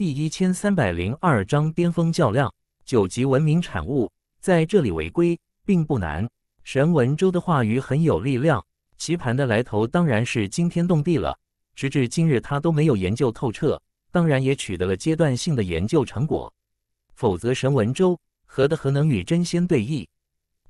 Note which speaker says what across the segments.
Speaker 1: 第一千三百零二章巅峰较量。九级文明产物在这里违规并不难。神文周的话语很有力量。棋盘的来头当然是惊天动地了。直至今日，他都没有研究透彻，当然也取得了阶段性的研究成果。否则，神文周何的何能与真仙对弈？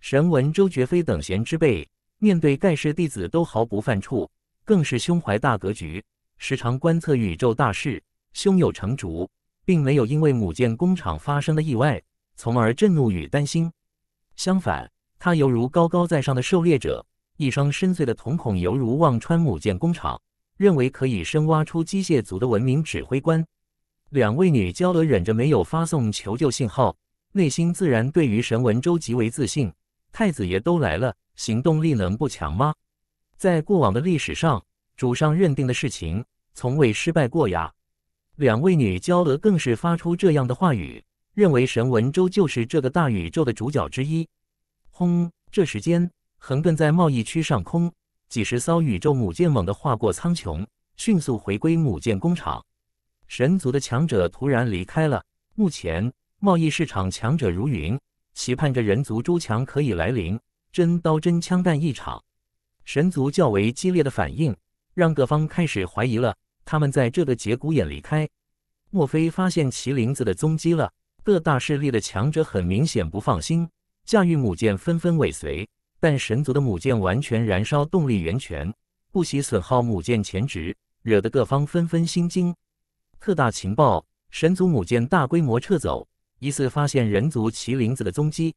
Speaker 1: 神文周绝非等闲之辈，面对盖世弟子都毫不犯怵，更是胸怀大格局，时常观测宇宙大势。胸有成竹，并没有因为母舰工厂发生的意外，从而震怒与担心。相反，他犹如高高在上的狩猎者，一双深邃的瞳孔犹如望穿母舰工厂，认为可以深挖出机械族的文明指挥官。两位女娇娥忍着没有发送求救信号，内心自然对于神文州极为自信。太子爷都来了，行动力能不强吗？在过往的历史上，主上认定的事情从未失败过呀。两位女娇娥更是发出这样的话语，认为神文州就是这个大宇宙的主角之一。轰！这时间，横亘在贸易区上空，几十艘宇宙母舰猛地划过苍穹，迅速回归母舰工厂。神族的强者突然离开了，目前贸易市场强者如云，期盼着人族诸强可以来临，真刀真枪干一场。神族较为激烈的反应，让各方开始怀疑了。他们在这个节骨眼离开，莫非发现麒麟子的踪迹了？各大势力的强者很明显不放心，驾驭母舰纷纷尾随。但神族的母舰完全燃烧动力源泉，不惜损耗母舰潜值，惹得各方纷纷心惊。特大情报：神族母舰大规模撤走，疑似发现人族麒麟子的踪迹，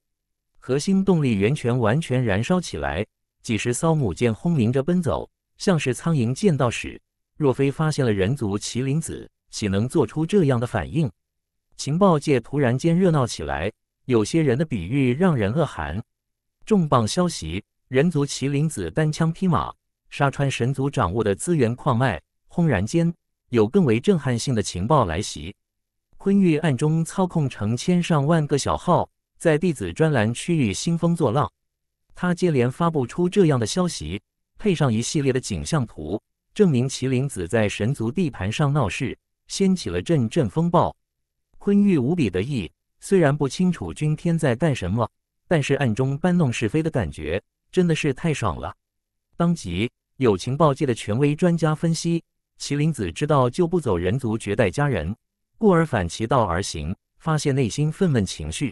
Speaker 1: 核心动力源泉完全燃烧起来，几十艘母舰轰鸣着奔走，像是苍蝇见到屎。若非发现了人族麒麟子，岂能做出这样的反应？情报界突然间热闹起来，有些人的比喻让人恶寒。重磅消息：人族麒麟子单枪匹马杀穿神族掌握的资源矿脉，轰然间有更为震撼性的情报来袭。坤玉暗中操控成千上万个小号，在弟子专栏区域兴风作浪，他接连发布出这样的消息，配上一系列的景象图。证明麒麟子在神族地盘上闹事，掀起了阵阵风暴。坤玉无比得意，虽然不清楚君天在干什么，但是暗中搬弄是非的感觉真的是太爽了。当即有情报界的权威专家分析，麒麟子知道就不走人族绝代佳人，故而反其道而行，发泄内心愤懑情绪。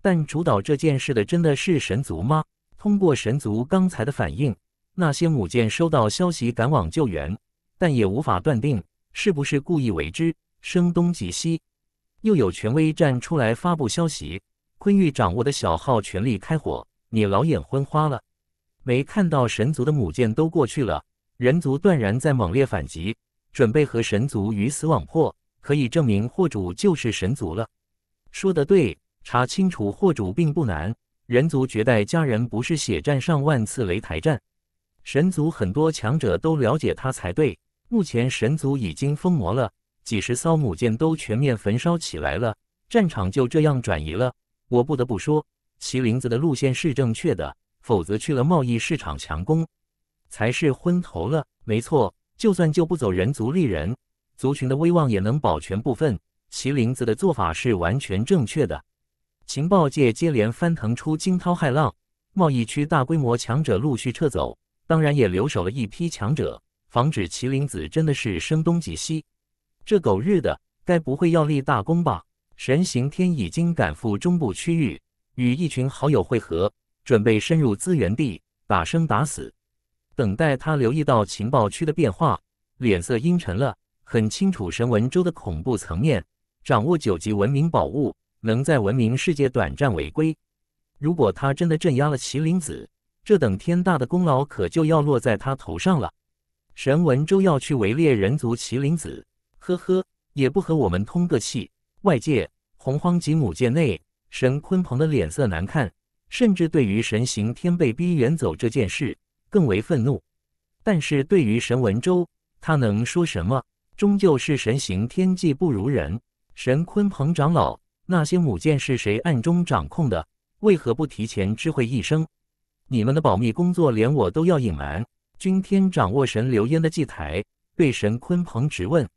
Speaker 1: 但主导这件事的真的是神族吗？通过神族刚才的反应。那些母舰收到消息赶往救援，但也无法断定是不是故意为之，声东击西。又有权威站出来发布消息，昆玉掌握的小号全力开火。你老眼昏花了，没看到神族的母舰都过去了，人族断然在猛烈反击，准备和神族鱼死网破。可以证明货主就是神族了。说得对，查清楚货主并不难，人族绝代佳人不是血战上万次擂台战。神族很多强者都了解他才对。目前神族已经疯魔了，几十艘母舰都全面焚烧起来了，战场就这样转移了。我不得不说，麒麟子的路线是正确的，否则去了贸易市场强攻，才是昏头了。没错，就算就不走人族立人族群的威望也能保全部分。麒麟子的做法是完全正确的。情报界接连翻腾出惊涛骇浪，贸易区大规模强者陆续撤走。当然也留守了一批强者，防止麒麟子真的是声东击西。这狗日的，该不会要立大功吧？神行天已经赶赴中部区域，与一群好友会合，准备深入资源地，打生打死。等待他留意到情报区的变化，脸色阴沉了，很清楚神文州的恐怖层面，掌握九级文明宝物，能在文明世界短暂违规。如果他真的镇压了麒麟子，这等天大的功劳，可就要落在他头上了。神文州要去围猎人族麒麟子，呵呵，也不和我们通个气。外界洪荒及母舰内，神鲲鹏的脸色难看，甚至对于神行天被逼远走这件事更为愤怒。但是对于神文州，他能说什么？终究是神行天技不如人。神鲲鹏长老，那些母舰是谁暗中掌控的？为何不提前知会一声？你们的保密工作连我都要隐瞒。君天掌握神刘烟的祭台，对神鲲鹏质问，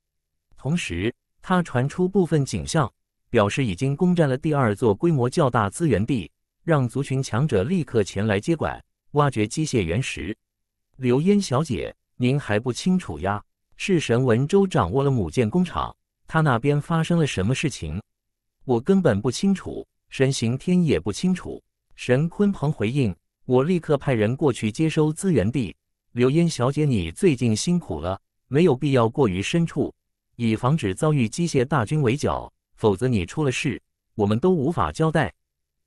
Speaker 1: 同时他传出部分景象，表示已经攻占了第二座规模较大资源地，让族群强者立刻前来接管挖掘机械原石。刘烟小姐，您还不清楚呀？是神文州掌握了母舰工厂，他那边发生了什么事情？我根本不清楚，神行天也不清楚。神鲲鹏回应。我立刻派人过去接收资源地。柳烟小姐，你最近辛苦了，没有必要过于深处，以防止遭遇机械大军围剿。否则你出了事，我们都无法交代。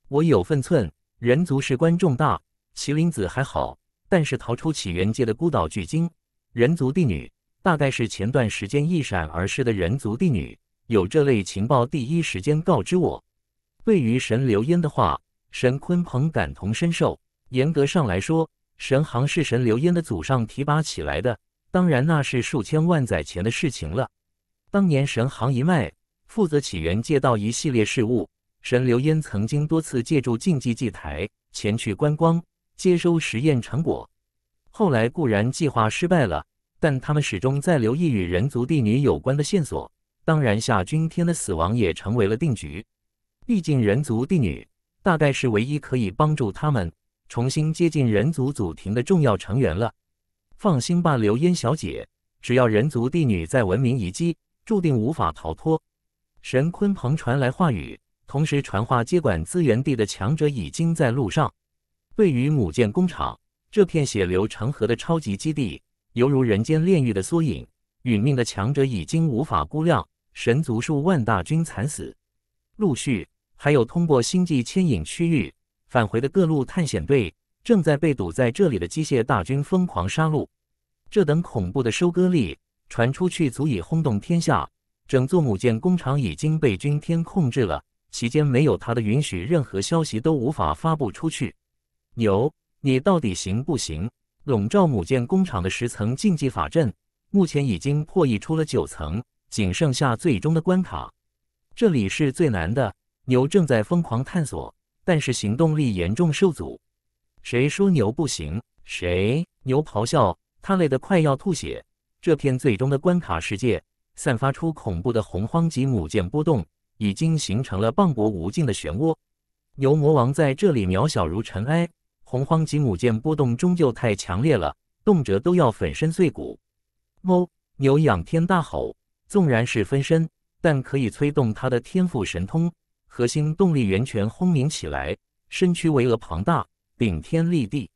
Speaker 1: 我有分寸，人族事关重大。麒麟子还好，但是逃出起源界的孤岛巨鲸人族帝女，大概是前段时间一闪而逝的人族帝女。有这类情报，第一时间告知我。对于神流烟的话，神鲲鹏感同身受。严格上来说，神行是神流烟的祖上提拔起来的，当然那是数千万载前的事情了。当年神行一脉负责起源界道一系列事务，神流烟曾经多次借助禁忌祭台前去观光，接收实验成果。后来固然计划失败了，但他们始终在留意与人族帝女有关的线索。当然，夏君天的死亡也成为了定局，毕竟人族帝女大概是唯一可以帮助他们。重新接近人族祖庭的重要成员了，放心吧，刘烟小姐。只要人族帝女在文明遗迹，注定无法逃脱。神鲲鹏传来话语，同时传话接管资源地的强者已经在路上。位于母舰工厂这片血流成河的超级基地，犹如人间炼狱的缩影。殒命的强者已经无法估量，神族数万大军惨死，陆续还有通过星际牵引区域。返回的各路探险队正在被堵在这里的机械大军疯狂杀戮，这等恐怖的收割力传出去，足以轰动天下。整座母舰工厂已经被君天控制了，期间没有他的允许，任何消息都无法发布出去。牛，你到底行不行？笼罩母舰工厂的十层禁忌法阵，目前已经破译出了九层，仅剩下最终的关卡。这里是最难的，牛正在疯狂探索。但是行动力严重受阻。谁说牛不行？谁？牛咆哮，他累得快要吐血。这片最终的关卡世界散发出恐怖的洪荒级母舰波动，已经形成了磅礴无尽的漩涡。牛魔王在这里渺小如尘埃，洪荒级母舰波动终究太强烈了，动辄都要粉身碎骨。哞！牛仰天大吼，纵然是分身，但可以催动他的天赋神通。核心动力源泉轰鸣起来，身躯巍峨庞大，顶天立地。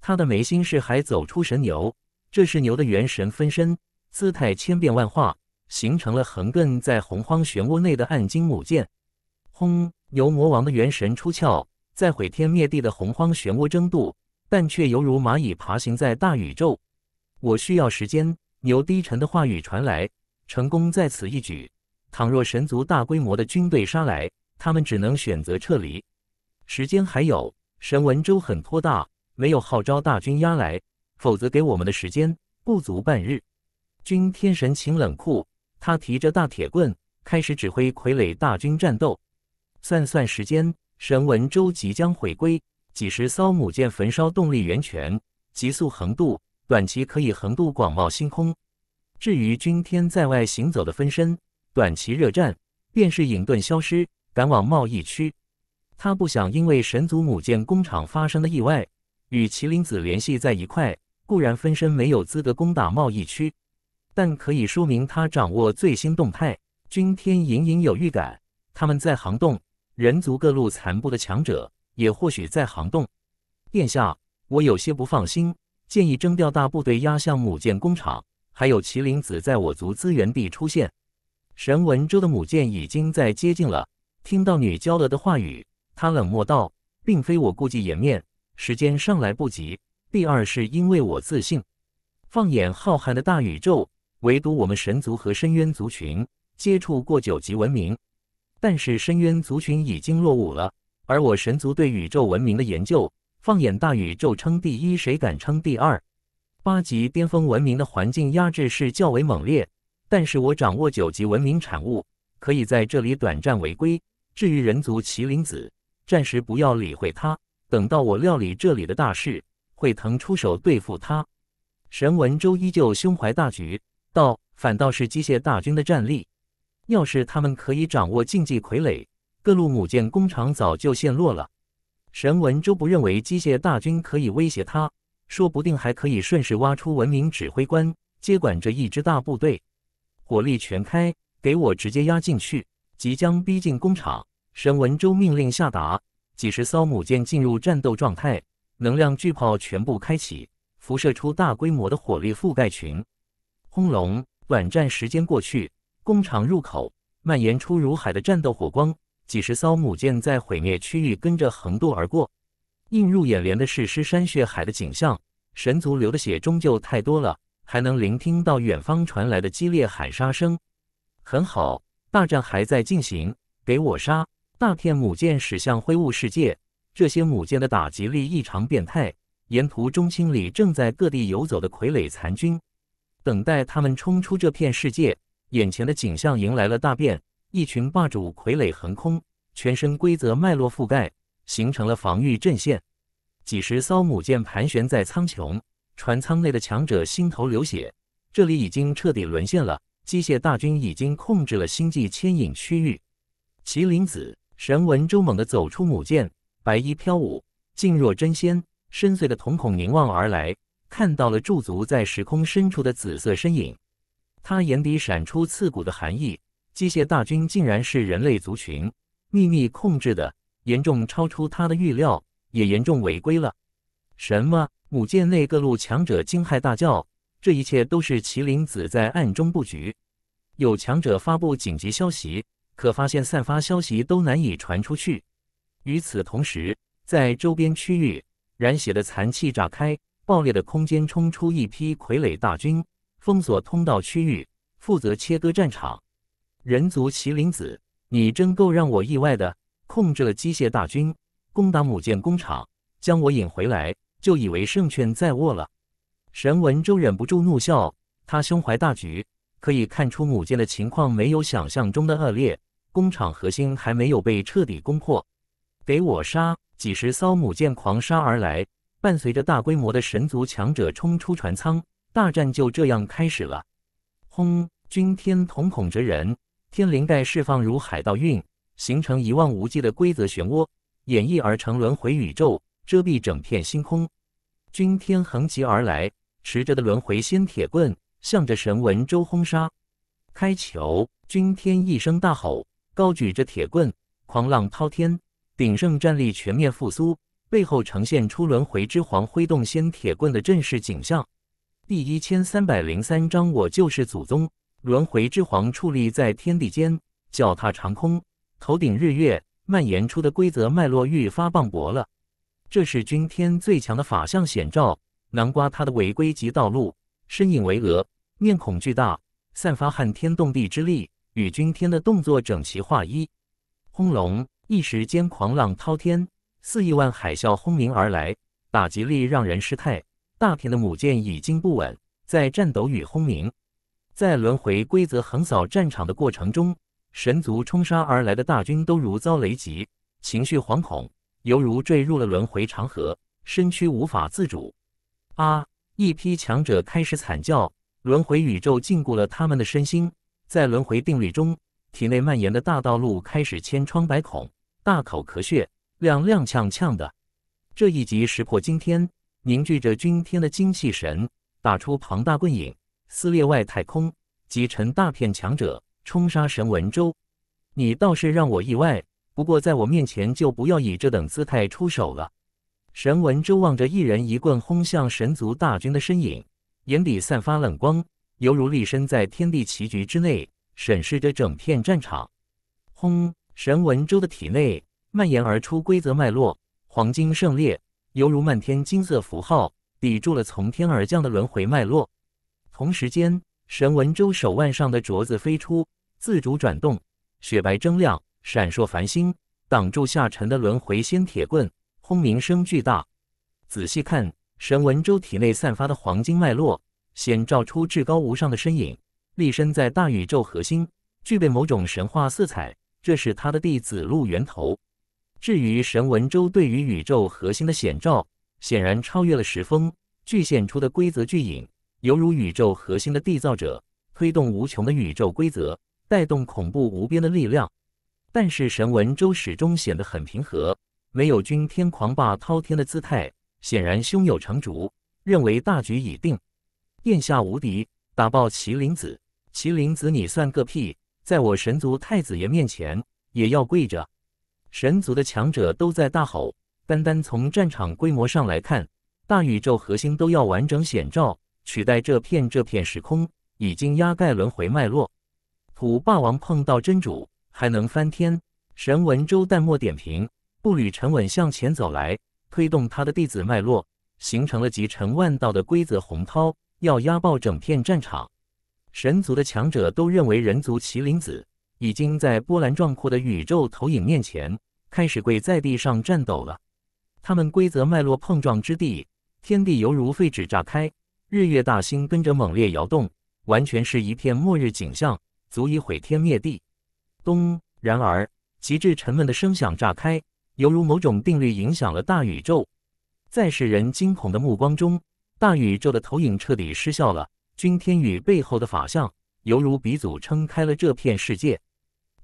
Speaker 1: 他的眉心是海，走出神牛，这是牛的元神分身，姿态千变万化，形成了横亘在洪荒漩涡内的暗金母剑。轰！牛魔王的元神出窍，在毁天灭地的洪荒漩涡争渡，但却犹如蚂蚁爬行在大宇宙。我需要时间。牛低沉的话语传来，成功在此一举。倘若神族大规模的军队杀来，他们只能选择撤离，时间还有。神文州很颇大，没有号召大军压来，否则给我们的时间不足半日。君天神情冷酷，他提着大铁棍开始指挥傀儡大军战斗。算算时间，神文州即将回归，几十艘母舰焚烧动力源泉，急速横渡，短期可以横渡广袤星空。至于君天在外行走的分身，短期热战便是隐遁消失。赶往贸易区，他不想因为神族母舰工厂发生的意外与麒麟子联系在一块。固然分身没有资格攻打贸易区，但可以说明他掌握最新动态。君天隐隐有预感，他们在行动。人族各路残部的强者也或许在行动。殿下，我有些不放心，建议征调大部队压向母舰工厂。还有麒麟子在我族资源地出现，神文州的母舰已经在接近了。听到女娇娥的话语，他冷漠道：“并非我顾忌颜面，时间尚来不及。第二，是因为我自信。放眼浩瀚的大宇宙，唯独我们神族和深渊族群接触过九级文明。但是深渊族群已经落伍了，而我神族对宇宙文明的研究，放眼大宇宙称第一，谁敢称第二？八级巅峰文明的环境压制是较为猛烈，但是我掌握九级文明产物，可以在这里短暂违规。”至于人族麒麟子，暂时不要理会他。等到我料理这里的大事，会腾出手对付他。神文州依旧胸怀大局，道：“反倒是机械大军的战力，要是他们可以掌握竞技傀儡，各路母舰工厂早就陷落了。”神文州不认为机械大军可以威胁他，说不定还可以顺势挖出文明指挥官，接管这一支大部队。火力全开，给我直接压进去！即将逼近工厂，沈文州命令下达，几十艘母舰进入战斗状态，能量巨炮全部开启，辐射出大规模的火力覆盖群。轰隆！短暂时间过去，工厂入口蔓延出如海的战斗火光，几十艘母舰在毁灭区域跟着横渡而过。映入眼帘的是尸山血海的景象，神族流的血终究太多了，还能聆听到远方传来的激烈喊杀声。很好。大战还在进行，给我杀！大片母舰驶向灰雾世界，这些母舰的打击力异常变态。沿途中心里正在各地游走的傀儡残军，等待他们冲出这片世界。眼前的景象迎来了大变，一群霸主傀儡横空，全身规则脉络覆盖，形成了防御阵线。几十艘母舰盘旋在苍穹，船舱内的强者心头流血，这里已经彻底沦陷了。机械大军已经控制了星际牵引区域。麒麟子神文周猛地走出母舰，白衣飘舞，静若真仙，深邃的瞳孔凝望而来，看到了驻足在时空深处的紫色身影。他眼底闪出刺骨的寒意：机械大军竟然是人类族群秘密控制的，严重超出他的预料，也严重违规了。什么？母舰内各路强者惊骇大叫。这一切都是麒麟子在暗中布局。有强者发布紧急消息，可发现散发消息都难以传出去。与此同时，在周边区域，染血的残气炸开，爆裂的空间冲出一批傀儡大军，封锁通道区域，负责切割战场。人族麒麟子，你真够让我意外的，控制了机械大军，攻打母舰工厂，将我引回来，就以为胜券在握了。神文周忍不住怒笑，他胸怀大局，可以看出母舰的情况没有想象中的恶劣，工厂核心还没有被彻底攻破。给我杀！几十艘母舰狂杀而来，伴随着大规模的神族强者冲出船舱，大战就这样开始了。轰！君天瞳孔着人，天灵盖释放如海盗运，形成一望无际的规则漩涡，演绎而成轮回宇宙，遮蔽整片星空。君天横极而来。持着的轮回仙铁棍，向着神文周轰杀。开球，君天一声大吼，高举着铁棍，狂浪滔天，鼎盛战力全面复苏，背后呈现出轮回之皇挥动仙铁棍的阵势景象。第一千三百零三章，我就是祖宗。轮回之皇矗立在天地间，脚踏长空，头顶日月，蔓延出的规则脉络愈发磅礴了。这是君天最强的法相显照。南瓜，他的违规及道路身影巍峨，面孔巨大，散发撼天动地之力，与君天的动作整齐划一。轰隆！一时间狂浪滔天，四亿万海啸轰鸣而来，打击力让人失态。大片的母舰已经不稳，在颤抖与轰鸣，在轮回规则横扫战场的过程中，神族冲杀而来的大军都如遭雷击，情绪惶恐，犹如坠入了轮回长河，身躯无法自主。啊！一批强者开始惨叫，轮回宇宙禁锢了他们的身心，在轮回定律中，体内蔓延的大道路开始千疮百孔，大口咳血，踉踉跄跄的。这一集石破惊天，凝聚着君天的精气神，打出庞大棍影，撕裂外太空，击沉大片强者，冲杀神文州。你倒是让我意外，不过在我面前就不要以这等姿态出手了。神文周望着一人一棍轰向神族大军的身影，眼底散发冷光，犹如立身在天地棋局之内，审视着整片战场。轰！神文周的体内蔓延而出规则脉络，黄金圣裂犹如漫天金色符号，抵住了从天而降的轮回脉络。同时间，神文周手腕上的镯子飞出，自主转动，雪白铮亮，闪烁繁星，挡住下沉的轮回仙铁棍。轰鸣声巨大，仔细看，神文州体内散发的黄金脉络显照出至高无上的身影，立身在大宇宙核心，具备某种神话色彩。这是他的弟子路源头。至于神文州对于宇宙核心的显照，显然超越了石峰具现出的规则巨影，犹如宇宙核心的缔造者，推动无穷的宇宙规则，带动恐怖无边的力量。但是神文州始终显得很平和。没有君天狂霸滔天的姿态，显然胸有成竹，认为大局已定，殿下无敌，打爆麒麟子。麒麟子，你算个屁，在我神族太子爷面前也要跪着。神族的强者都在大吼。单单从战场规模上来看，大宇宙核心都要完整显照，取代这片这片时空，已经压盖轮回脉络。土霸王碰到真主，还能翻天。神文周淡漠点评。步履沉稳向前走来，推动他的弟子脉络，形成了集尘万道的规则洪涛，要压爆整片战场。神族的强者都认为，人族麒麟子已经在波澜壮阔的宇宙投影面前开始跪在地上战斗了。他们规则脉络碰撞之地，天地犹如废纸炸开，日月大星跟着猛烈摇动，完全是一片末日景象，足以毁天灭地。咚！然而极致沉闷的声响炸开。犹如某种定律影响了大宇宙，在使人惊恐的目光中，大宇宙的投影彻底失效了。君天宇背后的法相，犹如鼻祖撑开了这片世界。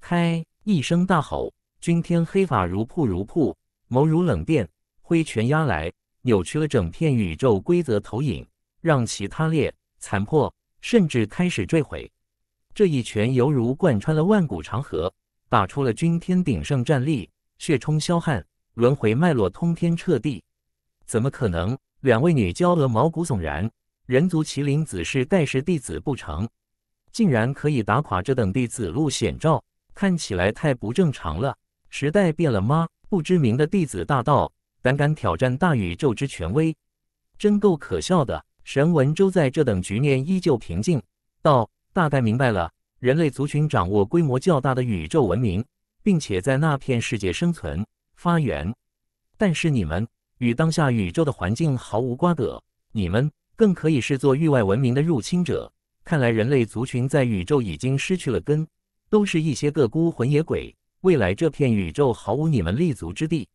Speaker 1: 开一声大吼，君天黑发如瀑如瀑，眸如冷电，挥拳压来，扭曲了整片宇宙规则投影，让其他裂残破，甚至开始坠毁。这一拳犹如贯穿了万古长河，打出了君天鼎盛战力。血冲霄汉，轮回脉络通天彻地，怎么可能？两位女娇娥毛骨悚然。人族麒麟子是代世弟子不成？竟然可以打垮这等弟子，路显照看起来太不正常了。时代变了吗？不知名的弟子大道胆敢挑战大宇宙之权威，真够可笑的。神文周在这等局面依旧平静，道大概明白了，人类族群掌握规模较大的宇宙文明。并且在那片世界生存发源，但是你们与当下宇宙的环境毫无瓜葛，你们更可以视作域外文明的入侵者。看来人类族群在宇宙已经失去了根，都是一些个孤魂野鬼。未来这片宇宙毫无你们立足之地。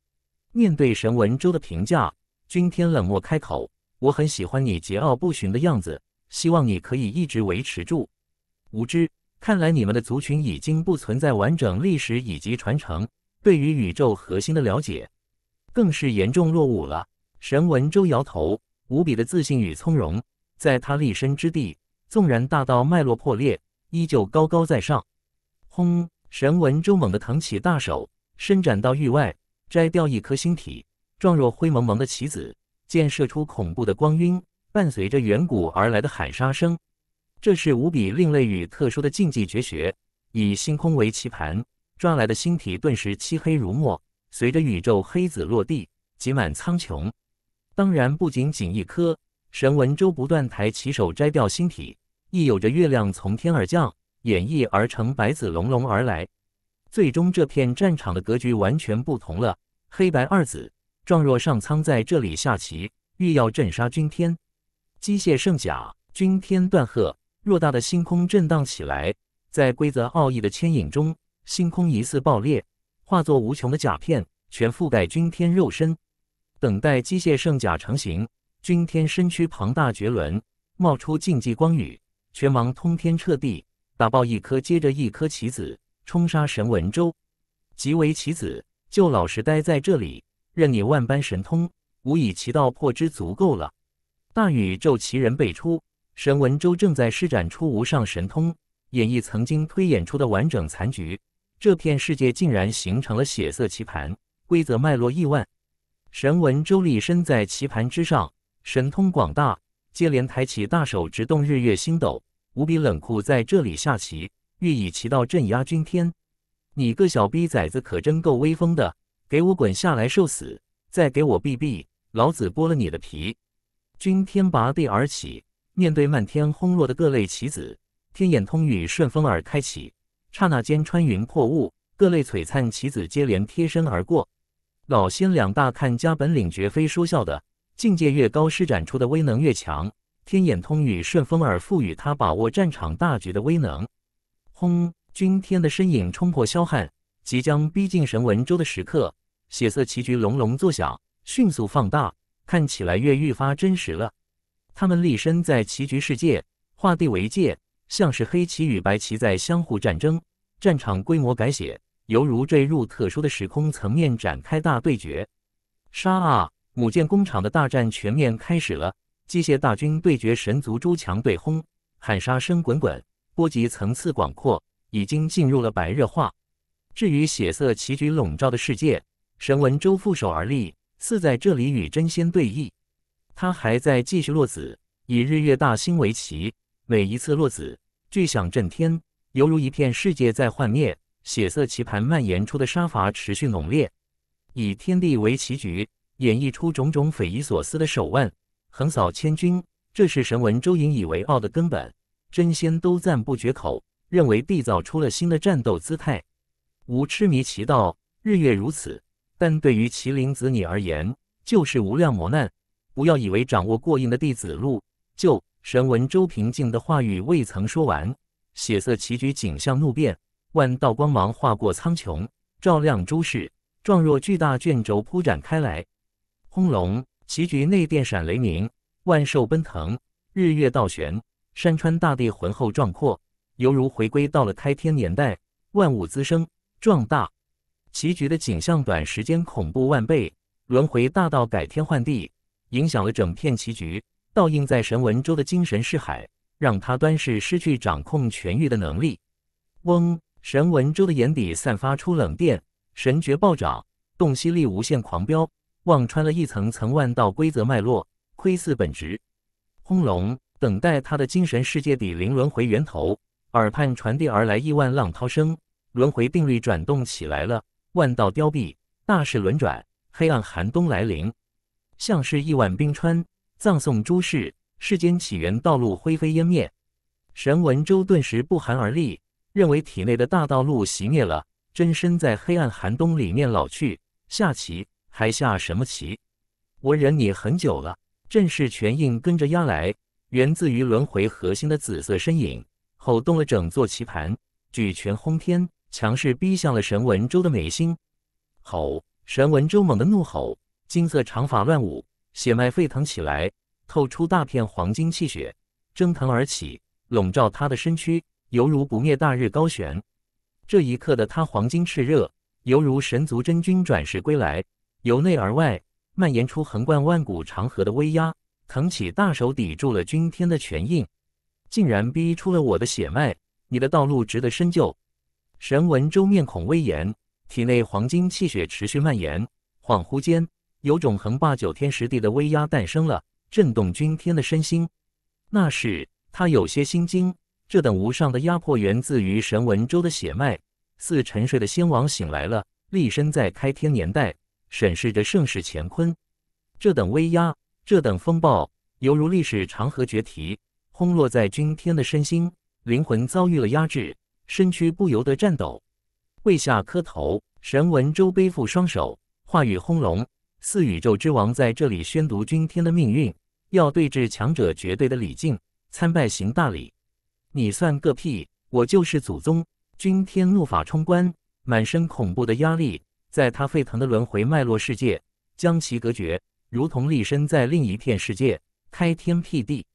Speaker 1: 面对神文州的评价，君天冷漠开口：“我很喜欢你桀骜不驯的样子，希望你可以一直维持住无知。”看来你们的族群已经不存在完整历史以及传承，对于宇宙核心的了解，更是严重落伍了。神文周摇头，无比的自信与从容，在他立身之地，纵然大道脉络破裂，依旧高高在上。轰！神文周猛地腾起大手，伸展到域外，摘掉一颗星体，状若灰蒙蒙的棋子，箭射出恐怖的光晕，伴随着远古而来的喊杀声。这是无比另类与特殊的竞技绝学，以星空为棋盘，抓来的星体顿时漆黑如墨。随着宇宙黑子落地，挤满苍穹。当然，不仅仅一颗。神文周不断抬起手摘掉星体，亦有着月亮从天而降，演绎而成白子隆隆而来。最终，这片战场的格局完全不同了，黑白二子，状若上苍在这里下棋，欲要镇杀君天。机械圣甲，君天断鹤。偌大的星空震荡起来，在规则奥义的牵引中，星空疑似爆裂，化作无穷的甲片，全覆盖君天肉身，等待机械圣甲成型。君天身躯庞大绝伦，冒出禁忌光雨，拳芒通天彻地，打爆一颗接着一颗棋子，冲杀神文州。即为棋子，就老实待在这里，任你万般神通，吾以棋道破之足够了。大宇宙其人辈出。神文周正在施展出无上神通，演绎曾经推演出的完整残局。这片世界竟然形成了血色棋盘，规则脉络亿万。神文周立身在棋盘之上，神通广大，接连抬起大手，直动日月星斗，无比冷酷。在这里下棋，欲以棋道镇压君天。你个小逼崽子，可真够威风的！给我滚下来受死！再给我避避，老子剥了你的皮！君天拔地而起。面对漫天轰落的各类棋子，天眼通与顺风耳开启，刹那间穿云破雾，各类璀璨棋子接连贴身而过。老仙两大看家本领绝非说笑的，境界越高，施展出的威能越强。天眼通与顺风耳赋予他把握战场大局的威能。轰！君天的身影冲破霄汉，即将逼近神文州的时刻，血色棋局隆隆作响，迅速放大，看起来越愈发真实了。他们立身在棋局世界，画地为界，像是黑棋与白棋在相互战争，战场规模改写，犹如坠入特殊的时空层面，展开大对决。杀啊！母舰工厂的大战全面开始了，机械大军对决神族诸强对轰，喊杀声滚滚，波及层次广阔，已经进入了白热化。至于血色棋局笼罩的世界，神文周负手而立，似在这里与真仙对弈。他还在继续落子，以日月大星为棋，每一次落子，巨响震天，犹如一片世界在幻灭。血色棋盘蔓延出的杀伐持续浓烈，以天地为棋局，演绎出种种匪夷所思的手腕，横扫千军。这是神文周引以为傲的根本，真仙都赞不绝口，认为缔造出了新的战斗姿态。吾痴迷棋道，日月如此，但对于麒麟子你而言，就是无量磨难。不要以为掌握过硬的弟子路就神闻周平静的话语未曾说完，血色棋局景象怒变，万道光芒划过苍穹，照亮诸事，状若巨大卷轴铺展开来。轰隆，棋局内电闪雷鸣，万兽奔腾，日月倒悬，山川大地浑厚壮阔，犹如回归到了开天年代，万物滋生壮大。棋局的景象短时间恐怖万倍，轮回大道改天换地。影响了整片棋局，倒映在神文州的精神世海，让他端是失去掌控全域的能力。嗡！神文州的眼底散发出冷电，神觉暴涨，洞悉力无限狂飙，望穿了一层层万道规则脉络，窥伺本质。轰隆！等待他的精神世界底灵轮回源头，耳畔传递而来亿万浪涛声，轮回定律转动起来了，万道凋敝，大势轮转，黑暗寒冬来临。像是亿万冰川葬送诸事，世间起源道路灰飞烟灭。神文州顿时不寒而栗，认为体内的大道路熄灭了，真身在黑暗寒冬里面老去。下棋还下什么棋？我忍你很久了！正是全印跟着压来，源自于轮回核心的紫色身影吼动了整座棋盘，举拳轰天，强势逼向了神文州的眉心。吼！神文州猛地怒吼。金色长发乱舞，血脉沸腾起来，透出大片黄金气血蒸腾而起，笼罩他的身躯，犹如不灭大日高悬。这一刻的他，黄金炽热，犹如神族真君转世归来，由内而外蔓延出横贯万古长河的威压，腾起大手抵住了君天的拳印，竟然逼出了我的血脉。你的道路值得深究。神文周面孔威严，体内黄金气血持续蔓延，恍惚间。有种横霸九天十地的威压诞生了，震动君天的身心。那是他有些心惊，这等无上的压迫源自于神文州的血脉，似沉睡的仙王醒来了，立身在开天年代，审视着盛世乾坤。这等威压，这等风暴，犹如历史长河决堤，轰落在君天的身心，灵魂遭遇了压制，身躯不由得颤抖，跪下磕头。神文周背负双手，话语轰隆。四宇宙之王在这里宣读君天的命运，要对峙强者绝对的礼敬，参拜行大礼。你算个屁！我就是祖宗。君天怒法冲冠，满身恐怖的压力，在他沸腾的轮回脉络世界将其隔绝，如同立身在另一片世界，开天辟地。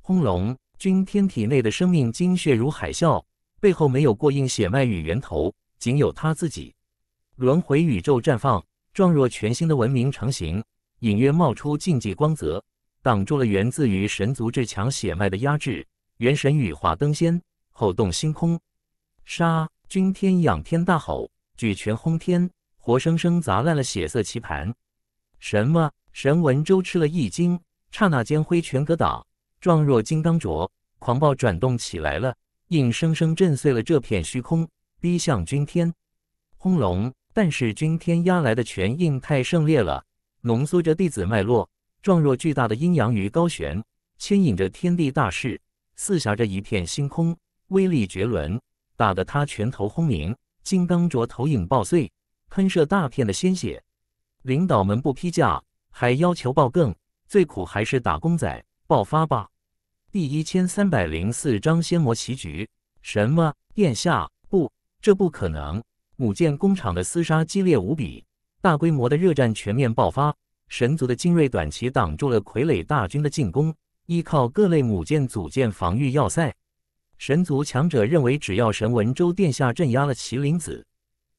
Speaker 1: 轰隆！君天体内的生命精血如海啸，背后没有过硬血脉与源头，仅有他自己。轮回宇宙绽放。状若全新的文明成型，隐约冒出禁忌光泽，挡住了源自于神族至强血脉的压制。元神羽化登仙，吼动星空。杀君天仰天大吼，举拳轰天，活生生砸烂了血色棋盘。什么？神文周吃了一惊，刹那间挥拳格挡，状若金刚镯，狂暴转动起来了，硬生生震碎了这片虚空，逼向君天。轰隆！但是，君天压来的拳印太胜烈了，浓缩着弟子脉络，状若巨大的阴阳鱼高悬，牵引着天地大势，四侠着一片星空，威力绝伦，打得他拳头轰鸣，金刚镯投影爆碎，喷射大片的鲜血。领导们不批假，还要求报更，最苦还是打工仔，爆发吧！第一千三百零四章仙魔棋局。什么？殿下不，这不可能。母舰工厂的厮杀激烈无比，大规模的热战全面爆发。神族的精锐短期挡住了傀儡大军的进攻，依靠各类母舰组建防御要塞。神族强者认为，只要神文州殿下镇压了麒麟子，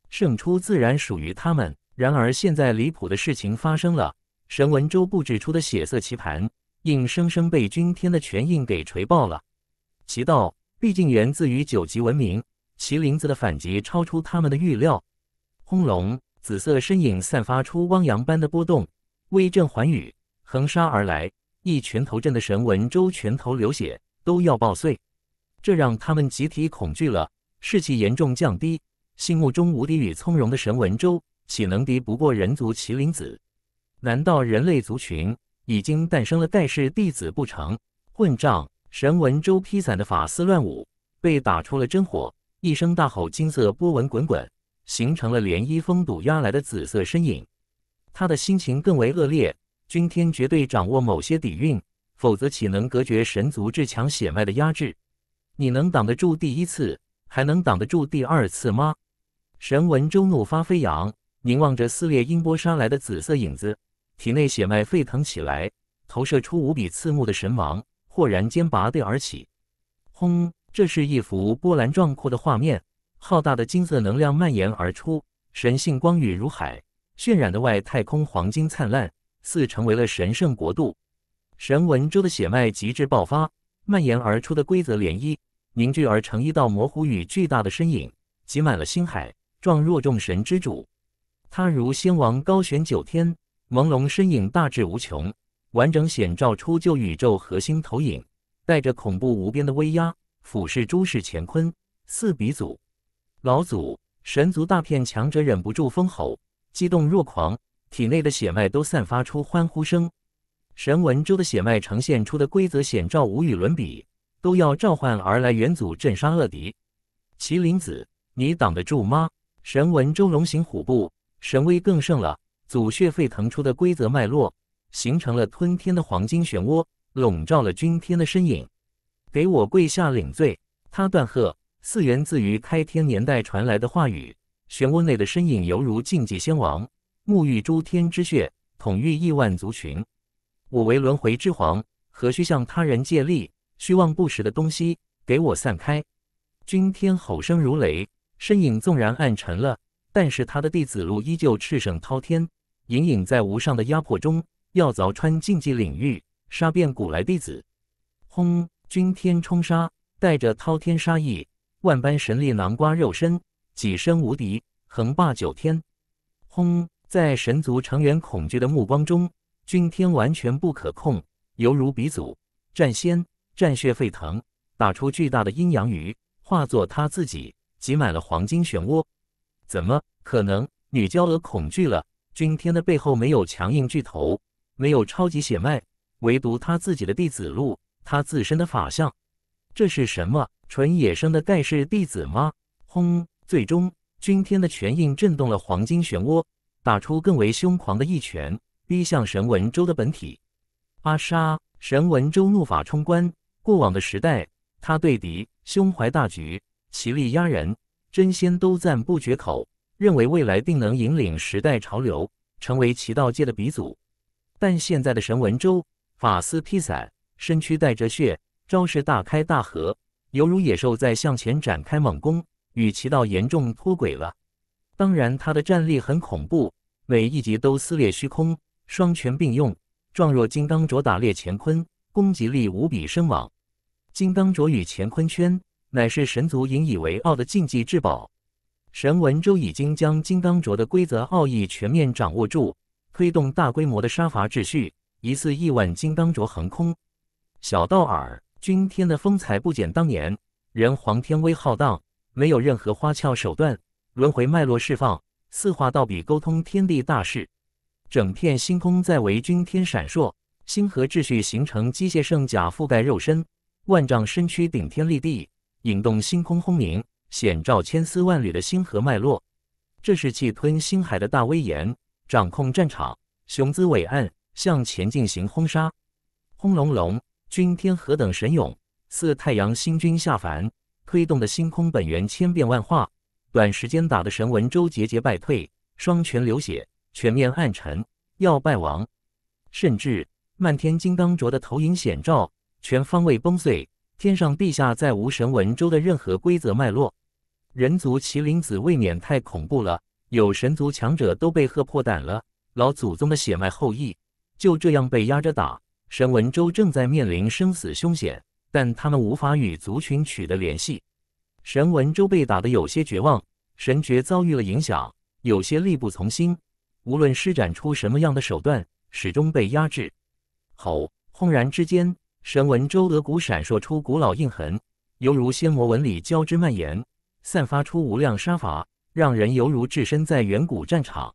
Speaker 1: 胜出自然属于他们。然而，现在离谱的事情发生了：神文州布置出的血色棋盘，硬生生被君天的拳印给锤爆了。其道毕竟源自于九级文明。麒麟子的反击超出他们的预料，轰隆！紫色身影散发出汪洋般的波动，威震寰宇，横杀而来。一拳头震的神文周拳头流血，都要爆碎。这让他们集体恐惧了，士气严重降低。心目中无敌与从容的神文周，岂能敌不过人族麒麟子？难道人类族群已经诞生了代世弟子不成？混账！神文周披散的发丝乱舞，被打出了真火。一声大吼，金色波纹滚滚，形成了涟漪，封堵压来的紫色身影。他的心情更为恶劣，君天绝对掌握某些底蕴，否则岂能隔绝神族至强血脉的压制？你能挡得住第一次，还能挡得住第二次吗？神文周怒发飞扬，凝望着撕裂音波杀来的紫色影子，体内血脉沸腾起来，投射出无比刺目的神芒，豁然间拔地而起，轰！这是一幅波澜壮阔的画面，浩大的金色能量蔓延而出，神性光雨如海，渲染的外太空黄金灿烂，似成为了神圣国度。神文州的血脉极致爆发，蔓延而出的规则涟漪凝聚而成一道模糊与巨大的身影，挤满了星海，壮若众神之主。他如仙王高悬九天，朦胧身影大至无穷，完整显照出旧宇宙核心投影，带着恐怖无边的威压。俯视诸世乾坤，四鼻祖、老祖、神族大片强者忍不住封喉，激动若狂，体内的血脉都散发出欢呼声。神文州的血脉呈现出的规则显照无与伦比，都要召唤而来。元祖镇杀恶敌，麒麟子，你挡得住吗？神文周龙行虎步，神威更盛了。祖血沸腾出的规则脉络，形成了吞天的黄金漩涡，笼罩了君天的身影。给我跪下领罪！他断喝，似源自于开天年代传来的话语。漩涡内的身影犹如禁忌仙王，沐浴诸天之血，统御亿万族群。我为轮回之皇，何须向他人借力？虚妄不实的东西，给我散开！君天吼声如雷，身影纵然暗沉了，但是他的弟子路依旧赤胜滔天，隐隐在无上的压迫中要凿穿禁忌领域，杀遍古来弟子。轰！君天冲杀，带着滔天杀意，万般神力，南瓜肉身，几身无敌，横霸九天。轰！在神族成员恐惧的目光中，君天完全不可控，犹如鼻祖战仙，战血沸腾，打出巨大的阴阳鱼，化作他自己，挤满了黄金漩涡。怎么可能？女娇娥恐惧了。君天的背后没有强硬巨头，没有超级血脉，唯独他自己的弟子路。他自身的法相，这是什么纯野生的盖世弟子吗？轰！最终，君天的拳印震动了黄金漩涡，打出更为凶狂的一拳，逼向神文周的本体。阿沙，神文周怒发冲冠。过往的时代，他对敌胸怀大局，其力压人，真仙都赞不绝口，认为未来定能引领时代潮流，成为其道界的鼻祖。但现在的神文周，法丝披散。身躯带着血，招式大开大合，犹如野兽在向前展开猛攻，与其道严重脱轨了。当然，他的战力很恐怖，每一级都撕裂虚空，双拳并用，状若金刚镯打裂乾坤，攻击力无比深广。金刚镯与乾坤圈乃是神族引以为傲的禁忌至宝。神文周已经将金刚镯的规则奥义全面掌握住，推动大规模的杀伐秩序，疑似亿万金刚镯横空。小道尔君天的风采不减当年，人皇天威浩荡，没有任何花俏手段，轮回脉络释放，四化道比沟通天地大事。整片星空在为君天闪烁，星河秩序形成机械圣甲覆盖肉身，万丈身躯顶天立地，引动星空轰鸣，显照千丝万缕的星河脉络。这是气吞星海的大威严，掌控战场，雄姿伟岸，向前进行轰杀，轰隆隆。君天何等神勇！似太阳星君下凡，推动的星空本源千变万化，短时间打的神文周节节败退，双拳流血，全面暗沉，要败亡。甚至漫天金刚镯的投影显照，全方位崩碎，天上地下再无神文周的任何规则脉络。人族麒麟子未免太恐怖了，有神族强者都被吓破胆了。老祖宗的血脉后裔，就这样被压着打。神文州正在面临生死凶险，但他们无法与族群取得联系。神文州被打得有些绝望，神觉遭遇了影响，有些力不从心。无论施展出什么样的手段，始终被压制。吼！轰然之间，神文州额骨闪烁出古老印痕，犹如仙魔纹理交织蔓延，散发出无量杀伐，让人犹如置身在远古战场。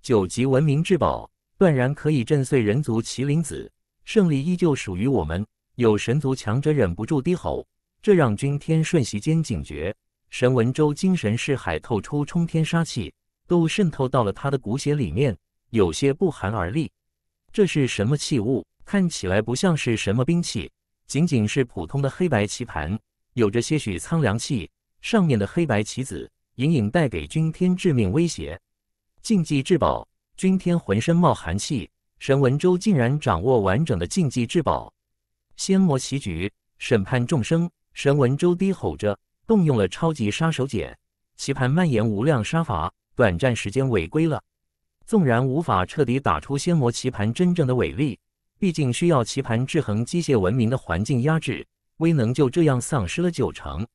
Speaker 1: 九级文明至宝，断然可以震碎人族麒麟子。胜利依旧属于我们！有神族强者忍不住低吼，这让君天瞬息间警觉。神文州精神是海透出冲天杀气，都渗透到了他的骨血里面，有些不寒而栗。这是什么器物？看起来不像是什么兵器，仅仅是普通的黑白棋盘，有着些许苍凉气。上面的黑白棋子隐隐带给君天致命威胁。禁忌至宝，君天浑身冒寒气。神文周竟然掌握完整的禁忌至宝，仙魔棋局审判众生。神文周低吼着，动用了超级杀手锏，棋盘蔓延无量杀伐。短暂时间违规了，纵然无法彻底打出仙魔棋盘真正的伟力，毕竟需要棋盘制衡机械文明的环境压制，威能就这样丧失了九成。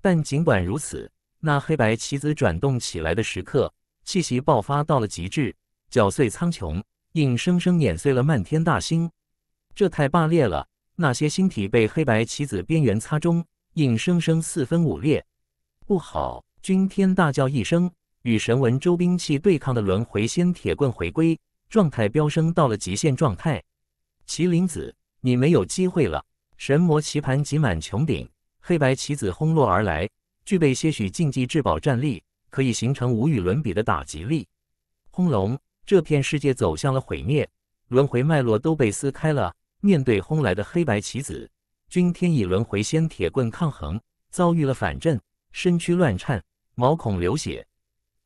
Speaker 1: 但尽管如此，那黑白棋子转动起来的时刻，气息爆发到了极致，搅碎苍穹。硬生生碾碎了漫天大星，这太霸烈了！那些星体被黑白棋子边缘擦中，硬生生四分五裂。不好！君天大叫一声，与神纹周兵器对抗的轮回仙铁棍回归，状态飙升到了极限状态。麒麟子，你没有机会了！神魔棋盘挤满穹顶，黑白棋子轰落而来，具备些许禁忌至宝战力，可以形成无与伦比的打击力。轰隆！这片世界走向了毁灭，轮回脉络都被撕开了。面对轰来的黑白棋子，君天以轮回仙铁棍抗衡，遭遇了反震，身躯乱颤，毛孔流血。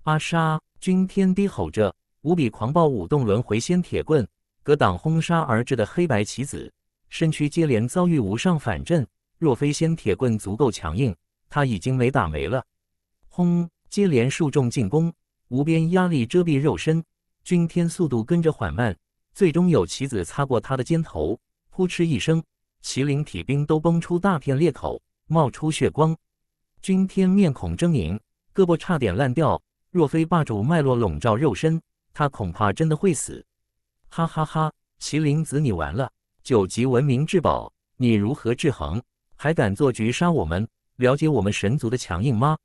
Speaker 1: 阿沙，君天低吼着，无比狂暴舞动轮回仙铁棍，格挡轰杀而至的黑白棋子，身躯接连遭遇无上反震。若非仙铁棍足够强硬，他已经没打没了。轰！接连数重进攻，无边压力遮蔽肉身。君天速度跟着缓慢，最终有棋子擦过他的肩头，扑哧一声，麒麟体冰都崩出大片裂口，冒出血光。君天面孔狰狞，胳膊差点烂掉，若非霸主脉络笼罩肉身，他恐怕真的会死。哈哈哈！麒麟子，你完了！九级文明至宝，你如何制衡？还敢做局杀我们？了解我们神族的强硬吗？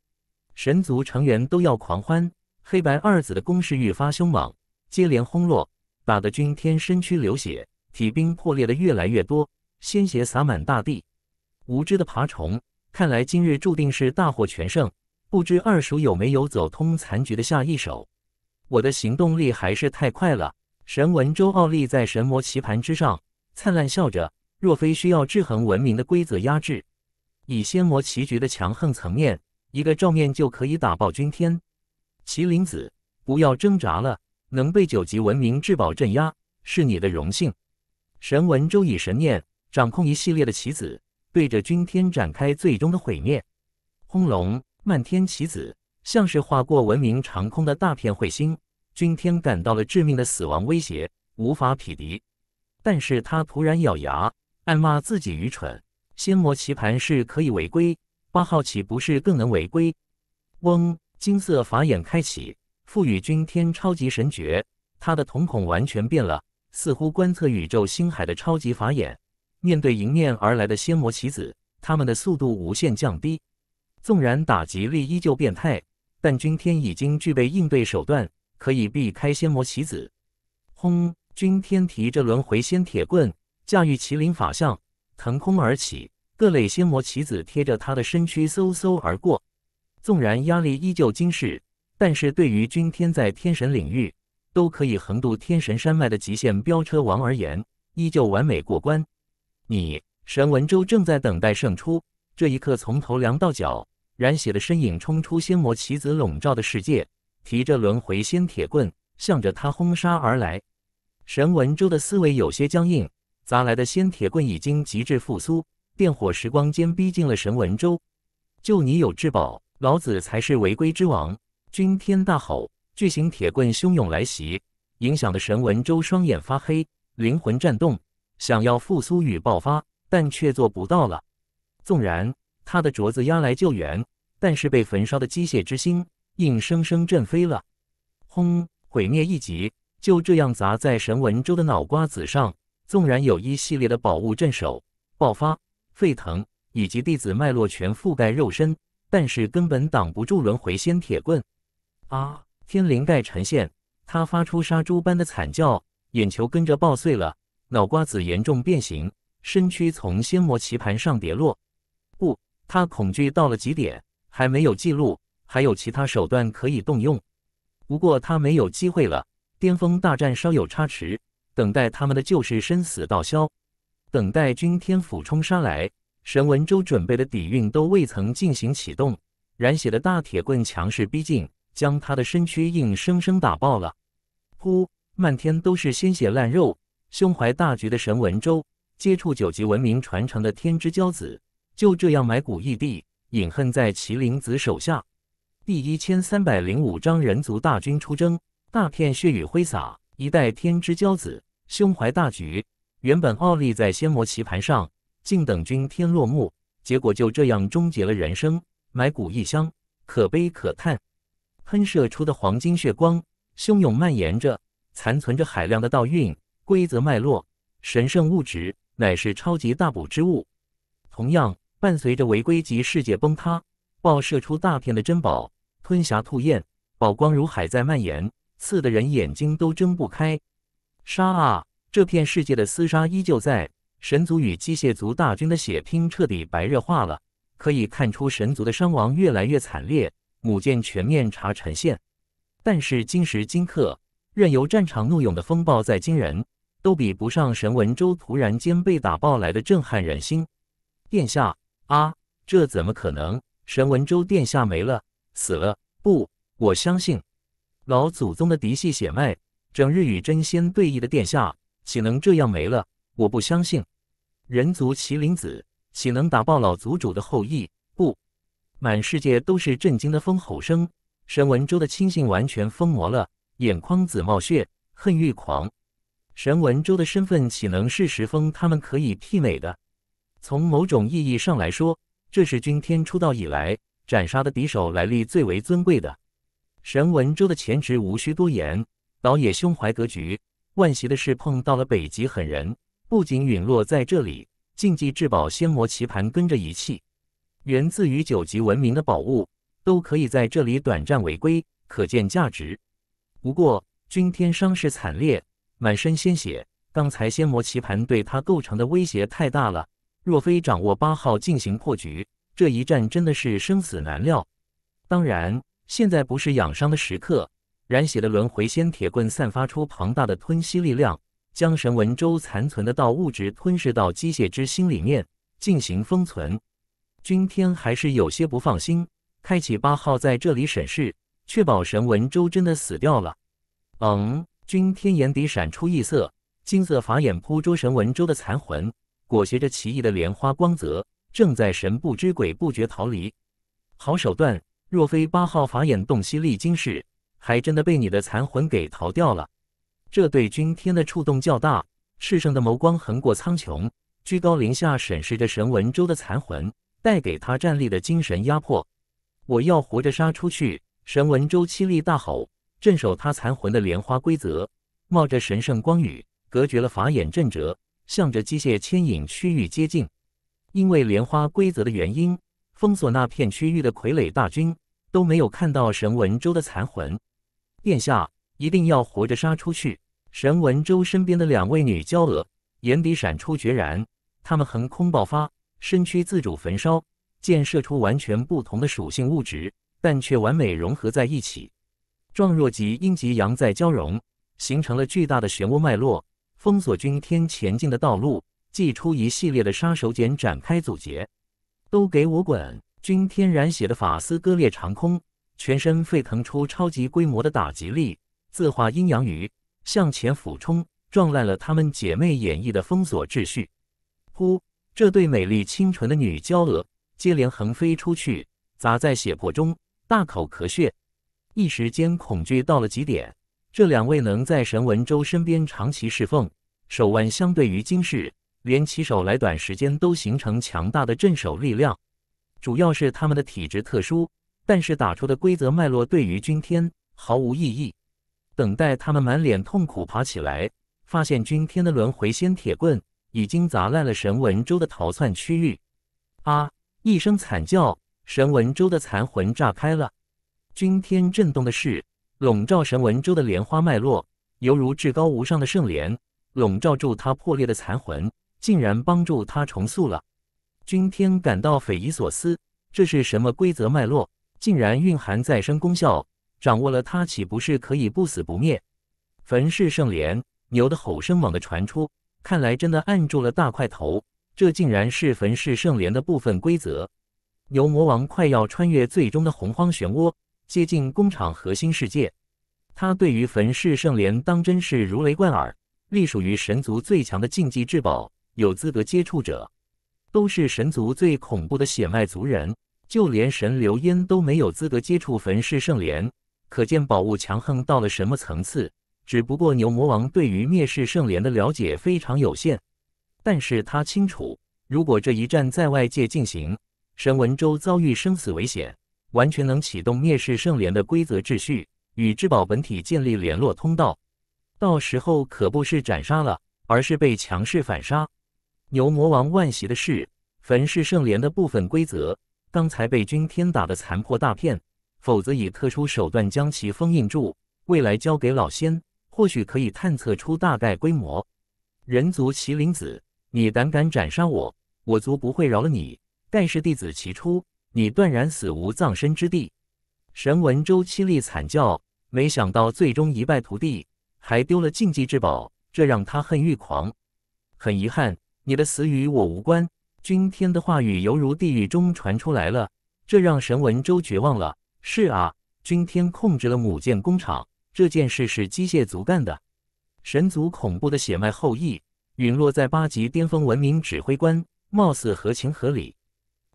Speaker 1: 神族成员都要狂欢，黑白二子的攻势愈发凶猛。接连轰落，打得君天身躯流血，体冰破裂的越来越多，鲜血洒满大地。无知的爬虫，看来今日注定是大获全胜。不知二叔有没有走通残局的下一手？我的行动力还是太快了。神文周傲立在神魔棋盘之上，灿烂笑着。若非需要制衡文明的规则压制，以仙魔棋局的强横层面，一个照面就可以打爆君天。麒麟子，不要挣扎了。能被九级文明至宝镇压，是你的荣幸。神文周以神念掌控一系列的棋子，对着君天展开最终的毁灭。轰隆！漫天棋子像是划过文明长空的大片彗星，君天感到了致命的死亡威胁，无法匹敌。但是他突然咬牙，暗骂自己愚蠢。仙魔棋盘是可以违规，八号岂不是更能违规？嗡！金色法眼开启。赋予君天超级神诀，他的瞳孔完全变了，似乎观测宇宙星海的超级法眼。面对迎面而来的仙魔棋子，他们的速度无限降低，纵然打击力依旧变态，但君天已经具备应对手段，可以避开仙魔棋子。轰！君天提着轮回仙铁棍，驾驭麒麟法相，腾空而起。各类仙魔棋子贴着他的身躯嗖嗖而过，纵然压力依旧惊世。但是对于君天在天神领域都可以横渡天神山脉的极限飙车王而言，依旧完美过关。你神文州正在等待胜出，这一刻从头凉到脚，染血的身影冲出仙魔棋子笼罩的世界，提着轮回仙铁棍向着他轰杀而来。神文州的思维有些僵硬，砸来的仙铁棍已经极致复苏，电火时光间逼近了神文州。就你有至宝，老子才是违规之王。钧天大吼，巨型铁棍汹涌来袭，影响的神文周双眼发黑，灵魂颤动，想要复苏与爆发，但却做不到了。纵然他的镯子压来救援，但是被焚烧的机械之心硬生生震飞了。轰！毁灭一击就这样砸在神文周的脑瓜子上。纵然有一系列的宝物镇守、爆发、沸腾以及弟子脉络全覆盖肉身，但是根本挡不住轮回仙铁棍。啊！天灵盖沉陷，他发出杀猪般的惨叫，眼球跟着爆碎了，脑瓜子严重变形，身躯从仙魔棋盘上跌落。不，他恐惧到了极点，还没有记录，还有其他手段可以动用。不过他没有机会了，巅峰大战稍有差池，等待他们的就是生死道消。等待君天府冲杀来，神文州准备的底蕴都未曾进行启动，染血的大铁棍强势逼近。将他的身躯硬生生打爆了，噗！漫天都是鲜血烂肉。胸怀大局的神文州，接触九级文明传承的天之骄子，就这样埋骨异地，隐恨在麒麟子手下。第一千三百零五章：人族大军出征，大片血雨挥洒。一代天之骄子，胸怀大局，原本傲立在仙魔棋盘上，静等君天落幕，结果就这样终结了人生，埋骨异乡，可悲可叹。喷射出的黄金血光汹涌蔓延着，残存着海量的道运规则脉络神圣物质，乃是超级大补之物。同样伴随着违规级世界崩塌，爆射出大片的珍宝，吞霞吐焰，宝光如海在蔓延，刺的人眼睛都睁不开。杀啊！这片世界的厮杀依旧在，神族与机械族大军的血拼彻底白热化了。可以看出，神族的伤亡越来越惨烈。母舰全面查沉线，但是今时今刻，任由战场怒涌的风暴再惊人，都比不上神文州突然间被打爆来的震撼人心。殿下啊，这怎么可能？神文州殿下没了，死了不？我相信，老祖宗的嫡系血脉，整日与真仙对弈的殿下，岂能这样没了？我不相信，人族麒麟子岂能打爆老族主的后裔？满世界都是震惊的疯吼声，神文州的亲信完全疯魔了，眼眶子冒血，恨欲狂。神文州的身份岂能是石峰他们可以媲美的？从某种意义上来说，这是君天出道以来斩杀的敌手来历最为尊贵的。神文州的前职无需多言，倒野胸怀格局。万邪的是碰到了北极狠人，不仅陨落在这里，禁忌至宝仙魔棋盘跟着一弃。源自于九级文明的宝物，都可以在这里短暂违规，可见价值。不过君天伤势惨烈，满身鲜血。刚才仙魔棋盘对他构成的威胁太大了，若非掌握八号进行破局，这一战真的是生死难料。当然，现在不是养伤的时刻。染血的轮回仙铁棍散发出庞大的吞吸力量，将神文周残存的道物质吞噬到机械之心里面进行封存。君天还是有些不放心，开启八号在这里审视，确保神文周真的死掉了。嗯，君天眼底闪出异色，金色法眼扑捉神文周的残魂，裹挟着奇异的莲花光泽，正在神不知鬼不觉逃离。好手段，若非八号法眼洞悉力精深，还真的被你的残魂给逃掉了。这对君天的触动较大，赤圣的眸光横过苍穹，居高临下审视着神文周的残魂。带给他站立的精神压迫，我要活着杀出去！神文周凄厉大吼，镇守他残魂的莲花规则冒着神圣光雨，隔绝了法眼震折，向着机械牵引区域接近。因为莲花规则的原因，封锁那片区域的傀儡大军都没有看到神文周的残魂。殿下，一定要活着杀出去！神文周身边的两位女娇娥眼底闪出决然，他们横空爆发。身躯自主焚烧，溅射出完全不同的属性物质，但却完美融合在一起，状若极阴极阳在交融，形成了巨大的漩涡脉络，封锁君天前进的道路，祭出一系列的杀手锏展开阻截。都给我滚！君天染血的法丝割裂长空，全身沸腾出超级规模的打击力，自化阴阳鱼向前俯冲，撞烂了他们姐妹演绎的封锁秩序。呼！这对美丽清纯的女娇娥接连横飞出去，砸在血泊中，大口咳血，一时间恐惧到了极点。这两位能在神文州身边长期侍奉，手腕相对于金氏，连起手来短时间都形成强大的镇守力量。主要是他们的体质特殊，但是打出的规则脉络对于君天毫无意义。等待他们满脸痛苦爬起来，发现君天的轮回仙铁棍。已经砸烂了神文州的逃窜区域，啊！一声惨叫，神文州的残魂炸开了。君天震动的是，笼罩神文州的莲花脉络，犹如至高无上的圣莲，笼罩住他破裂的残魂，竟然帮助他重塑了。君天感到匪夷所思，这是什么规则脉络？竟然蕴含再生功效，掌握了它，岂不是可以不死不灭？焚世圣莲，牛的吼声猛地传出。看来真的按住了大块头，这竟然是焚世圣莲的部分规则。牛魔王快要穿越最终的洪荒漩涡，接近工厂核心世界。他对于焚世圣莲当真是如雷贯耳，隶属于神族最强的禁忌至宝，有资格接触者都是神族最恐怖的血脉族人，就连神流烟都没有资格接触焚世圣莲，可见宝物强横到了什么层次。只不过牛魔王对于灭世圣莲的了解非常有限，但是他清楚，如果这一战在外界进行，神文州遭遇生死危险，完全能启动灭世圣莲的规则秩序，与至宝本体建立联络通道。到时候可不是斩杀了，而是被强势反杀。牛魔王万喜的是，焚世圣莲的部分规则刚才被君天打的残破大片，否则以特殊手段将其封印住，未来交给老仙。或许可以探测出大概规模。人族麒麟子，你胆敢斩杀我，我族不会饶了你！盖世弟子齐出，你断然死无葬身之地！神文周凄厉惨叫，没想到最终一败涂地，还丢了禁忌之宝，这让他恨欲狂。很遗憾，你的死与我无关。君天的话语犹如地狱中传出来了，这让神文周绝望了。是啊，君天控制了母舰工厂。这件事是机械族干的，神族恐怖的血脉后裔陨落在八级巅峰文明指挥官，貌似合情合理。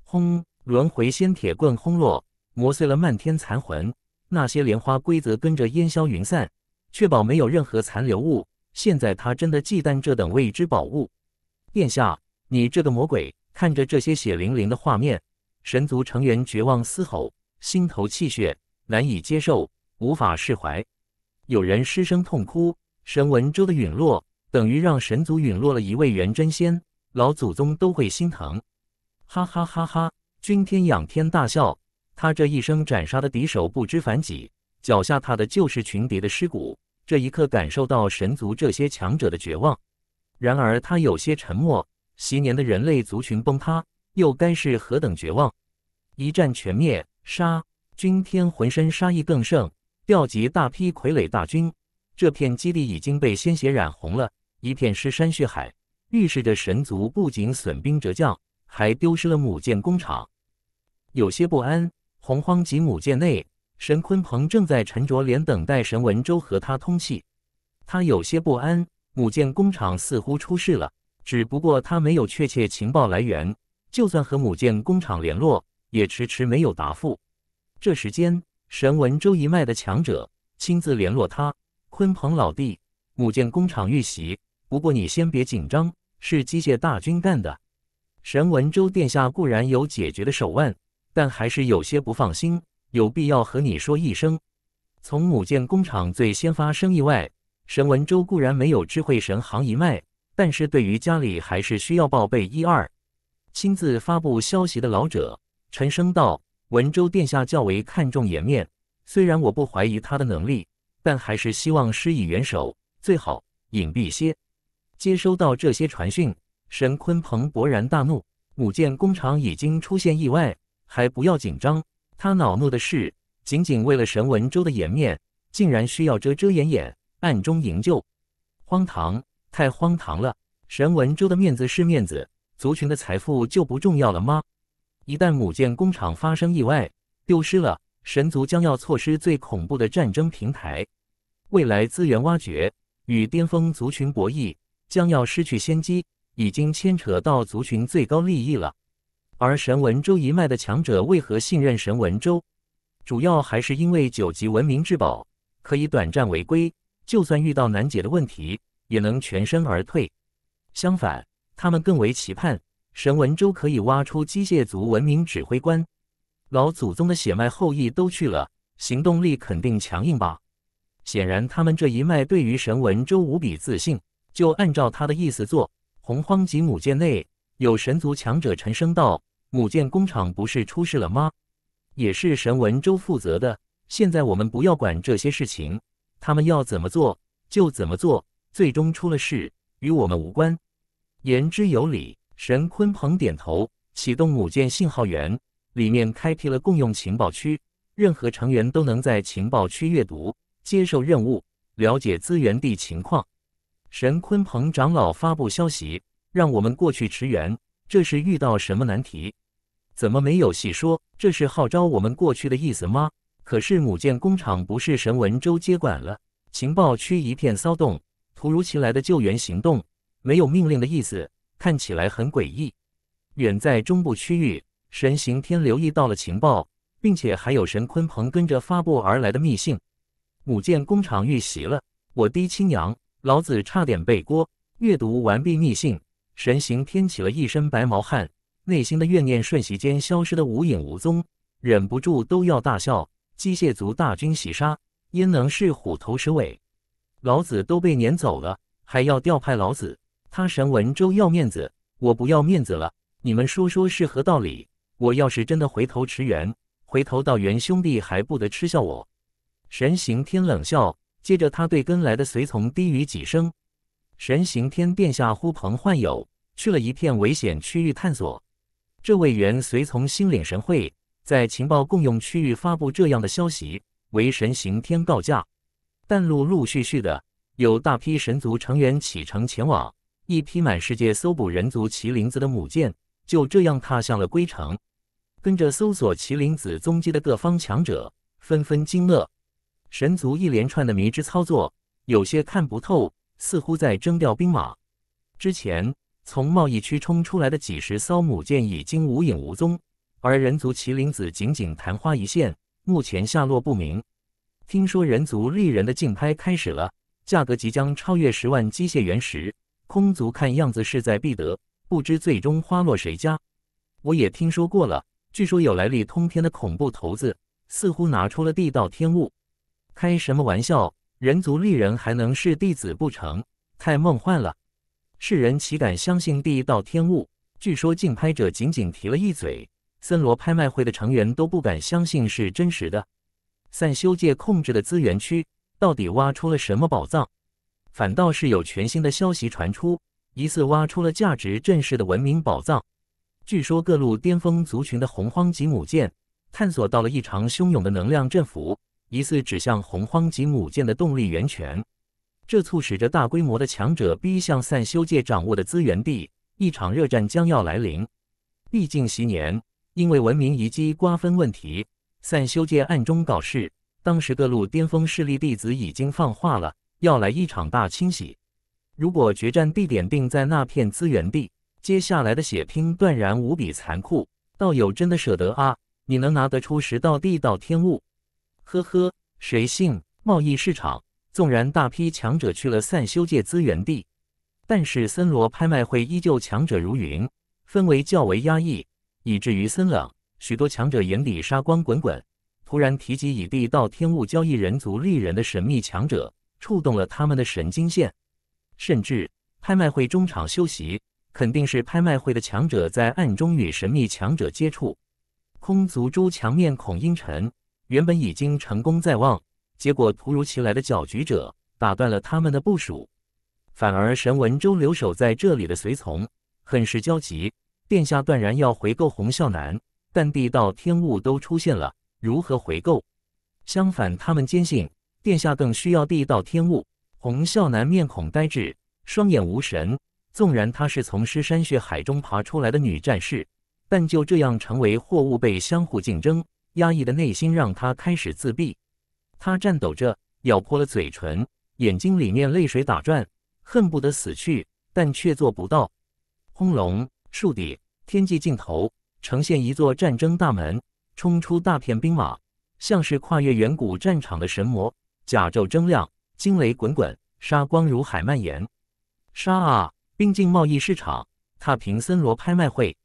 Speaker 1: 轰！轮回仙铁棍轰落，磨碎了漫天残魂，那些莲花规则跟着烟消云散，确保没有任何残留物。现在他真的忌惮这等未知宝物。殿下，你这个魔鬼！看着这些血淋淋的画面，神族成员绝望嘶吼，心头气血难以接受，无法释怀。有人失声痛哭，神文州的陨落等于让神族陨落了一位元真仙，老祖宗都会心疼。哈哈哈哈！君天仰天大笑，他这一生斩杀的敌手不知凡几，脚下踏的就是群敌的尸骨。这一刻感受到神族这些强者的绝望，然而他有些沉默。昔年的人类族群崩塌，又该是何等绝望？一战全灭，杀！君天浑身杀意更盛。调集大批傀儡大军，这片基地已经被鲜血染红了，一片尸山血海，预示着神族不仅损兵折将，还丢失了母舰工厂。有些不安，洪荒及母舰内，神鲲鹏正在沉着脸等待神文周和他通气。他有些不安，母舰工厂似乎出事了，只不过他没有确切情报来源，就算和母舰工厂联络，也迟迟没有答复。这时间。神文州一脉的强者亲自联络他，鲲鹏老弟，母舰工厂遇袭。不过你先别紧张，是机械大军干的。神文州殿下固然有解决的手腕，但还是有些不放心，有必要和你说一声。从母舰工厂最先发生意外，神文州固然没有智慧神行一脉，但是对于家里还是需要报备一二。亲自发布消息的老者沉声道。文州殿下较为看重颜面，虽然我不怀疑他的能力，但还是希望施以援手，最好隐蔽些。接收到这些传讯，神鲲鹏勃然大怒。母舰工厂已经出现意外，还不要紧张。他恼怒的是，仅仅为了神文州的颜面，竟然需要遮遮掩掩、暗中营救，荒唐，太荒唐了！神文州的面子是面子，族群的财富就不重要了吗？一旦母舰工厂发生意外，丢失了，神族将要错失最恐怖的战争平台，未来资源挖掘与巅峰族群博弈将要失去先机，已经牵扯到族群最高利益了。而神文州一脉的强者为何信任神文州？主要还是因为九级文明至宝可以短暂回归，就算遇到难解的问题，也能全身而退。相反，他们更为期盼。神文州可以挖出机械族文明指挥官，老祖宗的血脉后裔都去了，行动力肯定强硬吧？显然他们这一脉对于神文州无比自信，就按照他的意思做。洪荒级母舰内有神族强者沉声道：“母舰工厂不是出事了吗？也是神文州负责的。现在我们不要管这些事情，他们要怎么做就怎么做。最终出了事，与我们无关。”言之有理。神鲲鹏点头，启动母舰信号源，里面开辟了共用情报区，任何成员都能在情报区阅读、接受任务、了解资源地情况。神鲲鹏长老发布消息，让我们过去驰援。这是遇到什么难题？怎么没有细说？这是号召我们过去的意思吗？可是母舰工厂不是神文州接管了？情报区一片骚动，突如其来的救援行动，没有命令的意思。看起来很诡异。远在中部区域，神行天留意到了情报，并且还有神鲲鹏跟着发布而来的密信。母舰工厂遇袭了，我滴亲娘，老子差点背锅。阅读完毕密信，神行天起了一身白毛汗，内心的怨念瞬息间消失的无影无踪，忍不住都要大笑。机械族大军袭杀，焉能是虎头蛇尾？老子都被撵走了，还要调派老子。他神文州要面子，我不要面子了。你们说说，是何道理？我要是真的回头驰援，回头到元兄弟还不得嗤笑我？神行天冷笑，接着他对跟来的随从低语几声。神行天殿下呼朋唤友，去了一片危险区域探索。这位元随从心领神会，在情报共用区域发布这样的消息，为神行天告假。但陆陆续续的，有大批神族成员启程前往。一批满世界搜捕人族麒麟子的母舰就这样踏向了归程，跟着搜索麒麟子踪迹的各方强者纷纷惊愕。神族一连串的迷之操作，有些看不透，似乎在征调兵马。之前从贸易区冲出来的几十艘母舰已经无影无踪，而人族麒麟子仅仅昙花一现，目前下落不明。听说人族丽人的竞拍开始了，价格即将超越十万机械原石。空族看样子势在必得，不知最终花落谁家。我也听说过了，据说有来历通天的恐怖头子，似乎拿出了地道天物。开什么玩笑？人族立人还能是弟子不成？太梦幻了。世人岂敢相信地道天物？据说竞拍者仅仅提了一嘴，森罗拍卖会的成员都不敢相信是真实的。散修界控制的资源区到底挖出了什么宝藏？反倒是有全新的消息传出，疑似挖出了价值震世的文明宝藏。据说各路巅峰族群的洪荒级母舰探索到了异常汹涌的能量振幅，疑似指向洪荒级母舰的动力源泉。这促使着大规模的强者逼向散修界掌握的资源地，一场热战将要来临。毕竟昔年因为文明遗迹瓜分问题，散修界暗中搞事，当时各路巅峰势力弟子已经放话了。要来一场大清洗，如果决战地点定在那片资源地，接下来的血拼断然无比残酷。道友真的舍得啊？你能拿得出十道地道天物？呵呵，谁信？贸易市场纵然大批强者去了散修界资源地，但是森罗拍卖会依旧强者如云，氛围较为压抑，以至于森冷。许多强者眼里杀光滚滚，突然提及以地道天物交易人族利人的神秘强者。触动了他们的神经线，甚至拍卖会中场休息，肯定是拍卖会的强者在暗中与神秘强者接触。空足珠墙面孔阴沉，原本已经成功在望，结果突如其来的搅局者打断了他们的部署，反而神文周留守在这里的随从很是焦急。殿下断然要回购红孝男，但地道天物都出现了，如何回购？相反，他们坚信。殿下更需要地道天物。洪孝南面孔呆滞，双眼无神。纵然她是从尸山血海中爬出来的女战士，但就这样成为货物被相互竞争，压抑的内心让她开始自闭。她颤抖着，咬破了嘴唇，眼睛里面泪水打转，恨不得死去，但却做不到。轰隆，树底，天际尽头，呈现一座战争大门，冲出大片兵马，像是跨越远古战场的神魔。甲胄铮亮，惊雷滚滚，杀光如海蔓延。杀啊！兵进贸易市场，踏平森罗拍卖会，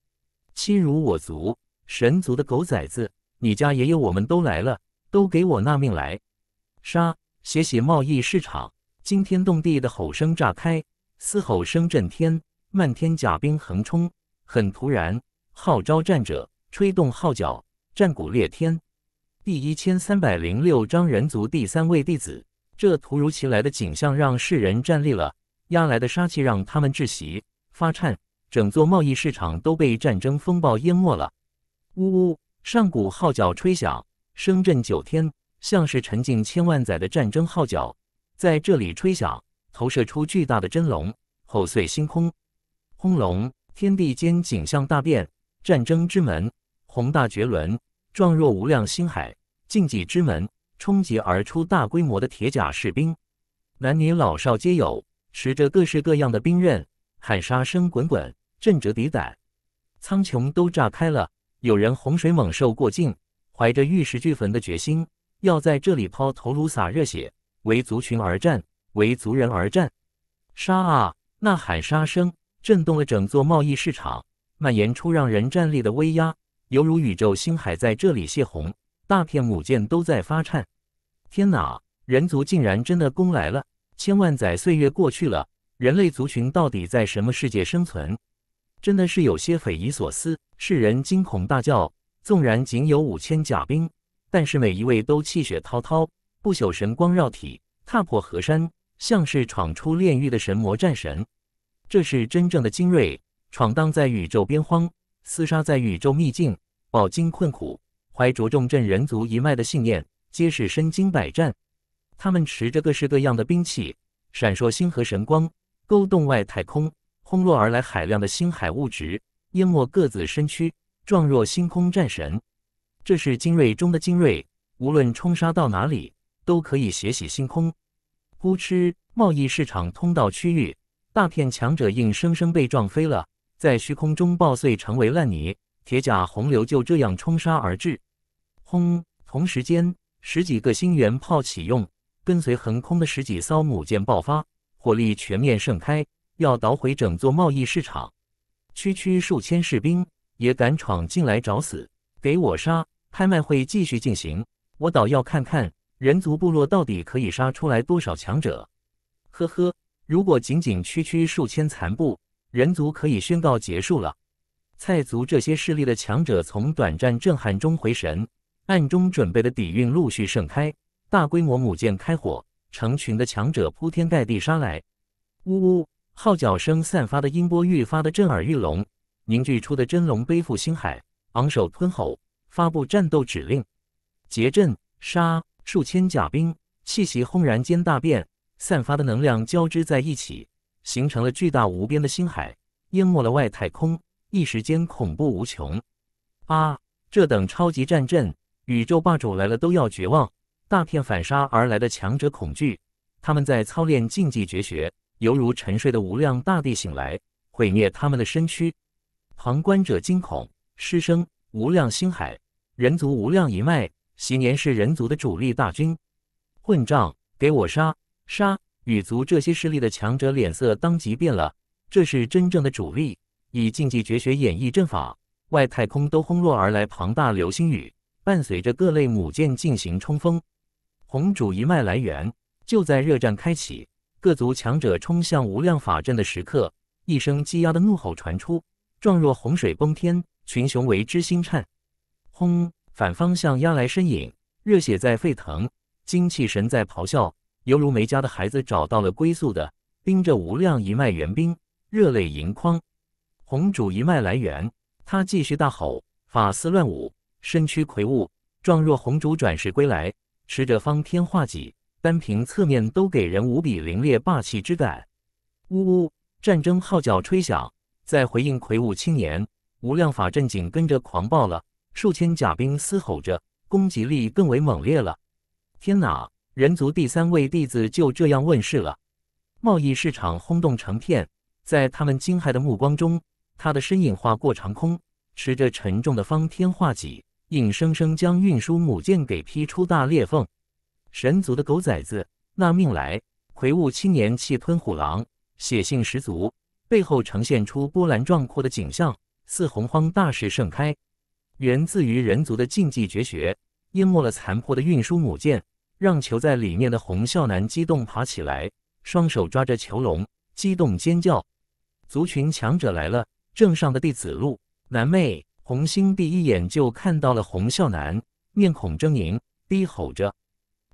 Speaker 1: 亲如我族神族的狗崽子！你家也有，我们都来了，都给我纳命来！杀！血洗贸易市场，惊天动地的吼声炸开，嘶吼声震天，漫天甲兵横冲。很突然，号召战者，吹动号角，战鼓裂天。第一千三百零六章人族第三位弟子。这突如其来的景象让世人站立了，压来的杀气让他们窒息、发颤。整座贸易市场都被战争风暴淹没了。呜呜，上古号角吹响，声震九天，像是沉浸千万载的战争号角在这里吹响，投射出巨大的真龙，吼碎星空。轰隆，天地间景象大变，战争之门宏大绝伦。状若无量星海，禁忌之门冲击而出，大规模的铁甲士兵，男女老少皆有，持着各式各样的兵刃，喊杀声滚滚，震折敌胆，苍穹都炸开了。有人洪水猛兽过境，怀着玉石俱焚的决心，要在这里抛头颅、洒热血，为族群而战，为族人而战，杀啊！呐喊杀声震动了整座贸易市场，蔓延出让人战栗的威压。犹如宇宙星海在这里泄洪，大片母舰都在发颤。天哪！人族竟然真的攻来了！千万载岁月过去了，人类族群到底在什么世界生存？真的是有些匪夷所思。世人惊恐大叫。纵然仅有五千甲兵，但是每一位都气血滔滔，不朽神光绕体，踏破河山，像是闯出炼狱的神魔战神。这是真正的精锐，闯荡在宇宙边荒。厮杀在宇宙秘境，饱经困苦，怀着重振人族一脉的信念，皆是身经百战。他们持着各式各样的兵器，闪烁星河神光，勾动外太空，轰落而来海量的星海物质，淹没各自身躯，状若星空战神。这是精锐中的精锐，无论冲杀到哪里，都可以血洗星空。呼哧！贸易市场通道区域，大片强者硬生生被撞飞了。在虚空中爆碎，成为烂泥。铁甲洪流就这样冲杀而至。轰！同时间，十几个星元炮启用，跟随横空的十几艘母舰爆发，火力全面盛开，要捣毁整座贸易市场。区区数千士兵也敢闯进来找死？给我杀！拍卖会继续进行，我倒要看看人族部落到底可以杀出来多少强者。呵呵，如果仅仅区区数千残部。人族可以宣告结束了。蔡族这些势力的强者从短暂震撼中回神，暗中准备的底蕴陆续盛开。大规模母舰开火，成群的强者铺天盖地杀来。呜呜，号角声散发的音波愈发的震耳欲聋，凝聚出的真龙背负星海，昂首吞吼，发布战斗指令。结阵杀数千甲兵，气息轰然间大变，散发的能量交织在一起。形成了巨大无边的星海，淹没了外太空，一时间恐怖无穷。啊，这等超级战阵，宇宙霸主来了都要绝望。大片反杀而来的强者恐惧，他们在操练禁忌绝学，犹如沉睡的无量大地醒来，毁灭他们的身躯。旁观者惊恐失声。无量星海，人族无量一脉，昔年是人族的主力大军。混账，给我杀！杀！羽族这些势力的强者脸色当即变了，这是真正的主力。以禁忌绝学演绎阵法，外太空都轰落而来庞大流星雨，伴随着各类母舰进行冲锋。红主一脉来源就在热战开启，各族强者冲向无量法阵的时刻，一声积压的怒吼传出，状若洪水崩天，群雄为之心颤。轰！反方向压来身影，热血在沸腾，精气神在咆哮。犹如没家的孩子找到了归宿的，盯着无量一脉援兵，热泪盈眶。红主一脉来援，他继续大吼，法丝乱舞，身躯魁梧，状若红主转世归来，持着方天画戟，单凭侧面都给人无比凌冽霸气之感。呜呜，战争号角吹响，在回应魁梧青年无量法阵紧跟着狂暴了，数千甲兵嘶吼着，攻击力更为猛烈了。天哪！人族第三位弟子就这样问世了，贸易市场轰动成片。在他们惊骇的目光中，他的身影划过长空，持着沉重的方天画戟，硬生生将运输母舰给劈出大裂缝。神族的狗崽子，纳命来！魁梧青年气吞虎狼，血性十足，背后呈现出波澜壮阔的景象，似洪荒大势盛开。源自于人族的禁忌绝学，淹没了残破的运输母舰。让囚在里面的红笑男激动爬起来，双手抓着囚笼，激动尖叫。族群强者来了，正上的弟子路南妹、红星第一眼就看到了红笑男，面孔狰狞，低吼着：“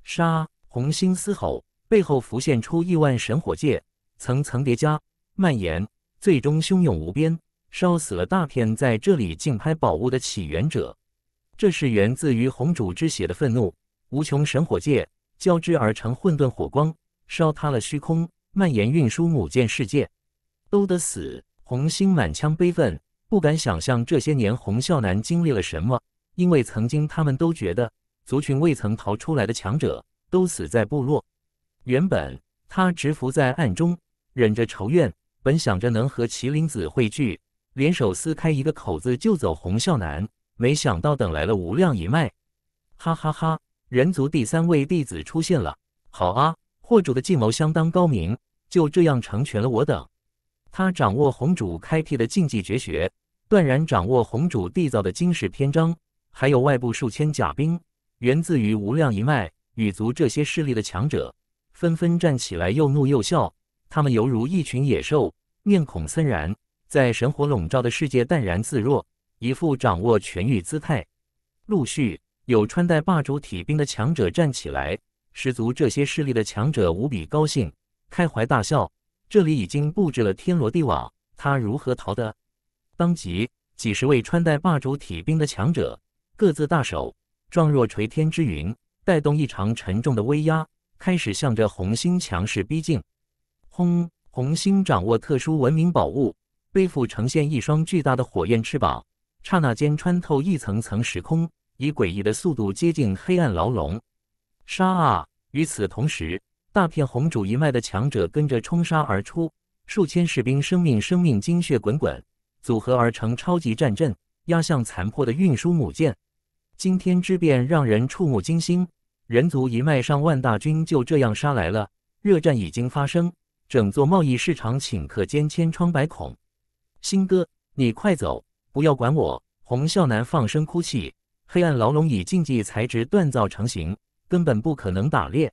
Speaker 1: 杀！”红星嘶吼，背后浮现出亿万神火界，层层叠加、蔓延，最终汹涌无边，烧死了大片在这里竞拍宝物的起源者。这是源自于红主之血的愤怒。无穷神火界交织而成混沌火光，烧塌了虚空，蔓延运输母舰世界，都得死！红兴满腔悲愤，不敢想象这些年红孝男经历了什么。因为曾经他们都觉得族群未曾逃出来的强者都死在部落。原本他蛰伏在暗中，忍着仇怨，本想着能和麒麟子汇聚，联手撕开一个口子救走红孝男，没想到等来了无量一脉，哈哈哈。人族第三位弟子出现了。好啊，货主的计谋相当高明，就这样成全了我等。他掌握红主开辟的禁忌绝学，断然掌握红主缔造的惊世篇章，还有外部数千甲兵，源自于无量一脉、羽族这些势力的强者，纷纷站起来，又怒又笑。他们犹如一群野兽，面孔森然，在神火笼罩的世界淡然自若，一副掌握全域姿态，陆续。有穿戴霸主体兵的强者站起来，十足这些势力的强者无比高兴，开怀大笑。这里已经布置了天罗地网，他如何逃的？当即，几十位穿戴霸主体兵的强者各自大手，状若垂天之云，带动异常沉重的威压，开始向着红星强势逼近。轰！红星掌握特殊文明宝物，背负呈现一双巨大的火焰翅膀，刹那间穿透一层层时空。以诡异的速度接近黑暗牢笼，杀！啊！与此同时，大片红主一脉的强者跟着冲杀而出，数千士兵生命、生命精血滚滚组合而成超级战阵，压向残破的运输母舰。惊天之变让人触目惊心，人族一脉上万大军就这样杀来了。热战已经发生，整座贸易市场顷刻间千疮百孔。星哥，你快走，不要管我！洪啸南放声哭泣。黑暗牢笼以禁忌材质锻造成型，根本不可能打猎。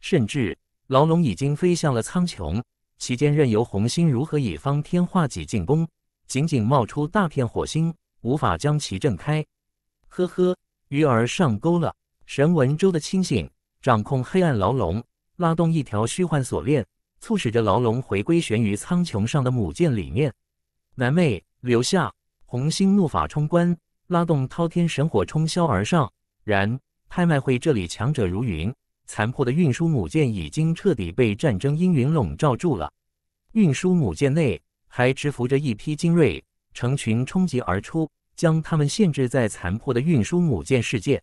Speaker 1: 甚至牢笼已经飞向了苍穹，其间任由红星如何以方天画戟进攻，仅仅冒出大片火星，无法将其震开。呵呵，鱼儿上钩了！神文州的清醒，掌控黑暗牢笼，拉动一条虚幻锁链，促使着牢笼回归悬于苍穹上的母舰里面。南妹留下，红星怒法冲关。拉动滔天神火冲霄而上，然拍卖会这里强者如云，残破的运输母舰已经彻底被战争阴云笼罩住了。运输母舰内还蛰伏着一批精锐，成群冲击而出，将他们限制在残破的运输母舰世界。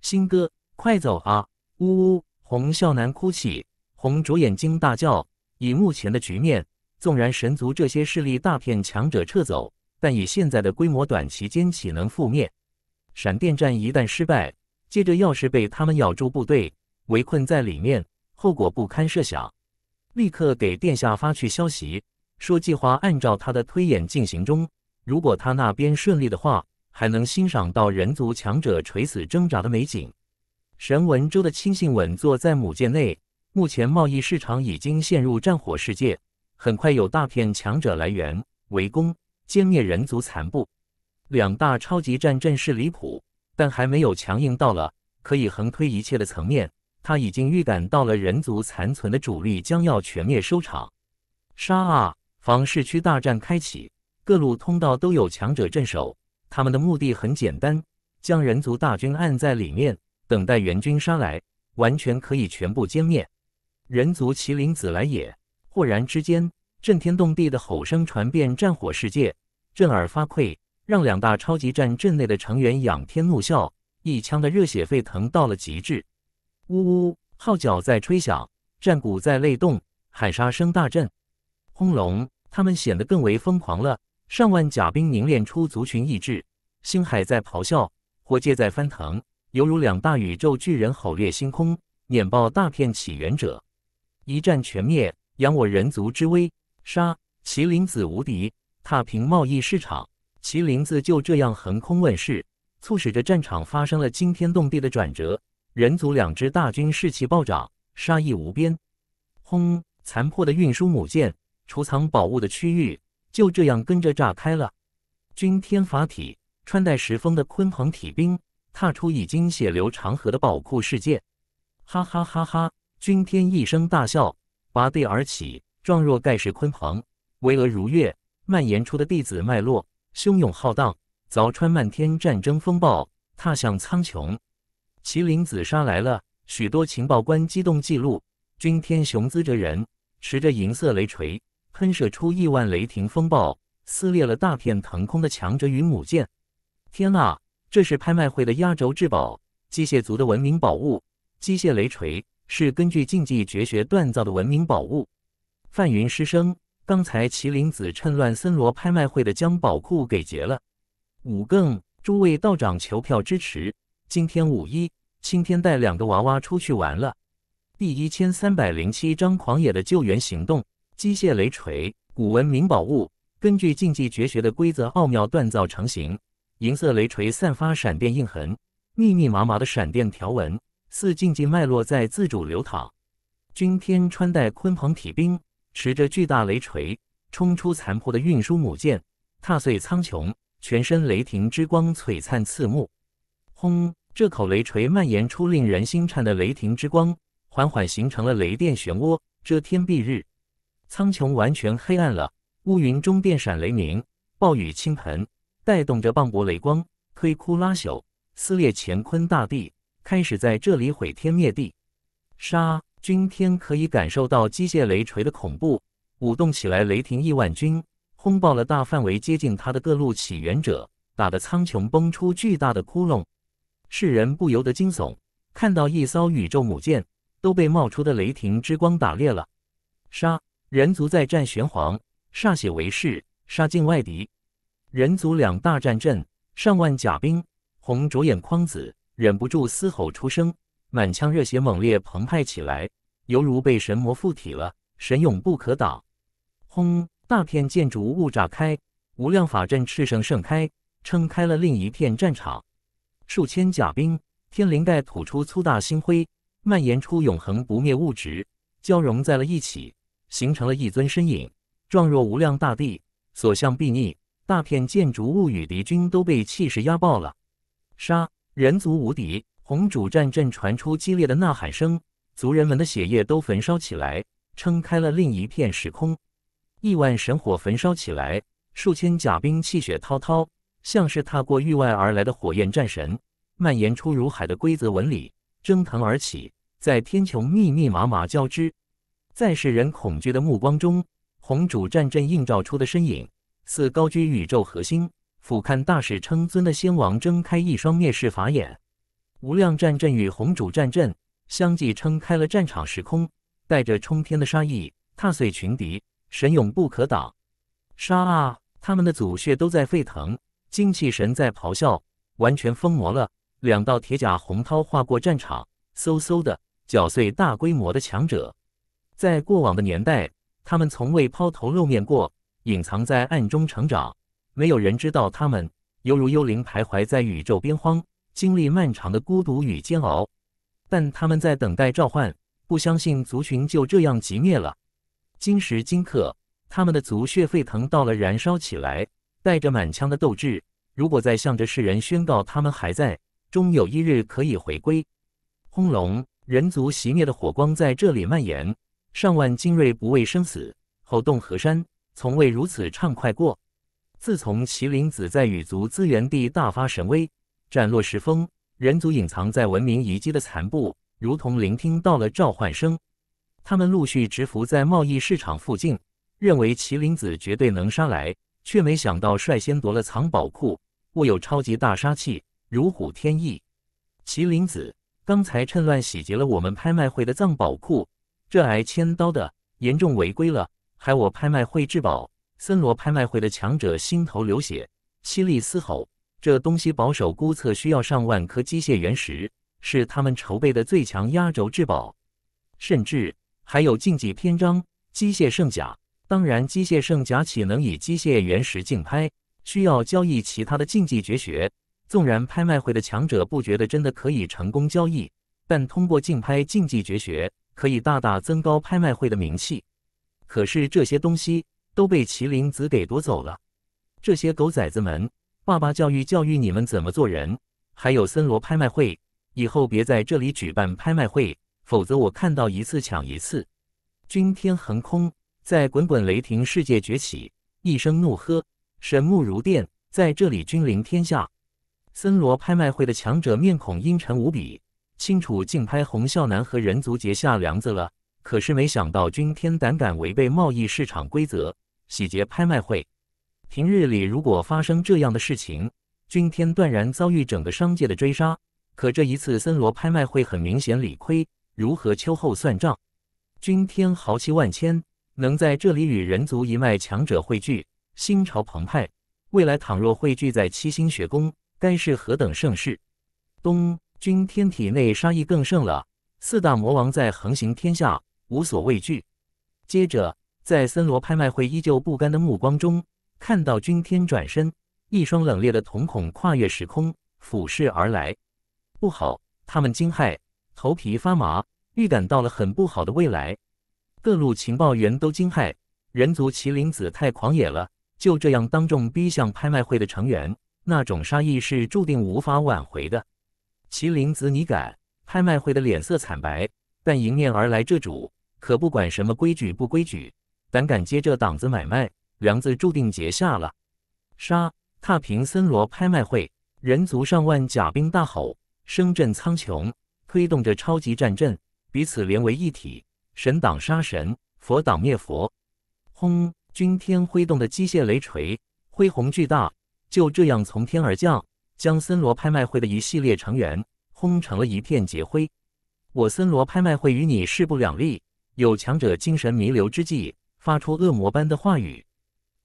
Speaker 1: 新哥，快走啊！呜呜，红笑男哭泣，红着眼睛大叫。以目前的局面，纵然神族这些势力大片强者撤走。但以现在的规模，短期间岂能覆灭？闪电战一旦失败，接着要是被他们咬住，部队围困在里面，后果不堪设想。立刻给殿下发去消息，说计划按照他的推演进行中。如果他那边顺利的话，还能欣赏到人族强者垂死挣扎的美景。神文州的亲信稳坐在母舰内，目前贸易市场已经陷入战火世界，很快有大片强者来源围攻。歼灭人族残部，两大超级战阵势离谱，但还没有强硬到了可以横推一切的层面。他已经预感到了人族残存的主力将要全灭收场。杀啊！防市区大战开启，各路通道都有强者镇守，他们的目的很简单：将人族大军按在里面，等待援军杀来，完全可以全部歼灭。人族麒麟子来也！忽然之间。震天动地的吼声传遍战火世界，震耳发聩，让两大超级战阵内的成员仰天怒啸，一腔的热血沸腾到了极致。呜呜，号角在吹响，战鼓在擂动，喊杀声大震。轰隆，他们显得更为疯狂了。上万甲兵凝练出族群意志，星海在咆哮，火界在翻腾，犹如两大宇宙巨人吼掠星空，碾爆大片起源者，一战全灭，扬我人族之威。杀！麒麟子无敌，踏平贸易市场。麒麟子就这样横空问世，促使着战场发生了惊天动地的转折。人族两支大军士气暴涨，杀意无边。轰！残破的运输母舰，储藏宝物的区域，就这样跟着炸开了。君天法体，穿戴石风的鲲鹏体兵，踏出已经血流长河的宝库世界。哈哈哈哈！君天一声大笑，拔地而起。状若盖世鲲鹏，巍峨如岳，蔓延出的弟子脉络汹涌浩荡，凿穿漫天战争风暴，踏向苍穹。麒麟子杀来了，许多情报官激动记录。君天雄姿着人，持着银色雷锤，喷射出亿万雷霆风暴，撕裂了大片腾空的强者与母舰。天呐，这是拍卖会的压轴之宝，机械族的文明宝物——机械雷锤，是根据禁忌绝学锻造的文明宝物。范云师生，刚才麒麟子趁乱，森罗拍卖会的将宝库给劫了。五更，诸位道长求票支持。今天五一，青天带两个娃娃出去玩了。第一千三百零七章狂野的救援行动。机械雷锤，古文明宝物，根据禁忌绝学的规则奥妙锻造成型。银色雷锤散发闪电印痕，密密麻麻的闪电条纹，似禁忌脉络在自主流淌。今天穿戴鲲鹏体冰。持着巨大雷锤，冲出残破的运输母舰，踏碎苍穹，全身雷霆之光璀璨刺目。轰！这口雷锤蔓延出令人心颤的雷霆之光，缓缓形成了雷电漩涡，遮天蔽日，苍穹完全黑暗了。乌云中电闪雷鸣，暴雨倾盆，带动着磅礴雷光，推枯拉朽，撕裂乾坤大地，开始在这里毁天灭地。杀！君天可以感受到机械雷锤的恐怖，舞动起来，雷霆亿万军，轰爆了大范围接近他的各路起源者，打得苍穹崩出巨大的窟窿，世人不由得惊悚，看到一艘宇宙母舰都被冒出的雷霆之光打裂了。杀！人族再战玄黄，煞血为誓，杀尽外敌。人族两大战阵，上万甲兵，红着眼眶子，忍不住嘶吼出声。满腔热血猛烈澎湃起来，犹如被神魔附体了，神勇不可挡。轰！大片建筑物炸开，无量法阵赤盛盛开，撑开了另一片战场。数千甲兵，天灵盖吐出粗大星辉，蔓延出永恒不灭物质，交融在了一起，形成了一尊身影，状若无量大帝，所向必逆。大片建筑物与敌军都被气势压爆了。杀！人族无敌。红主战阵传出激烈的呐喊声，族人们的血液都焚烧起来，撑开了另一片时空。亿万神火焚烧起来，数千甲兵气血滔滔，像是踏过域外而来的火焰战神，蔓延出如海的规则纹理，蒸腾而起，在天穹密密麻麻交织。在世人恐惧的目光中，红主战阵映照出的身影，似高居宇宙核心，俯瞰大势称尊的先王，睁开一双蔑视法眼。无量战阵与红主战阵相继撑开了战场时空，带着冲天的杀意，踏碎群敌，神勇不可挡。杀！他们的祖血都在沸腾，精气神在咆哮，完全疯魔了。两道铁甲洪涛划过战场，嗖嗖的搅碎大规模的强者。在过往的年代，他们从未抛头露面过，隐藏在暗中成长，没有人知道他们，犹如幽灵徘徊在宇宙边荒。经历漫长的孤独与煎熬，但他们在等待召唤，不相信族群就这样寂灭了。今时今刻，他们的族血沸腾到了燃烧起来，带着满腔的斗志，如果再向着世人宣告他们还在，终有一日可以回归。轰隆！人族熄灭的火光在这里蔓延，上万精锐不畏生死，吼动河山，从未如此畅快过。自从麒麟子在羽族资源地大发神威。战落石峰，人族隐藏在文明遗迹的残部，如同聆听到了召唤声。他们陆续直伏在贸易市场附近，认为麒麟子绝对能杀来，却没想到率先夺了藏宝库，握有超级大杀器，如虎添翼。麒麟子刚才趁乱洗劫了我们拍卖会的藏宝库，这挨千刀的，严重违规了，还我拍卖会至宝森罗拍卖会的强者心头流血，凄厉嘶吼。这东西保守估测需要上万颗机械原石，是他们筹备的最强压轴之宝。甚至还有竞技篇章机械圣甲，当然，机械圣甲岂能以机械原石竞拍？需要交易其他的竞技绝学。纵然拍卖会的强者不觉得真的可以成功交易，但通过竞拍竞技绝学，可以大大增高拍卖会的名气。可是这些东西都被麒麟子给夺走了，这些狗崽子们！爸爸教育教育你们怎么做人。还有森罗拍卖会，以后别在这里举办拍卖会，否则我看到一次抢一次。君天横空在滚滚雷霆世界崛起，一声怒喝，神目如电，在这里君临天下。森罗拍卖会的强者面孔阴沉无比，清楚竞拍洪啸南和人族结下梁子了。可是没想到君天胆敢违背贸易市场规则，洗劫拍卖会。平日里如果发生这样的事情，君天断然遭遇整个商界的追杀。可这一次森罗拍卖会很明显理亏，如何秋后算账？君天豪气万千，能在这里与人族一脉强者汇聚，心潮澎湃。未来倘若汇聚在七星学宫，该是何等盛世！东君天体内杀意更盛了。四大魔王在横行天下，无所畏惧。接着，在森罗拍卖会依旧不甘的目光中。看到君天转身，一双冷冽的瞳孔跨越时空俯视而来。不好！他们惊骇，头皮发麻，预感到了很不好的未来。各路情报员都惊骇，人族麒麟子太狂野了，就这样当众逼向拍卖会的成员，那种杀意是注定无法挽回的。麒麟子，你敢！拍卖会的脸色惨白，但迎面而来这主可不管什么规矩不规矩，胆敢接这档子买卖。梁子注定结下了。杀！踏平森罗拍卖会，人族上万甲兵大吼，声震苍穹，推动着超级战阵，彼此连为一体。神挡杀神，佛挡灭佛。轰！君天挥动的机械雷锤，恢弘巨大，就这样从天而降，将森罗拍卖会的一系列成员轰成了一片劫灰。我森罗拍卖会与你势不两立。有强者精神弥留之际，发出恶魔般的话语。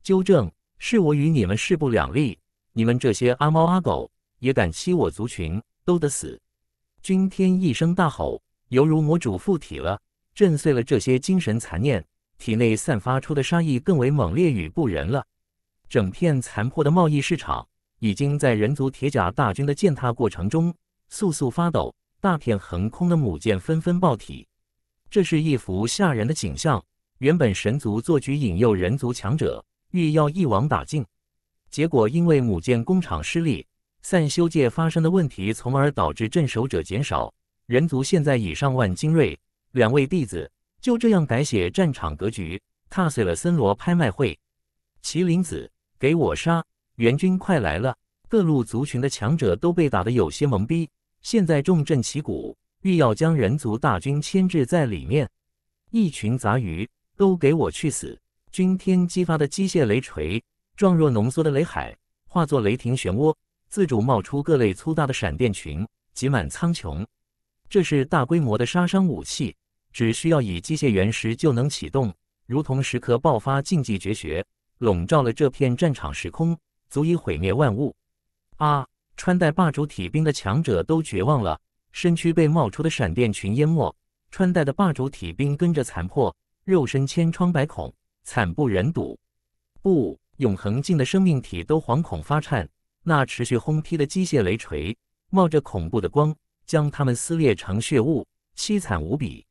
Speaker 1: 纠正，是我与你们势不两立。你们这些阿猫阿狗也敢欺我族群，都得死！君天一声大吼，犹如魔主附体了，震碎了这些精神残念，体内散发出的杀意更为猛烈与不仁了。整片残破的贸易市场已经在人族铁甲大军的践踏过程中簌簌发抖，大片横空的母舰纷纷爆体，这是一幅吓人的景象。原本神族做局引诱人族强者。欲要一网打尽，结果因为母舰工厂失利、散修界发生的问题，从而导致镇守者减少。人族现在已上万精锐，两位弟子就这样改写战场格局，踏碎了森罗拍卖会。麒麟子，给我杀！援军快来了！各路族群的强者都被打得有些懵逼。现在重振旗鼓，欲要将人族大军牵制在里面。一群杂鱼，都给我去死！钧天激发的机械雷锤，状若浓缩的雷海，化作雷霆漩涡，自主冒出各类粗大的闪电群，挤满苍穹。这是大规模的杀伤武器，只需要以机械原石就能启动，如同时刻爆发禁忌绝学，笼罩了这片战场时空，足以毁灭万物。啊！穿戴霸主体兵的强者都绝望了，身躯被冒出的闪电群淹没，穿戴的霸主体兵跟着残破，肉身千疮百孔。惨不忍睹，不永恒境的生命体都惶恐发颤。那持续轰劈的机械雷锤，冒着恐怖的光，将他们撕裂成血雾，凄惨无比。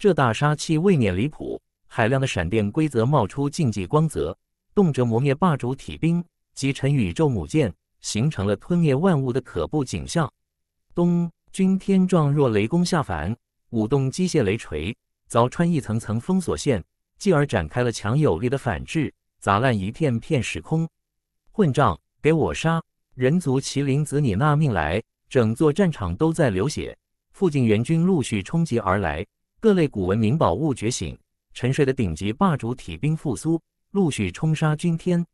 Speaker 1: 这大杀器未免离谱。海量的闪电规则冒出禁忌光泽，动辄磨灭霸主体兵，及沉宇宙母舰，形成了吞灭万物的可怖景象。东君天状若雷公下凡，舞动机械雷锤，凿穿一层层封锁线。继而展开了强有力的反制，砸烂一片片时空。混账，给我杀！人族麒麟子，你纳命来！整座战场都在流血，附近援军陆续冲击而来，各类古文明宝物觉醒，沉睡的顶级霸主体兵复苏，陆续冲杀君天。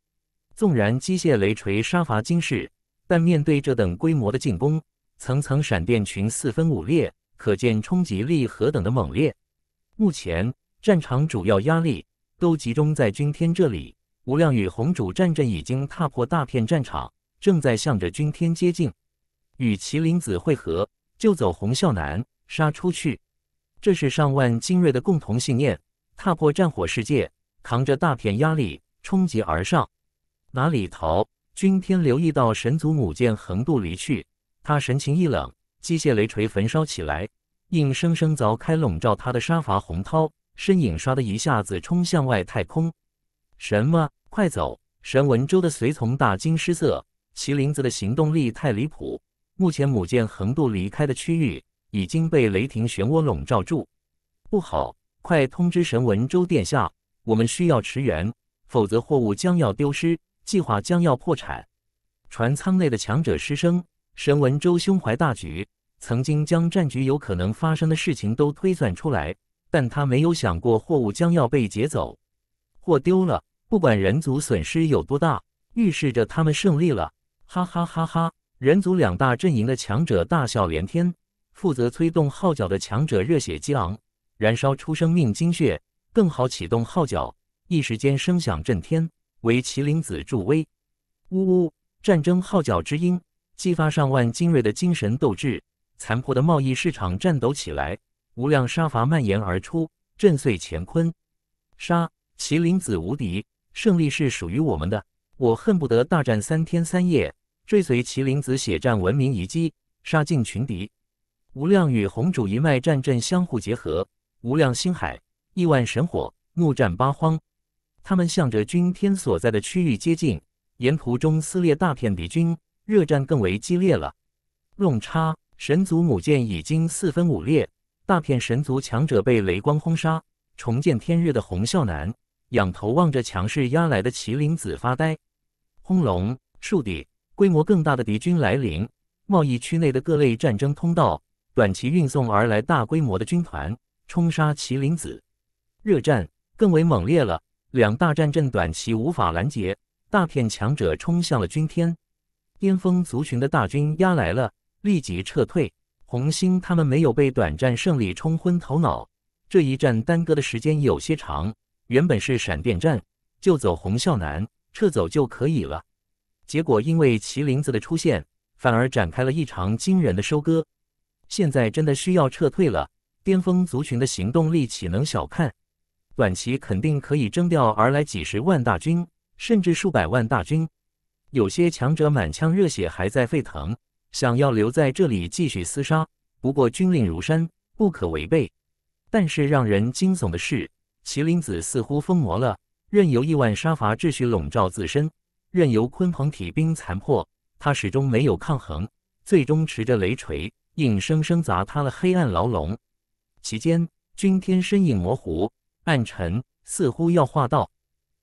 Speaker 1: 纵然机械雷锤杀伐惊世，但面对这等规模的进攻，层层闪电群四分五裂，可见冲击力何等的猛烈。目前。战场主要压力都集中在君天这里。吴亮与红主战阵已经踏破大片战场，正在向着君天接近，与麒麟子会合，救走洪孝南，杀出去。这是上万精锐的共同信念。踏破战火世界，扛着大片压力冲击而上，哪里逃？君天留意到神族母舰横渡离去，他神情一冷，机械雷锤焚烧起来，硬生生凿开笼罩他的杀伐洪涛。身影唰的一下子冲向外太空，什么？快走！神文州的随从大惊失色。麒麟子的行动力太离谱，目前母舰横渡离开的区域已经被雷霆漩涡笼罩住，不好！快通知神文州殿下，我们需要驰援，否则货物将要丢失，计划将要破产。船舱内的强者失声。神文州胸怀大局，曾经将战局有可能发生的事情都推算出来。但他没有想过货物将要被劫走，货丢了，不管人族损失有多大，预示着他们胜利了，哈哈哈哈！人族两大阵营的强者大笑连天，负责催动号角的强者热血激昂，燃烧出生命精血，更好启动号角，一时间声响震天，为麒麟子助威。呜呜，战争号角之音激发上万精锐的精神斗志，残破的贸易市场颤抖起来。无量杀伐蔓延而出，震碎乾坤。杀！麒麟子无敌，胜利是属于我们的。我恨不得大战三天三夜，追随麒麟子血战文明遗迹，杀尽群敌。无量与红主一脉战阵相互结合，无量星海、亿万神火怒战八荒。他们向着君天所在的区域接近，沿途中撕裂大片敌军，热战更为激烈了。乱差！神族母舰已经四分五裂。大片神族强者被雷光轰杀，重见天日的洪啸南仰头望着强势压来的麒麟子发呆。轰隆，树底规模更大的敌军来临，贸易区内的各类战争通道短期运送而来大规模的军团冲杀麒麟子，热战更为猛烈了。两大战阵短期无法拦截，大片强者冲向了君天，巅峰族群的大军压来了，立即撤退。红星他们没有被短暂胜利冲昏头脑，这一战耽搁的时间有些长。原本是闪电战，就走红校南撤走就可以了。结果因为麒麟子的出现，反而展开了异常惊人的收割。现在真的需要撤退了。巅峰族群的行动力岂能小看？短期肯定可以征调而来几十万大军，甚至数百万大军。有些强者满腔热血还在沸腾。想要留在这里继续厮杀，不过军令如山，不可违背。但是让人惊悚的是，麒麟子似乎疯魔了，任由亿万杀伐秩序笼罩自身，任由鲲鹏体兵残破，他始终没有抗衡。最终，持着雷锤，硬生生砸塌了黑暗牢笼。期间，君天身影模糊、暗沉，似乎要化道。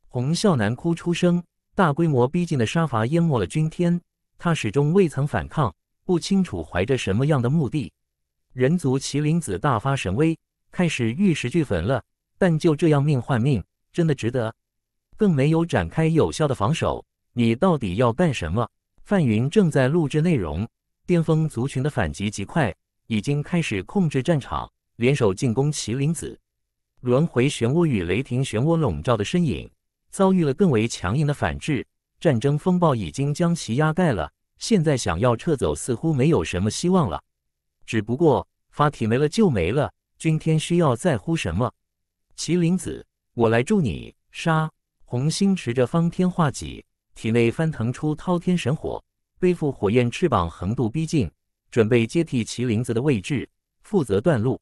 Speaker 1: 洪啸南哭出声，大规模逼近的杀伐淹没了君天，他始终未曾反抗。不清楚怀着什么样的目的，人族麒麟子大发神威，开始玉石俱焚了。但就这样命换命，真的值得？更没有展开有效的防守。你到底要干什么？范云正在录制内容。巅峰族群的反击极快，已经开始控制战场，联手进攻麒麟子。轮回漩涡与雷霆漩涡笼罩的身影，遭遇了更为强硬的反制。战争风暴已经将其压盖了。现在想要撤走，似乎没有什么希望了。只不过法体没了就没了，今天需要在乎什么？麒麟子，我来助你杀！红星持着方天画戟，体内翻腾出滔天神火，背负火焰翅膀横渡逼近，准备接替麒麟子的位置，负责断路。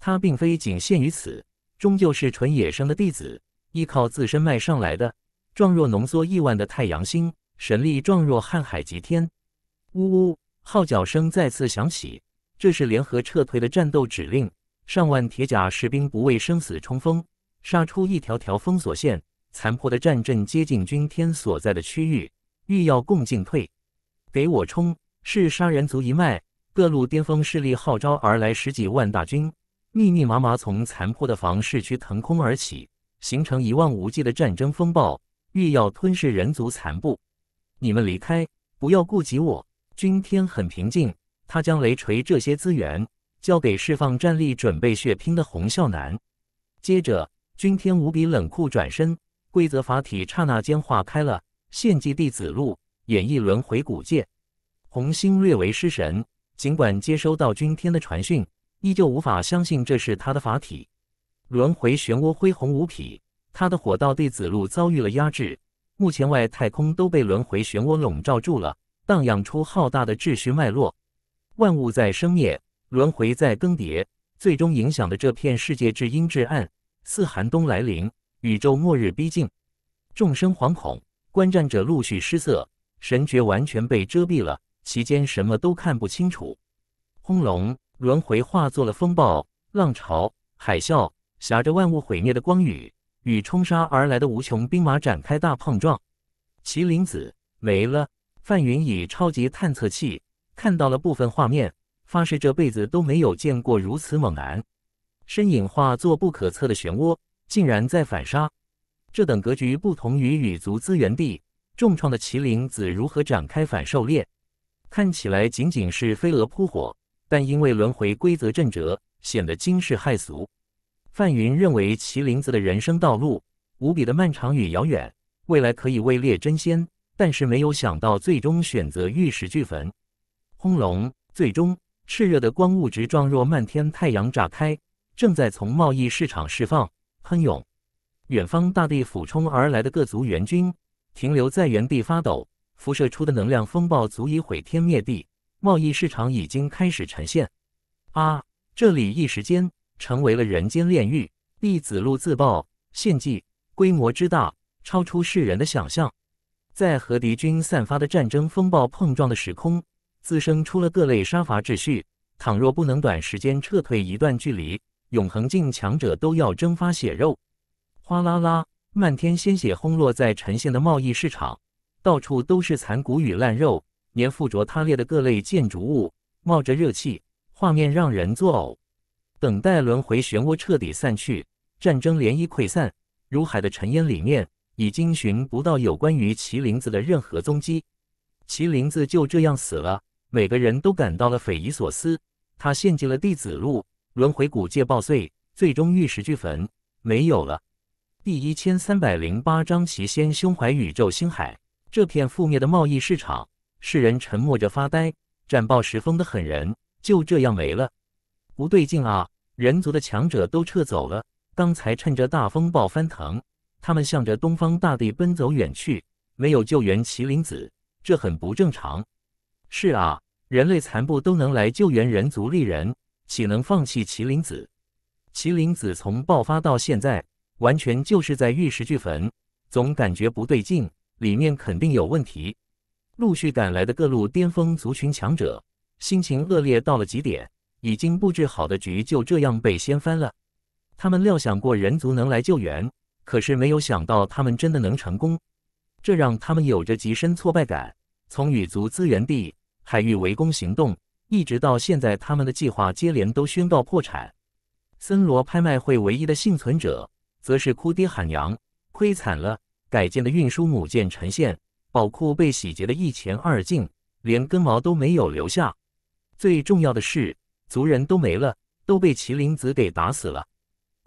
Speaker 1: 他并非仅限于此，终究是纯野生的弟子，依靠自身脉上来的，状若浓缩亿万的太阳星。神力壮若瀚海极天，呜呜，号角声再次响起，这是联合撤退的战斗指令。上万铁甲士兵不畏生死冲锋，杀出一条条封锁线。残破的战阵接近军天所在的区域，欲要共进退。给我冲！是杀人族一脉各路巅峰势力号召而来，十几万大军密密麻麻从残破的防市区腾空而起，形成一望无际的战争风暴，欲要吞噬人族残部。你们离开，不要顾及我。君天很平静，他将雷锤这些资源交给释放战力、准备血拼的洪啸南。接着，君天无比冷酷转身，规则法体刹那间化开了。献祭弟子路演绎轮回古界，红星略为失神。尽管接收到君天的传讯，依旧无法相信这是他的法体。轮回漩涡恢宏无匹，他的火道弟子路遭遇了压制。目前外太空都被轮回漩涡笼罩住了，荡漾出浩大的秩序脉络。万物在生灭，轮回在更迭，最终影响的这片世界至阴至暗，似寒冬来临，宇宙末日逼近，众生惶恐，观战者陆续失色，神觉完全被遮蔽了，其间什么都看不清楚。轰隆，轮回化作了风暴、浪潮、海啸，挟着万物毁灭的光雨。与冲杀而来的无穷兵马展开大碰撞，麒麟子没了。范云以超级探测器看到了部分画面，发誓这辈子都没有见过如此猛男。身影化作不可测的漩涡，竟然在反杀。这等格局不同于羽族资源地重创的麒麟子如何展开反狩猎？看起来仅仅是飞蛾扑火，但因为轮回规则震折，显得惊世骇俗。范云认为，麒麟子的人生道路无比的漫长与遥远，未来可以位列真仙，但是没有想到最终选择玉石俱焚。轰隆！最终，炽热的光物质状若漫天太阳炸开，正在从贸易市场释放喷涌。远方大地俯冲而来的各族援军停留在原地发抖，辐射出的能量风暴足以毁天灭地。贸易市场已经开始呈现。啊！这里一时间。成为了人间炼狱，弟子路自爆献祭，规模之大超出世人的想象。在和敌军散发的战争风暴碰撞的时空，滋生出了各类杀伐秩序。倘若不能短时间撤退一段距离，永恒境强者都要蒸发血肉。哗啦啦，漫天鲜血轰落在陈县的贸易市场，到处都是残骨与烂肉，粘附着塌裂的各类建筑物冒着热气，画面让人作呕。等待轮回漩涡彻底散去，战争涟漪溃散，如海的尘烟里面已经寻不到有关于麒麟子的任何踪迹。麒麟子就这样死了，每个人都感到了匪夷所思。他陷进了弟子路，轮回古界爆碎，最终玉石俱焚，没有了。第一千三百零八章：齐仙胸怀宇宙星海。这片覆灭的贸易市场，世人沉默着发呆。战报时峰的狠人就这样没了。不对劲啊！人族的强者都撤走了。刚才趁着大风暴翻腾，他们向着东方大地奔走远去，没有救援麒麟子，这很不正常。是啊，人类残部都能来救援人族利人，岂能放弃麒麟子？麒麟子从爆发到现在，完全就是在玉石俱焚，总感觉不对劲，里面肯定有问题。陆续赶来的各路巅峰族群强者，心情恶劣到了极点。已经布置好的局就这样被掀翻了。他们料想过人族能来救援，可是没有想到他们真的能成功，这让他们有着极深挫败感。从羽族资源地海域围攻行动，一直到现在，他们的计划接连都宣告破产。森罗拍卖会唯一的幸存者，则是哭爹喊娘，亏惨了。改建的运输母舰沉陷，宝库被洗劫的一干二净，连根毛都没有留下。最重要的是。族人都没了，都被麒麟子给打死了。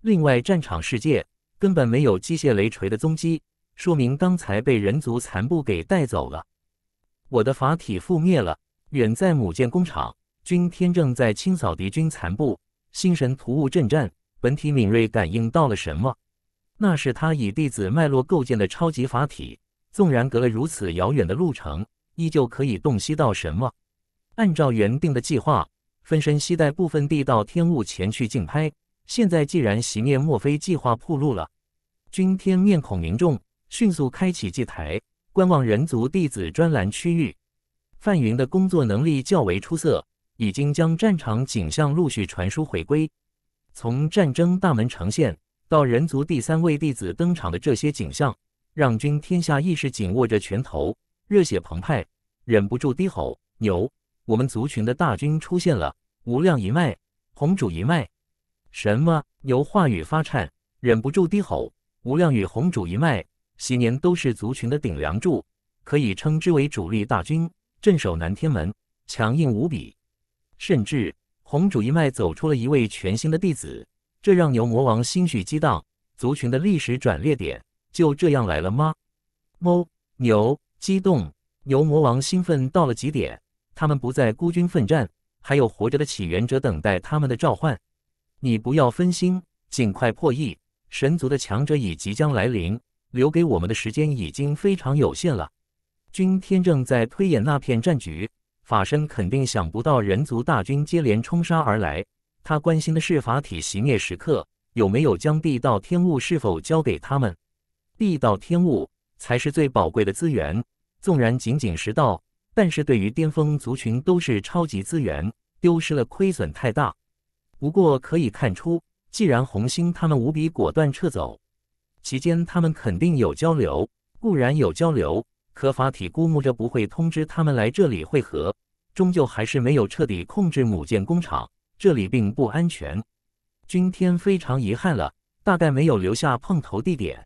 Speaker 1: 另外，战场世界根本没有机械雷锤的踪迹，说明刚才被人族残部给带走了。我的法体覆灭了，远在母舰工厂，君天正在清扫敌军残部。心神突兀阵战，本体敏锐感应到了什么？那是他以弟子脉络构建的超级法体，纵然隔了如此遥远的路程，依旧可以洞悉到什么？按照原定的计划。分身携带部分地道天物前去竞拍。现在既然席念莫非计划铺路了，君天面孔凝重，迅速开启祭台，观望人族弟子专栏区域。范云的工作能力较为出色，已经将战场景象陆续传输回归。从战争大门呈现到人族第三位弟子登场的这些景象，让君天下意识紧握着拳头，热血澎湃，忍不住低吼：“牛！我们族群的大军出现了！”无量一脉、红主一脉，什么牛话语发颤，忍不住低吼：“无量与红主一脉，昔年都是族群的顶梁柱，可以称之为主力大军，镇守南天门，强硬无比。甚至红主一脉走出了一位全新的弟子，这让牛魔王心绪激荡。族群的历史转捩点就这样来了吗？哦，牛激动，牛魔王兴奋到了极点，他们不再孤军奋战。”还有活着的起源者等待他们的召唤，你不要分心，尽快破译。神族的强者已即将来临，留给我们的时间已经非常有限了。君天正在推演那片战局，法身肯定想不到人族大军接连冲杀而来。他关心的是法体熄灭时刻有没有将地道天物是否交给他们。地道天物才是最宝贵的资源，纵然仅仅是道。但是对于巅峰族群都是超级资源，丢失了亏损太大。不过可以看出，既然红星他们无比果断撤走，期间他们肯定有交流，固然有交流，可法体估摸着不会通知他们来这里汇合，终究还是没有彻底控制母舰工厂，这里并不安全。君天非常遗憾了，大概没有留下碰头地点，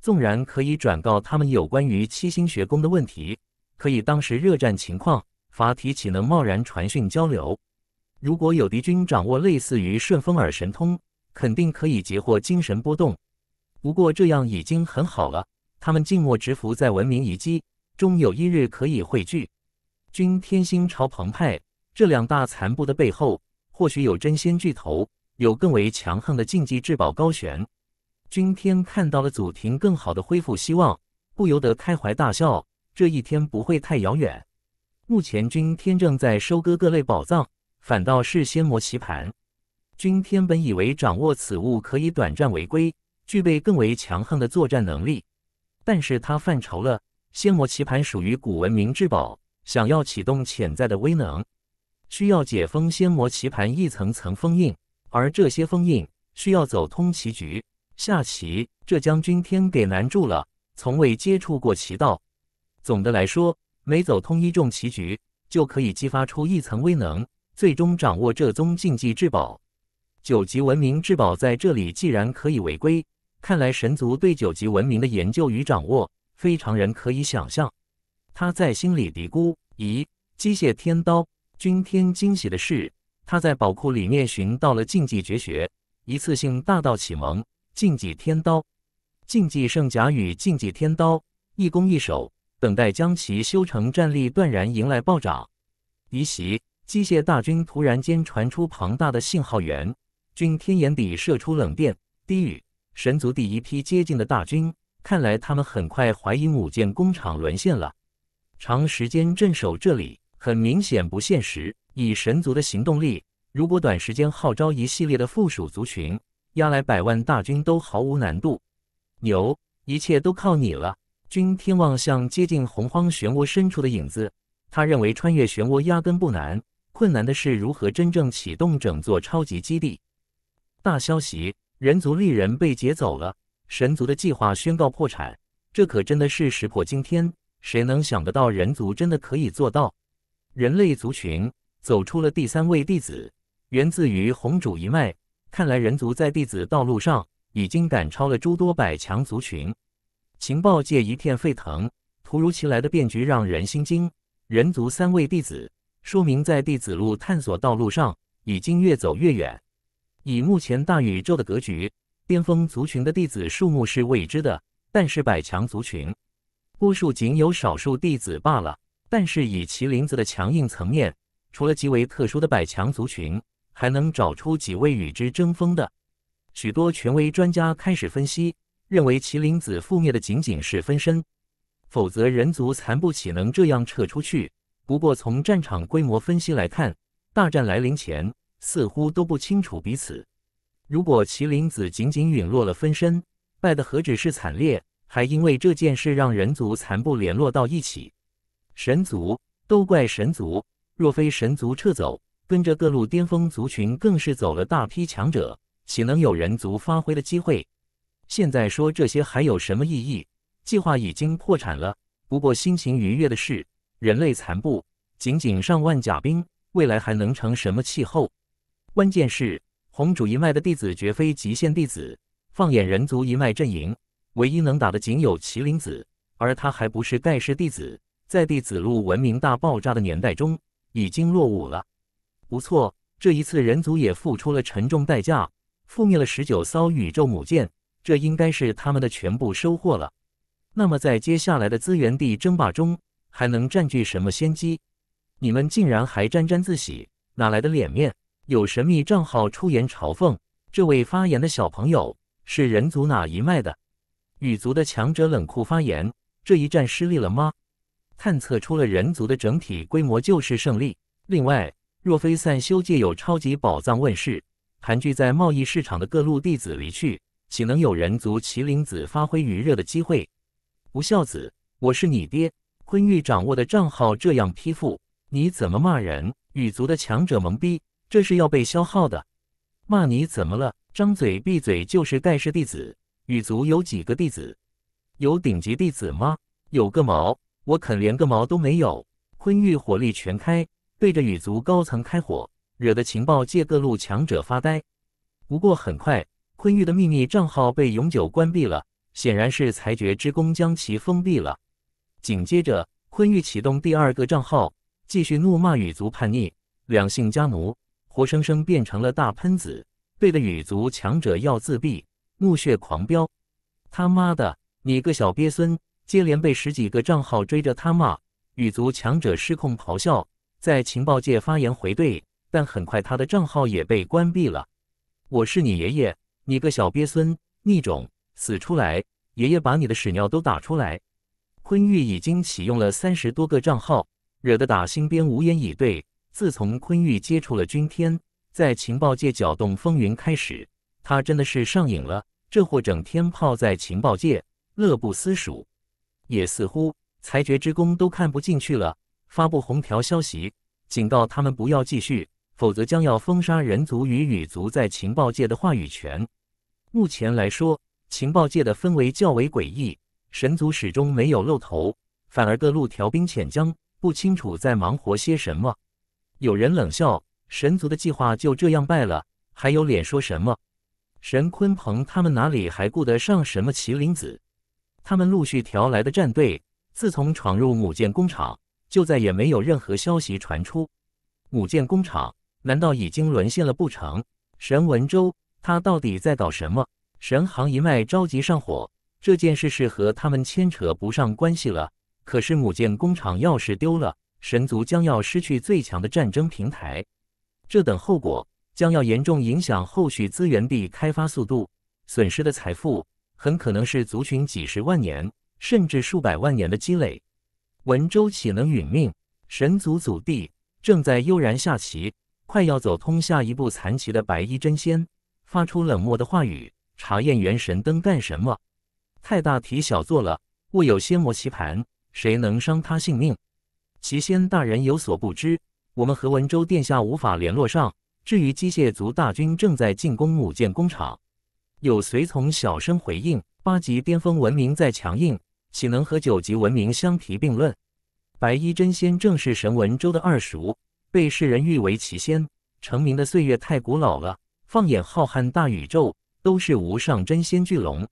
Speaker 1: 纵然可以转告他们有关于七星学宫的问题。可以，当时热战情况，法体岂能贸然传讯交流？如果有敌军掌握类似于顺风耳神通，肯定可以截获精神波动。不过这样已经很好了。他们静默蛰伏在文明遗迹，终有一日可以汇聚。君天心潮澎湃，这两大残部的背后，或许有真仙巨头，有更为强横的禁忌至宝高悬。君天看到了祖庭更好的恢复希望，不由得开怀大笑。这一天不会太遥远。目前，君天正在收割各类宝藏，反倒是仙魔棋盘。君天本以为掌握此物可以短暂违规，具备更为强横的作战能力，但是他犯愁了。仙魔棋盘属于古文明之宝，想要启动潜在的威能，需要解封仙魔棋盘一层层封印，而这些封印需要走通棋局下棋，这将君天给难住了。从未接触过棋道。总的来说，每走通一众棋局，就可以激发出一层威能，最终掌握这宗禁忌至宝。九级文明至宝在这里既然可以违规，看来神族对九级文明的研究与掌握非常人可以想象。他在心里嘀咕：“咦，机械天刀！”君天惊喜的是，他在宝库里面寻到了禁忌绝学——一次性大道启蒙、禁忌天刀、禁忌圣甲与禁忌天刀，一攻一守。等待将其修成战力，断然迎来暴涨。一袭机械大军突然间传出庞大的信号源，军天眼底射出冷电，低语：“神族第一批接近的大军，看来他们很快怀疑母舰工厂沦陷了。长时间镇守这里，很明显不现实。以神族的行动力，如果短时间号召一系列的附属族群，压来百万大军都毫无难度。牛，一切都靠你了。”君天望向接近洪荒漩涡深处的影子，他认为穿越漩涡压根不难，困难的是如何真正启动整座超级基地。大消息，人族丽人被劫走了，神族的计划宣告破产，这可真的是石破惊天！谁能想得到人族真的可以做到？人类族群走出了第三位弟子，源自于红主一脉，看来人族在弟子道路上已经赶超了诸多百强族群。情报界一片沸腾，突如其来的变局让人心惊。人族三位弟子，说明在弟子路探索道路上已经越走越远。以目前大宇宙的格局，巅峰族群的弟子数目是未知的，但是百强族群，多数仅有少数弟子罢了。但是以麒麟子的强硬层面，除了极为特殊的百强族群，还能找出几位与之争锋的？许多权威专家开始分析。认为麒麟子覆灭的仅仅是分身，否则人族残部岂能这样撤出去？不过从战场规模分析来看，大战来临前似乎都不清楚彼此。如果麒麟子仅仅陨落了分身，败的何止是惨烈，还因为这件事让人族残部联络到一起。神族都怪神族，若非神族撤走，跟着各路巅峰族群更是走了大批强者，岂能有人族发挥的机会？现在说这些还有什么意义？计划已经破产了。不过心情愉悦的是，人类残部仅仅上万甲兵，未来还能成什么气候？关键是红主一脉的弟子绝非极限弟子。放眼人族一脉阵营，唯一能打的仅有麒麟子，而他还不是盖世弟子，在弟子路文明大爆炸的年代中已经落伍了。不错，这一次人族也付出了沉重代价，覆灭了十九艘宇宙母舰。这应该是他们的全部收获了。那么，在接下来的资源地争霸中，还能占据什么先机？你们竟然还沾沾自喜，哪来的脸面？有神秘账号出言嘲讽，这位发言的小朋友是人族哪一脉的？羽族的强者冷酷发言：这一战失利了吗？探测出了人族的整体规模就是胜利。另外，若非散修界有超级宝藏问世，盘踞在贸易市场的各路弟子离去。岂能有人族麒麟子发挥余热的机会？不孝子，我是你爹！坤玉掌握的账号这样批复，你怎么骂人？羽族的强者懵逼，这是要被消耗的。骂你怎么了？张嘴闭嘴就是盖世弟子。羽族有几个弟子？有顶级弟子吗？有个毛！我肯连个毛都没有。坤玉火力全开，对着羽族高层开火，惹得情报界各路强者发呆。不过很快。昆玉的秘密账号被永久关闭了，显然是裁决之弓将其封闭了。紧接着，昆玉启动第二个账号，继续怒骂羽族叛逆、两姓家奴，活生生变成了大喷子，对的羽族强者要自闭，怒血狂飙。他妈的，你个小鳖孙！接连被十几个账号追着他骂，羽族强者失控咆哮，在情报界发言回怼，但很快他的账号也被关闭了。我是你爷爷。你个小鳖孙，逆种死出来！爷爷把你的屎尿都打出来！坤玉已经启用了三十多个账号，惹得打星边无言以对。自从坤玉接触了君天，在情报界搅动风云开始，他真的是上瘾了。这货整天泡在情报界，乐不思蜀。也似乎裁决之功都看不进去了，发布红条消息，警告他们不要继续，否则将要封杀人族与羽族在情报界的话语权。目前来说，情报界的氛围较为诡异，神族始终没有露头，反而各路调兵遣将，不清楚在忙活些什么。有人冷笑：“神族的计划就这样败了，还有脸说什么？”神鲲鹏他们哪里还顾得上什么麒麟子？他们陆续调来的战队，自从闯入母舰工厂，就再也没有任何消息传出。母舰工厂难道已经沦陷了不成？神文州。他到底在搞什么？神行一脉着急上火，这件事是和他们牵扯不上关系了。可是母舰工厂要是丢了，神族将要失去最强的战争平台，这等后果将要严重影响后续资源地开发速度，损失的财富很可能是族群几十万年甚至数百万年的积累。文州岂能殒命？神族祖地正在悠然下棋，快要走通下一步残棋的白衣真仙。发出冷漠的话语，查验元神灯干什么？太大题小做了。握有仙魔棋盘，谁能伤他性命？齐仙大人有所不知，我们和文州殿下无法联络上。至于机械族大军正在进攻母舰工厂。有随从小声回应：“八级巅峰文明在强硬，岂能和九级文明相提并论？”白衣真仙正是神文州的二叔，被世人誉为齐仙，成名的岁月太古老了。放眼浩瀚大宇宙，都是无上真仙巨龙。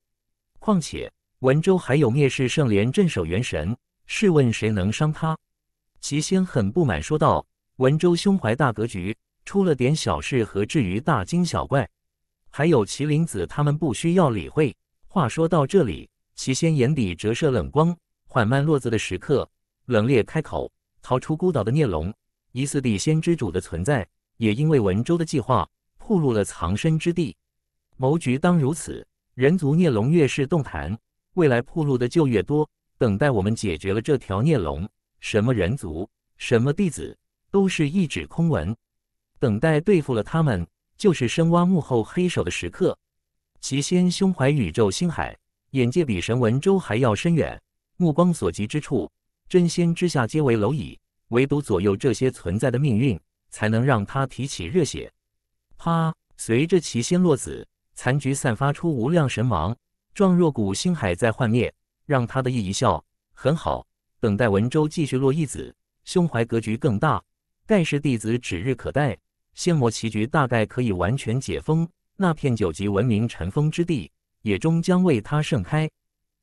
Speaker 1: 况且文州还有灭世圣莲镇守元神，试问谁能伤他？齐仙很不满说道：“文州胸怀大格局，出了点小事，何至于大惊小怪？还有麒麟子，他们不需要理会。”话说到这里，齐仙眼底折射冷光，缓慢落子的时刻，冷冽开口：“逃出孤岛的孽龙，疑似地仙之主的存在，也因为文州的计划。”暴露了藏身之地，谋局当如此。人族孽龙越是动弹，未来暴露的就越多。等待我们解决了这条孽龙，什么人族，什么弟子，都是一纸空文。等待对付了他们，就是深挖幕后黑手的时刻。齐仙胸怀宇宙星海，眼界比神文州还要深远，目光所及之处，真仙之下皆为蝼蚁。唯独左右这些存在的命运，才能让他提起热血。啪！随着其先落子，残局散发出无量神芒，状若古星海在幻灭。让他的意一笑，很好。等待文州继续落一子，胸怀格局更大，盖世弟子指日可待。仙魔棋局大概可以完全解封，那片九级文明尘封之地也终将为他盛开。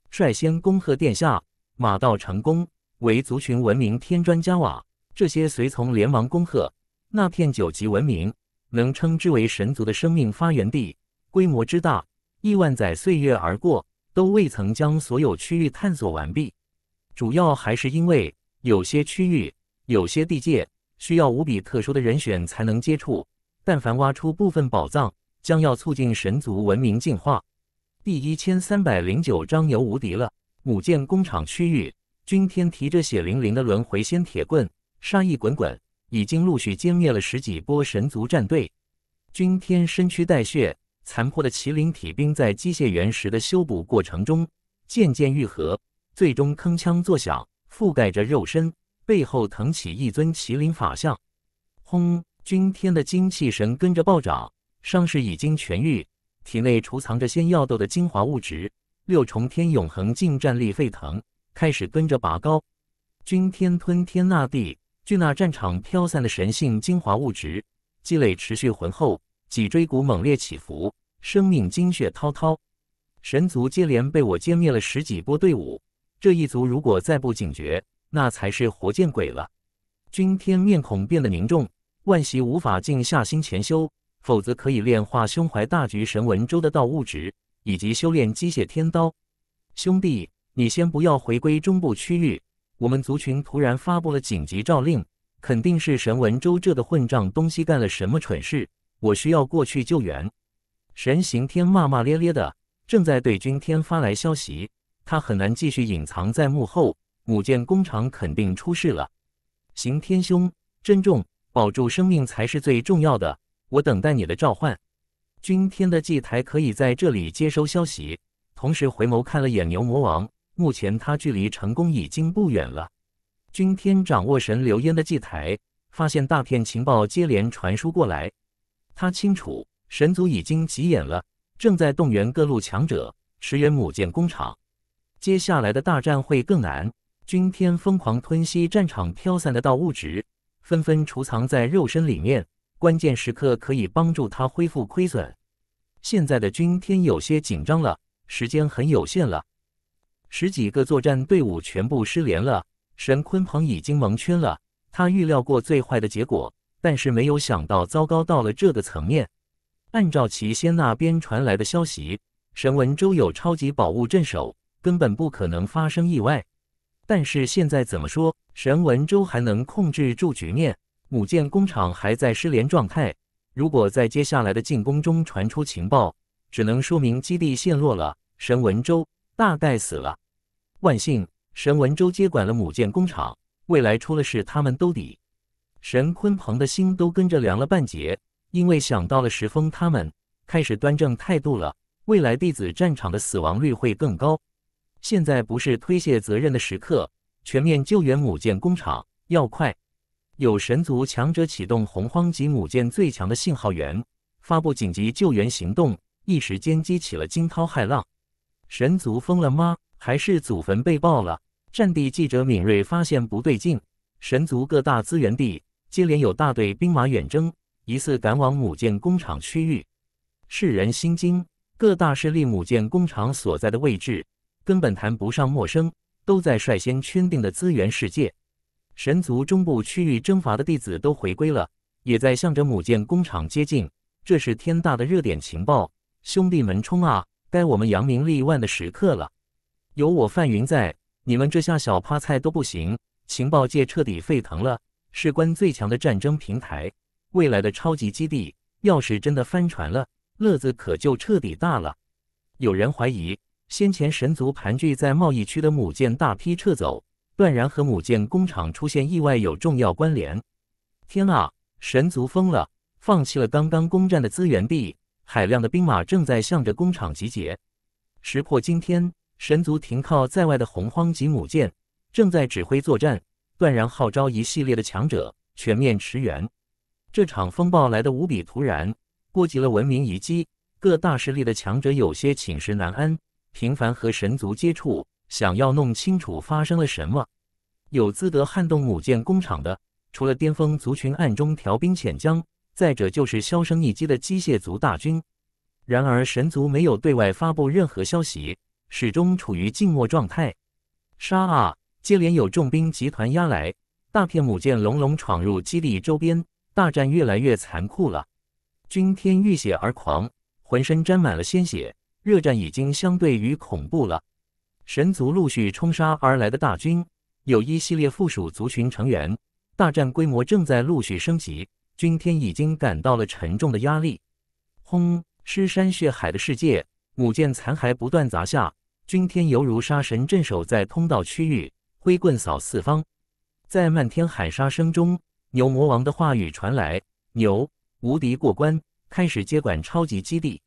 Speaker 1: 率先恭贺殿下马到成功，为族群文明添砖加瓦。这些随从连忙恭贺，那片九级文明。能称之为神族的生命发源地，规模之大，亿万载岁月而过都未曾将所有区域探索完毕。主要还是因为有些区域、有些地界需要无比特殊的人选才能接触。但凡挖出部分宝藏，将要促进神族文明进化。第一千三百零九章牛无敌了，母舰工厂区域，君天提着血淋淋的轮回仙铁棍，杀意滚滚。已经陆续歼灭了十几波神族战队，君天身躯带血，残破的麒麟体兵在机械原石的修补过程中渐渐愈合，最终铿锵作响，覆盖着肉身背后腾起一尊麒麟法相。轰！君天的精气神跟着暴涨，伤势已经痊愈，体内储藏着仙药豆的精华物质，六重天永恒境战力沸腾，开始跟着拔高。君天吞天纳地。巨那战场飘散的神性精华物质积累持续浑厚，脊椎骨猛烈起伏，生命精血滔滔。神族接连被我歼灭了十几波队伍，这一族如果再不警觉，那才是活见鬼了。君天面孔变得凝重，万袭无法静下心潜修，否则可以炼化胸怀大局神文周的道物质，以及修炼机械天刀。兄弟，你先不要回归中部区域。我们族群突然发布了紧急诏令，肯定是神文周这的混账东西干了什么蠢事，我需要过去救援。神行天骂骂咧咧的，正在对君天发来消息，他很难继续隐藏在幕后，母舰工厂肯定出事了。刑天兄，珍重，保住生命才是最重要的，我等待你的召唤。君天的祭台可以在这里接收消息，同时回眸看了眼牛魔王。目前他距离成功已经不远了。君天掌握神流烟的祭台，发现大片情报接连传输过来。他清楚神族已经急眼了，正在动员各路强者驰援母舰工厂。接下来的大战会更难。君天疯狂吞吸战场飘散的道物质，纷纷储藏在肉身里面，关键时刻可以帮助他恢复亏损。现在的君天有些紧张了，时间很有限了。十几个作战队伍全部失联了，沈鲲鹏已经蒙圈了。他预料过最坏的结果，但是没有想到糟糕到了这个层面。按照齐仙那边传来的消息，沈文州有超级宝物镇守，根本不可能发生意外。但是现在怎么说，沈文州还能控制住局面？母舰工厂还在失联状态。如果在接下来的进攻中传出情报，只能说明基地陷落了。沈文州。大概死了，万幸神文州接管了母舰工厂，未来出了事他们兜底。神鲲鹏的心都跟着凉了半截，因为想到了石峰，他们开始端正态度了。未来弟子战场的死亡率会更高，现在不是推卸责任的时刻，全面救援母舰工厂要快。有神族强者启动洪荒级母舰最强的信号源，发布紧急救援行动，一时间激起了惊涛骇浪。神族疯了吗？还是祖坟被爆了？战地记者敏锐发现不对劲，神族各大资源地接连有大队兵马远征，疑似赶往母舰工厂区域，世人心惊。各大势力母舰工厂所在的位置根本谈不上陌生，都在率先圈定的资源世界。神族中部区域征伐的弟子都回归了，也在向着母舰工厂接近，这是天大的热点情报，兄弟们冲啊！该我们扬名立万的时刻了！有我范云在，你们这下小趴菜都不行。情报界彻底沸腾了，事关最强的战争平台，未来的超级基地，要是真的翻船了，乐子可就彻底大了。有人怀疑，先前神族盘踞在贸易区的母舰大批撤走，断然和母舰工厂出现意外有重要关联。天啊，神族疯了，放弃了刚刚攻占的资源地！海量的兵马正在向着工厂集结。石破惊天，神族停靠在外的洪荒级母舰正在指挥作战，断然号召一系列的强者全面驰援。这场风暴来得无比突然，波及了文明遗迹，各大势力的强者有些寝食难安。频繁和神族接触，想要弄清楚发生了什么。有资格撼动母舰工厂的，除了巅峰族群，暗中调兵遣将。再者就是销声匿迹的机械族大军，然而神族没有对外发布任何消息，始终处于静默状态。杀啊！接连有重兵集团压来，大片母舰隆隆闯入基地周边，大战越来越残酷了。军天浴血而狂，浑身沾满了鲜血，热战已经相对于恐怖了。神族陆续冲杀而来的大军，有一系列附属族群成员，大战规模正在陆续升级。君天已经感到了沉重的压力，轰！尸山血海的世界，母舰残骸不断砸下。君天犹如杀神镇守在通道区域，挥棍扫四方。在漫天喊杀声中，牛魔王的话语传来：“牛无敌过关，开始接管超级基地。”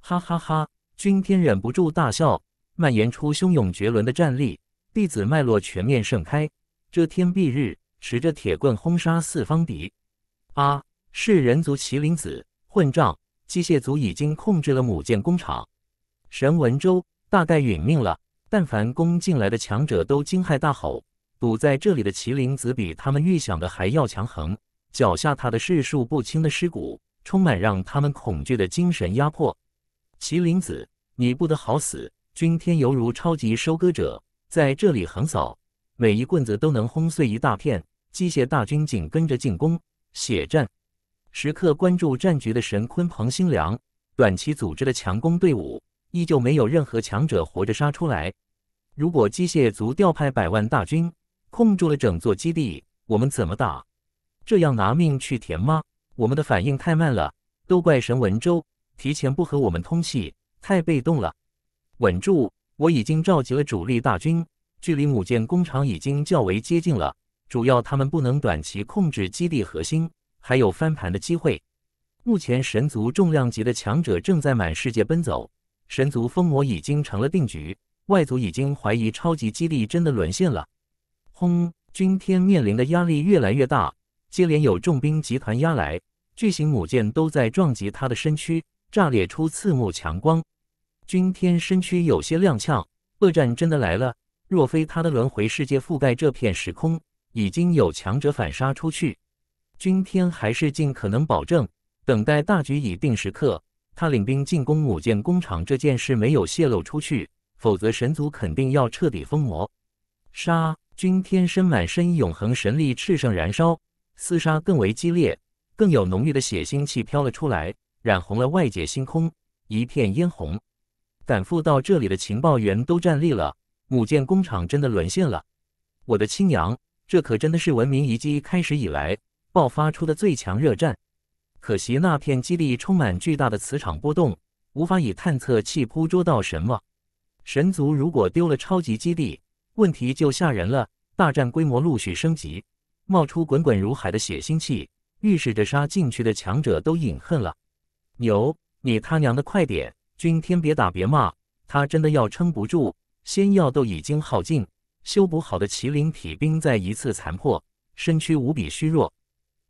Speaker 1: 哈哈哈！君天忍不住大笑，蔓延出汹涌绝伦的战力，弟子脉络全面盛开，遮天蔽日，持着铁棍轰杀四方敌。啊！是人族麒麟子，混账！机械族已经控制了母舰工厂，神文州大概殒命了。但凡攻进来的强者都惊骇大吼，堵在这里的麒麟子比他们预想的还要强横。脚下踏的是数不清的尸骨，充满让他们恐惧的精神压迫。麒麟子，你不得好死！君天犹如超级收割者，在这里横扫，每一棍子都能轰碎一大片。机械大军紧跟着进攻。血战，时刻关注战局的神鲲鹏新良，短期组织的强攻队伍依旧没有任何强者活着杀出来。如果机械族调派百万大军，控住了整座基地，我们怎么打？这样拿命去填吗？我们的反应太慢了，都怪神文州提前不和我们通气，太被动了。稳住，我已经召集了主力大军，距离母舰工厂已经较为接近了。主要他们不能短期控制基地核心，还有翻盘的机会。目前神族重量级的强者正在满世界奔走，神族封魔已经成了定局，外族已经怀疑超级基地真的沦陷了。轰！君天面临的压力越来越大，接连有重兵集团压来，巨型母舰都在撞击他的身躯，炸裂出刺目强光。君天身躯有些踉跄，恶战真的来了。若非他的轮回世界覆盖这片时空，已经有强者反杀出去，君天还是尽可能保证，等待大局已定时刻，他领兵进攻母舰工厂这件事没有泄露出去，否则神族肯定要彻底疯魔。杀！君天身满身永恒神力炽盛燃烧，厮杀更为激烈，更有浓郁的血腥气飘了出来，染红了外界星空，一片嫣红。赶赴到这里的情报员都站立了，母舰工厂真的沦陷了，我的亲娘！这可真的是文明遗迹开始以来爆发出的最强热战。可惜那片基地充满巨大的磁场波动，无法以探测器捕捉到什么。神族如果丢了超级基地，问题就吓人了。大战规模陆续升级，冒出滚滚如海的血腥气，预示着杀进去的强者都饮恨了。牛，你他娘的快点！君天，别打别骂，他真的要撑不住，仙药都已经耗尽。修补好的麒麟体兵再一次残破，身躯无比虚弱。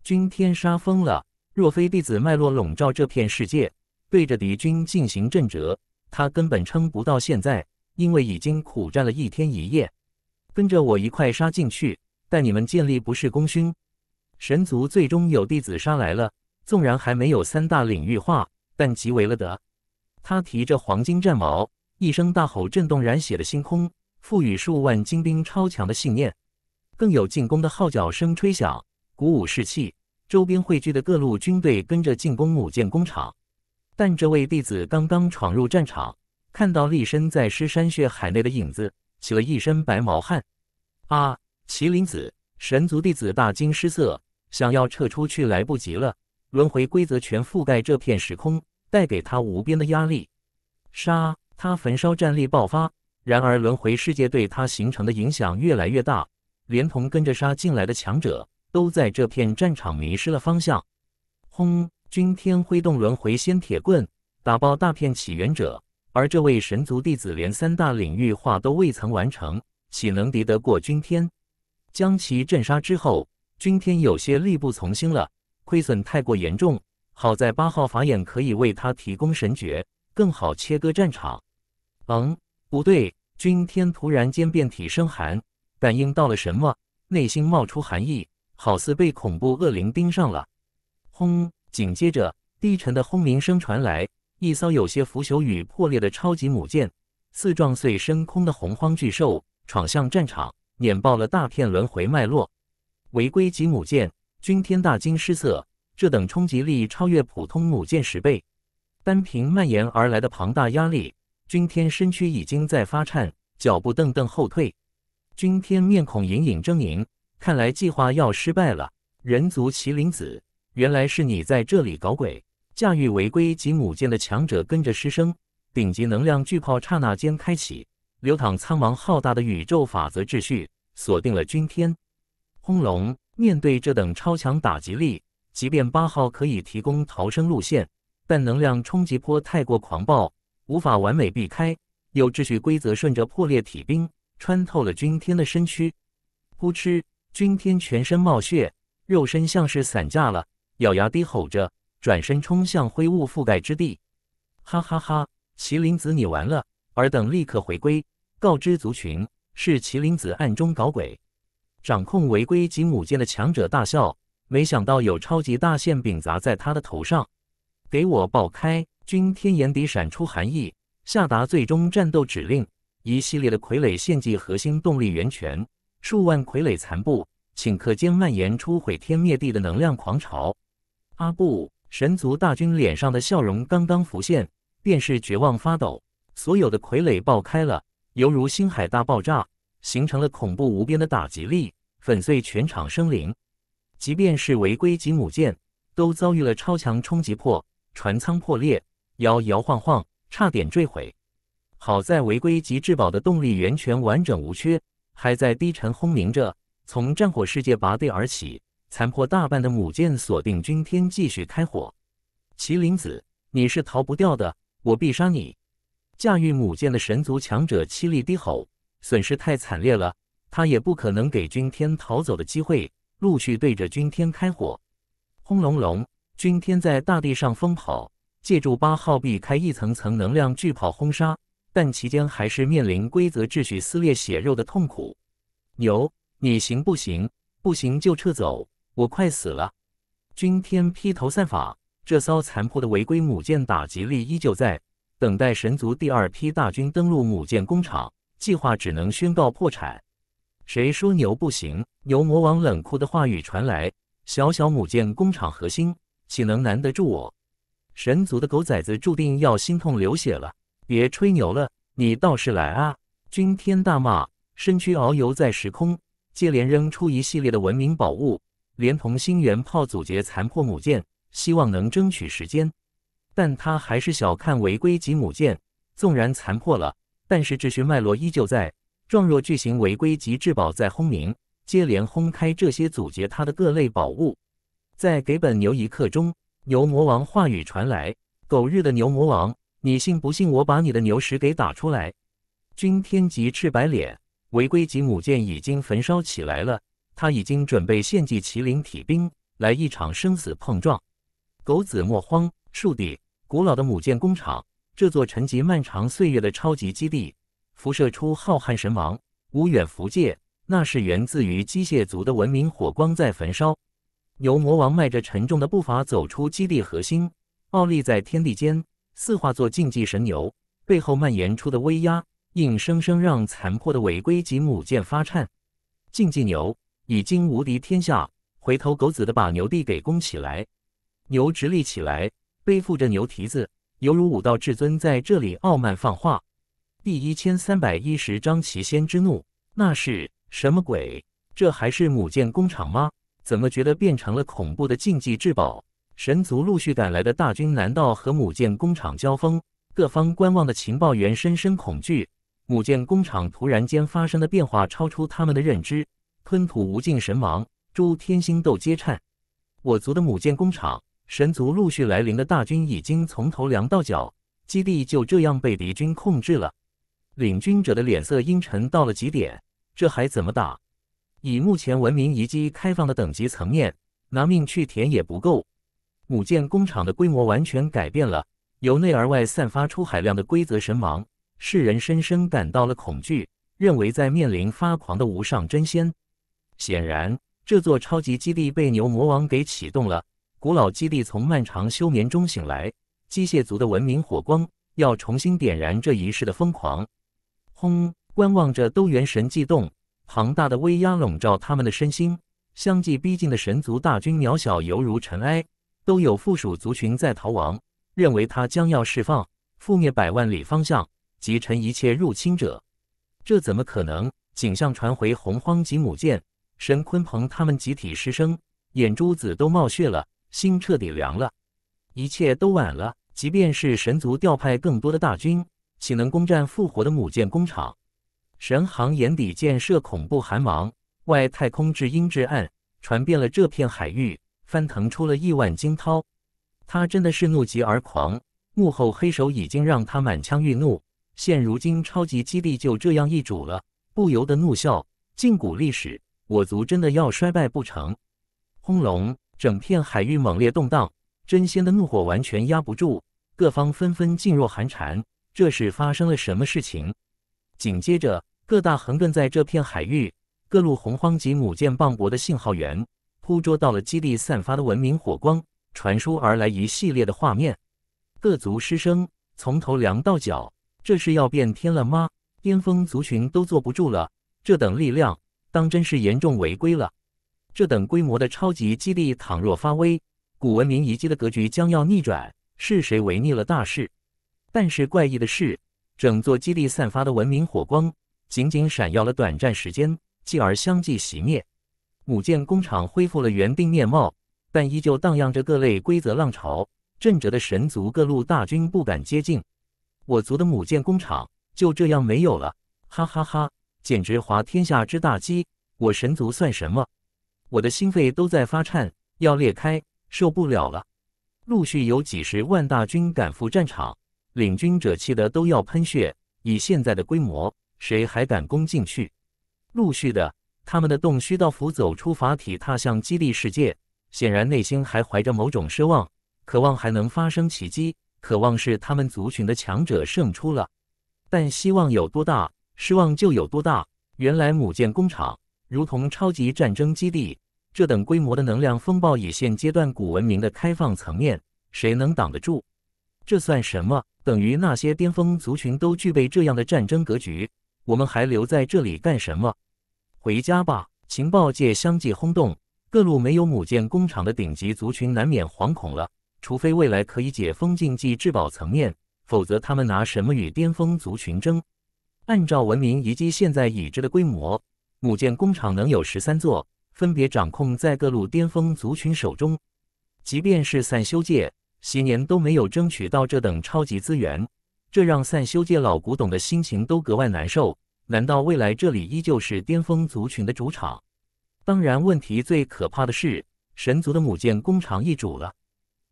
Speaker 1: 君天杀疯了，若非弟子脉络笼罩这片世界，对着敌军进行震折，他根本撑不到现在。因为已经苦战了一天一夜，跟着我一块杀进去，带你们建立不世功勋。神族最终有弟子杀来了，纵然还没有三大领域化，但极为了得。他提着黄金战矛，一声大吼，震动染血的星空。赋予数万精兵超强的信念，更有进攻的号角声吹响，鼓舞士气。周边汇聚的各路军队跟着进攻母舰工厂。但这位弟子刚刚闯入战场，看到立身在尸山血海内的影子，起了一身白毛汗。啊！麒麟子神族弟子大惊失色，想要撤出去来不及了。轮回规则全覆盖这片时空，带给他无边的压力。杀！他焚烧战力爆发。然而，轮回世界对他形成的影响越来越大，连同跟着杀进来的强者，都在这片战场迷失了方向。轰！君天挥动轮回仙铁棍，打爆大片起源者。而这位神族弟子连三大领域化都未曾完成，岂能敌得过君天？将其震杀之后，君天有些力不从心了，亏损太过严重。好在八号法眼可以为他提供神诀，更好切割战场。嗯。不对，君天突然间变体生寒，感应到了什么，内心冒出寒意，好似被恐怖恶灵盯上了。轰！紧接着低沉的轰鸣声传来，一艘有些腐朽与破裂的超级母舰，似撞碎升空的洪荒巨兽，闯向战场，碾爆了大片轮回脉络。违规级母舰，君天大惊失色，这等冲击力超越普通母舰十倍，单凭蔓延而来的庞大压力。君天身躯已经在发颤，脚步噔噔后退。君天面孔隐隐狰狞，看来计划要失败了。人族麒麟子，原来是你在这里搞鬼！驾驭违规及母舰的强者跟着失声，顶级能量巨炮刹那间开启，流淌苍茫浩大的宇宙法则秩序，锁定了君天。轰隆！面对这等超强打击力，即便八号可以提供逃生路线，但能量冲击波太过狂暴。无法完美避开，有秩序规则顺着破裂体冰穿透了君天的身躯。噗嗤！君天全身冒血，肉身像是散架了，咬牙低吼着，转身冲向灰雾覆盖之地。哈哈哈！麒麟子，你完了！尔等立刻回归，告知族群，是麒麟子暗中搞鬼。掌控违规及母舰的强者大笑，没想到有超级大馅饼砸在他的头上，给我爆开！君天眼底闪出寒意，下达最终战斗指令。一系列的傀儡献祭，核心动力源泉，数万傀儡残部，顷刻间蔓延出毁天灭地的能量狂潮。阿布神族大军脸上的笑容刚刚浮现，便是绝望发抖。所有的傀儡爆开了，犹如星海大爆炸，形成了恐怖无边的打击力，粉碎全场生灵。即便是违规吉姆舰，都遭遇了超强冲击破，船舱破裂。摇摇晃晃，差点坠毁。好在违规及至宝的动力源泉完整无缺，还在低沉轰鸣着，从战火世界拔地而起。残破大半的母舰锁定君天，继续开火。麒麟子，你是逃不掉的，我必杀你！驾驭母舰的神族强者凄厉低吼。损失太惨烈了，他也不可能给君天逃走的机会，陆续对着君天开火。轰隆隆，君天在大地上疯跑。借助八号避开一层层能量巨炮轰杀，但其间还是面临规则秩序撕裂血肉的痛苦。牛，你行不行？不行就撤走，我快死了。君天披头散发，这艘残破的违规母舰打击力依旧在，等待神族第二批大军登陆母舰工厂，计划只能宣告破产。谁说牛不行？牛魔王冷酷的话语传来：“小小母舰工厂核心，岂能难得住我？”神族的狗崽子注定要心痛流血了！别吹牛了，你倒是来啊！君天大骂，身躯遨游在时空，接连扔出一系列的文明宝物，连同星元炮阻截残破母舰，希望能争取时间。但他还是小看违规级母舰，纵然残破了，但是秩序脉络依旧在，状若巨型违规级至宝在轰鸣，接连轰开这些阻截他的各类宝物。在给本牛一刻钟。牛魔王话语传来：“狗日的牛魔王，你信不信我把你的牛屎给打出来？”君天极赤白脸，违规级母舰已经焚烧起来了，他已经准备献祭麒麟体兵，来一场生死碰撞。狗子莫慌，树地古老的母舰工厂，这座沉积漫长岁月的超级基地，辐射出浩瀚神芒，无远弗届。那是源自于机械族的文明火光在焚烧。牛魔王迈着沉重的步伐走出基地核心，傲立在天地间，似化作竞技神牛。背后蔓延出的威压，硬生生让残破的违规及母舰发颤。竞技牛已经无敌天下，回头狗子的把牛地给攻起来。牛直立起来，背负着牛蹄子，犹如武道至尊在这里傲慢放话。第一千三百一十章奇仙之怒，那是什么鬼？这还是母舰工厂吗？怎么觉得变成了恐怖的禁忌至宝？神族陆续赶来的大军，难道和母舰工厂交锋？各方观望的情报员深深恐惧，母舰工厂突然间发生的变化超出他们的认知，吞吐无尽神王，诸天星斗皆颤。我族的母舰工厂，神族陆续来临的大军已经从头凉到脚，基地就这样被敌军控制了。领军者的脸色阴沉到了极点，这还怎么打？以目前文明遗迹开放的等级层面，拿命去填也不够。母舰工厂的规模完全改变了，由内而外散发出海量的规则神芒，世人深深感到了恐惧，认为在面临发狂的无上真仙。显然，这座超级基地被牛魔王给启动了，古老基地从漫长休眠中醒来，机械族的文明火光要重新点燃这一世的疯狂。轰！观望着都元神悸动。庞大的威压笼罩他们的身心，相继逼近的神族大军渺小犹如尘埃，都有附属族群在逃亡，认为他将要释放覆灭百万里方向，击沉一切入侵者。这怎么可能？景象传回洪荒级母舰，神鲲鹏他们集体失声，眼珠子都冒血了，心彻底凉了。一切都晚了，即便是神族调派更多的大军，岂能攻占复活的母舰工厂？神行眼底溅射恐怖寒芒，外太空至阴至暗，传遍了这片海域，翻腾出了亿万惊涛。他真的是怒极而狂，幕后黑手已经让他满腔欲怒。现如今超级基地就这样易主了，不由得怒笑：禁古历史，我族真的要衰败不成？轰隆！整片海域猛烈动荡，真仙的怒火完全压不住，各方纷纷噤若寒蝉。这是发生了什么事情？紧接着，各大横亘在这片海域、各路洪荒级母舰磅礴的信号源，捕捉到了基地散发的文明火光，传输而来一系列的画面。各族师生从头凉到脚，这是要变天了吗？巅峰族群都坐不住了，这等力量，当真是严重违规了。这等规模的超级基地，倘若发威，古文明遗迹的格局将要逆转，是谁违逆了大势？但是怪异的是。整座基地散发的文明火光，仅仅闪耀了短暂时间，继而相继熄灭。母舰工厂恢复了原定面貌，但依旧荡漾着各类规则浪潮。震折的神族各路大军不敢接近，我族的母舰工厂就这样没有了！哈哈哈，简直滑天下之大稽！我神族算什么？我的心肺都在发颤，要裂开，受不了了！陆续有几十万大军赶赴战场。领军者气得都要喷血，以现在的规模，谁还敢攻进去？陆续的，他们的洞虚道符走出法体，踏向基地世界。显然，内心还怀着某种奢望，渴望还能发生奇迹，渴望是他们族群的强者胜出了。但希望有多大，失望就有多大。原来母舰工厂如同超级战争基地这等规模的能量风暴，以现阶段古文明的开放层面，谁能挡得住？这算什么？等于那些巅峰族群都具备这样的战争格局，我们还留在这里干什么？回家吧！情报界相继轰动，各路没有母舰工厂的顶级族群难免惶恐了。除非未来可以解封禁忌至宝层面，否则他们拿什么与巅峰族群争？按照文明遗迹现在已知的规模，母舰工厂能有十三座，分别掌控在各路巅峰族群手中。即便是散修界。几年都没有争取到这等超级资源，这让散修界老古董的心情都格外难受。难道未来这里依旧是巅峰族群的主场？当然，问题最可怕的是神族的母舰工厂易主了。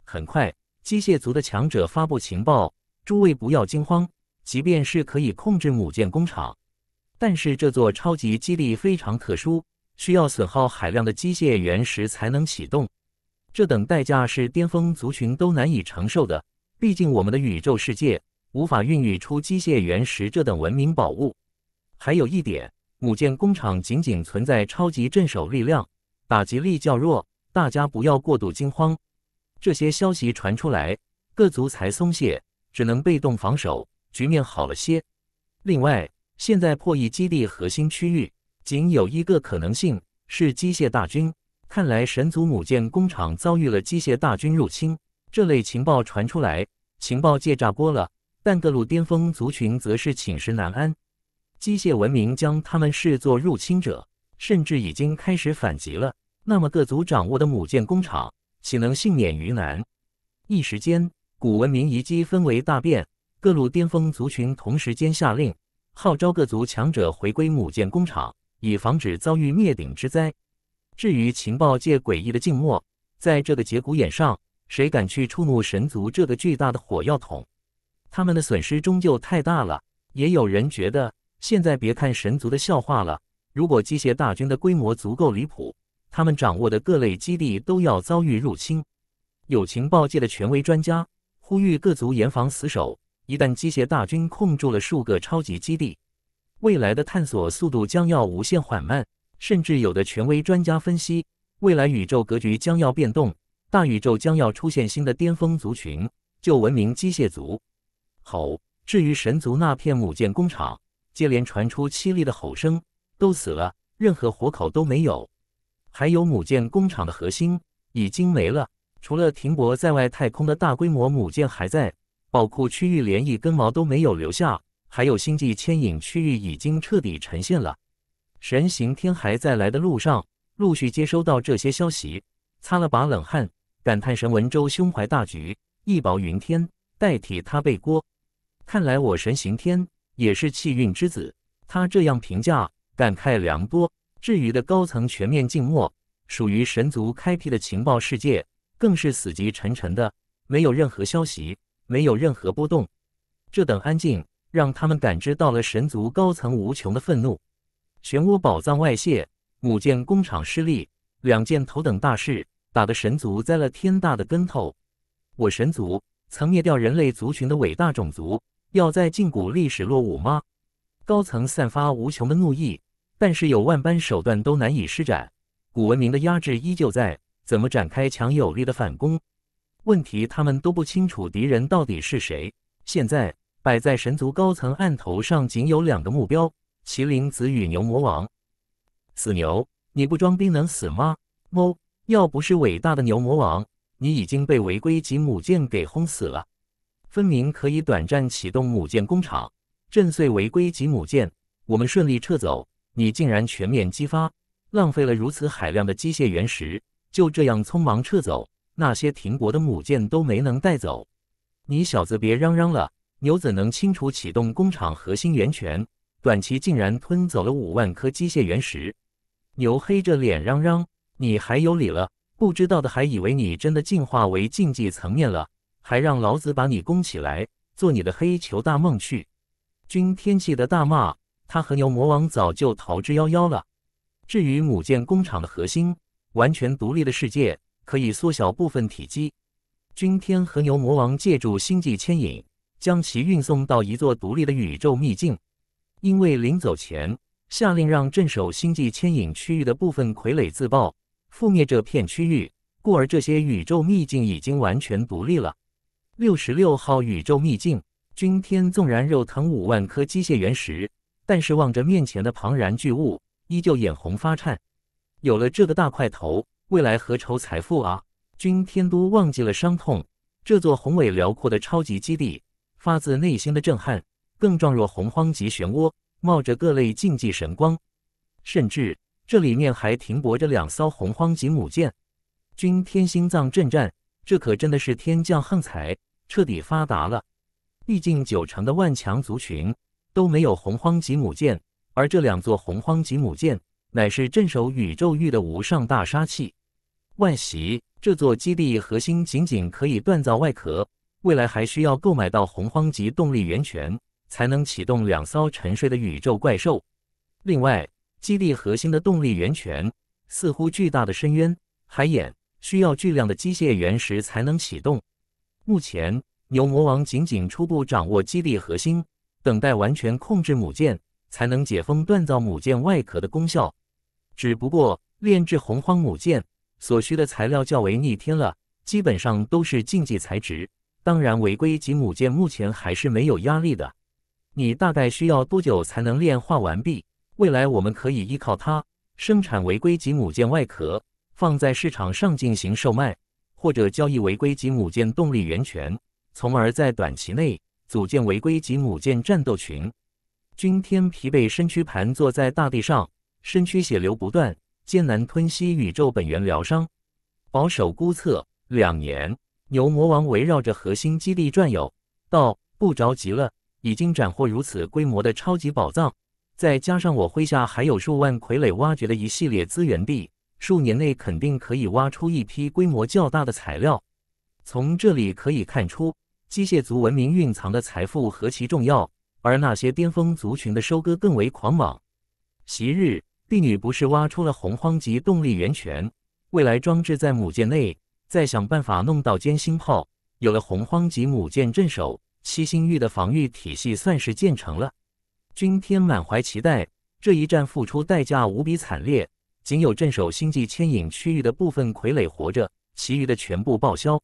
Speaker 1: 很快，机械族的强者发布情报：诸位不要惊慌，即便是可以控制母舰工厂，但是这座超级基地非常特殊，需要损耗海量的机械原石才能启动。这等代价是巅峰族群都难以承受的。毕竟我们的宇宙世界无法孕育出机械原石这等文明宝物。还有一点，母舰工厂仅仅存在超级镇守力量，打击力较弱，大家不要过度惊慌。这些消息传出来，各族才松懈，只能被动防守，局面好了些。另外，现在破译基地核心区域，仅有一个可能性是机械大军。看来神族母舰工厂遭遇了机械大军入侵，这类情报传出来，情报界炸锅了。但各路巅峰族群则是寝食难安，机械文明将他们视作入侵者，甚至已经开始反击了。那么各族掌握的母舰工厂岂能幸免于难？一时间，古文明遗迹氛围大变，各路巅峰族群同时间下令，号召各族强者回归母舰工厂，以防止遭遇灭顶之灾。至于情报界诡异的静默，在这个节骨眼上，谁敢去触怒神族这个巨大的火药桶？他们的损失终究太大了。也有人觉得，现在别看神族的笑话了，如果机械大军的规模足够离谱，他们掌握的各类基地都要遭遇入侵。有情报界的权威专家呼吁各族严防死守，一旦机械大军控住了数个超级基地，未来的探索速度将要无限缓慢。甚至有的权威专家分析，未来宇宙格局将要变动，大宇宙将要出现新的巅峰族群，旧文明机械族。吼！至于神族那片母舰工厂，接连传出凄厉的吼声，都死了，任何活口都没有。还有母舰工厂的核心已经没了，除了停泊在外太空的大规模母舰还在，宝库区域连一根毛都没有留下。还有星际牵引区域已经彻底沉陷了。神行天还在来的路上，陆续接收到这些消息，擦了把冷汗，感叹神文州胸怀大局，一保云天，代替他背锅。看来我神行天也是气运之子。他这样评价，感慨良多。至于的高层全面静默，属于神族开辟的情报世界，更是死寂沉沉的，没有任何消息，没有任何波动。这等安静，让他们感知到了神族高层无穷的愤怒。漩涡宝藏外泄，母舰工厂失利，两件头等大事打得神族栽了天大的跟头。我神族曾灭掉人类族群的伟大种族，要在禁古历史落伍吗？高层散发无穷的怒意，但是有万般手段都难以施展，古文明的压制依旧在，怎么展开强有力的反攻？问题他们都不清楚敌人到底是谁。现在摆在神族高层案头上仅有两个目标。麒麟子与牛魔王，死牛！你不装逼能死吗？哦，要不是伟大的牛魔王，你已经被违规及母舰给轰死了。分明可以短暂启动母舰工厂，震碎违规及母舰，我们顺利撤走。你竟然全面激发，浪费了如此海量的机械原石，就这样匆忙撤走，那些停泊的母舰都没能带走。你小子别嚷嚷了，牛子能清楚启动工厂核心源泉。短期竟然吞走了五万颗机械原石，牛黑着脸嚷嚷：“你还有理了？不知道的还以为你真的进化为竞技层面了，还让老子把你供起来，做你的黑球大梦去！”君天气的大骂：“他和牛魔王早就逃之夭夭了。”至于母舰工厂的核心，完全独立的世界，可以缩小部分体积。君天和牛魔王借助星际牵引，将其运送到一座独立的宇宙秘境。因为临走前下令让镇守星际牵引区域的部分傀儡自爆，覆灭这片区域，故而这些宇宙秘境已经完全独立了。六十六号宇宙秘境，军天纵然肉疼五万颗机械原石，但是望着面前的庞然巨物，依旧眼红发颤。有了这个大块头，未来何愁财富啊！军天都忘记了伤痛，这座宏伟辽阔的超级基地，发自内心的震撼。更状若洪荒级漩涡，冒着各类禁忌神光，甚至这里面还停泊着两艘洪荒级母舰，君天心藏震战，这可真的是天降横财，彻底发达了。毕竟九成的万强族群都没有洪荒级母舰，而这两座洪荒级母舰乃是镇守宇宙域的无上大杀器。万袭这座基地核心仅仅可以锻造外壳，未来还需要购买到洪荒级动力源泉。才能启动两艘沉睡的宇宙怪兽。另外，基地核心的动力源泉似乎巨大的深渊海眼，需要巨量的机械原石才能启动。目前，牛魔王仅仅初步掌握基地核心，等待完全控制母舰，才能解封锻造母舰外壳的功效。只不过，炼制洪荒母舰所需的材料较为逆天了，基本上都是禁忌材质。当然，违规及母舰目前还是没有压力的。你大概需要多久才能炼化完毕？未来我们可以依靠它生产违规级母舰外壳，放在市场上进行售卖，或者交易违规级母舰动力源泉，从而在短期内组建违规级母舰战斗群。君天疲惫身躯盘坐在大地上，身躯血流不断，艰难吞吸宇宙本源疗伤。保守估测，两年。牛魔王围绕着核心基地转悠，道：“不着急了。”已经斩获如此规模的超级宝藏，再加上我麾下还有数万傀儡挖掘的一系列资源地，数年内肯定可以挖出一批规模较大的材料。从这里可以看出，机械族文明蕴藏的财富何其重要。而那些巅峰族群的收割更为狂妄。昔日帝女不是挖出了洪荒级动力源泉，未来装置在母舰内，再想办法弄到歼星炮。有了洪荒级母舰镇守。七星域的防御体系算是建成了，君天满怀期待。这一战付出代价无比惨烈，仅有镇守星际牵引区域的部分傀儡活着，其余的全部报销。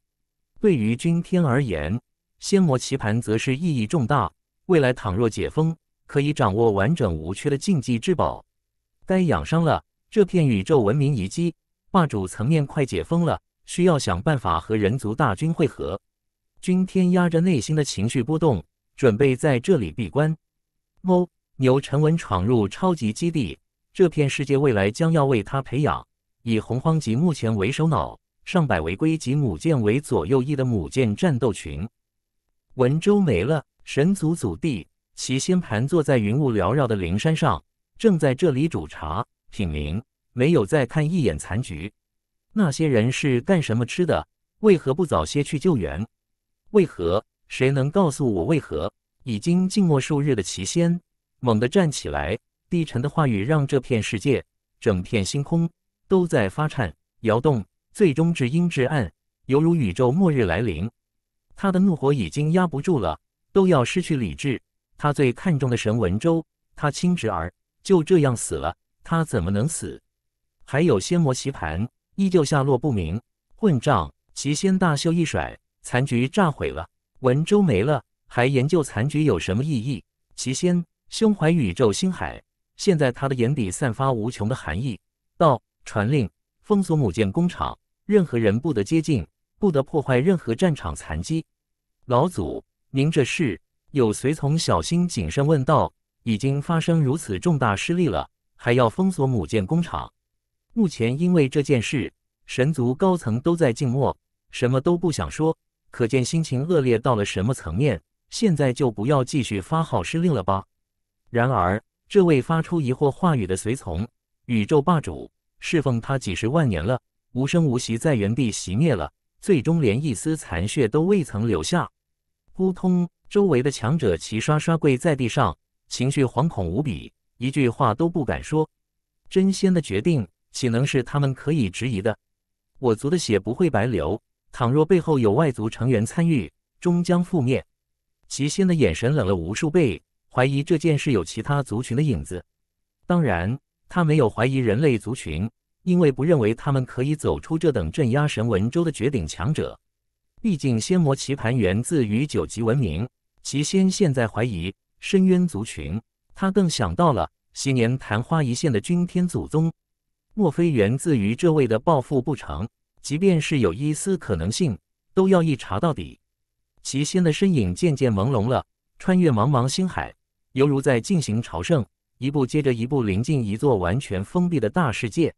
Speaker 1: 对于君天而言，仙魔棋盘则是意义重大。未来倘若解封，可以掌握完整无缺的禁忌之宝。该养伤了，这片宇宙文明遗迹霸主层面快解封了，需要想办法和人族大军会合。君天压着内心的情绪波动，准备在这里闭关。哦，牛沉稳闯入超级基地，这片世界未来将要为他培养以洪荒级目前为首脑、上百违规级母舰为左右翼的母舰战斗群。文州没了，神族祖地，其仙盘坐在云雾缭绕的灵山上，正在这里煮茶品茗，没有再看一眼残局。那些人是干什么吃的？为何不早些去救援？为何？谁能告诉我为何？已经静默数日的齐仙猛地站起来，低沉的话语让这片世界、整片星空都在发颤、摇动。最终至阴至暗，犹如宇宙末日来临。他的怒火已经压不住了，都要失去理智。他最看重的神文州，他亲侄儿就这样死了，他怎么能死？还有仙魔棋盘依旧下落不明。混账！齐仙大袖一甩。残局炸毁了，文州没了，还研究残局有什么意义？其先胸怀宇宙星海，现在他的眼底散发无穷的寒意，道：传令，封锁母舰工厂，任何人不得接近，不得破坏任何战场残机。老祖，您这是？有随从小心谨慎问道：已经发生如此重大失利了，还要封锁母舰工厂？目前因为这件事，神族高层都在静默，什么都不想说。可见心情恶劣到了什么层面？现在就不要继续发号施令了吧。然而，这位发出疑惑话语的随从，宇宙霸主侍奉他几十万年了，无声无息在原地熄灭了，最终连一丝残血都未曾留下。扑通，周围的强者齐刷刷跪在地上，情绪惶恐无比，一句话都不敢说。真仙的决定岂能是他们可以质疑的？我族的血不会白流。倘若背后有外族成员参与，终将覆灭。齐仙的眼神冷了无数倍，怀疑这件事有其他族群的影子。当然，他没有怀疑人类族群，因为不认为他们可以走出这等镇压神文州的绝顶强者。毕竟，仙魔棋盘源自于九级文明。齐仙现在怀疑深渊族群，他更想到了昔年昙花一现的君天祖宗，莫非源自于这位的暴富不成？即便是有一丝可能性，都要一查到底。齐仙的身影渐渐朦胧了，穿越茫茫星海，犹如在进行朝圣，一步接着一步，临近一座完全封闭的大世界。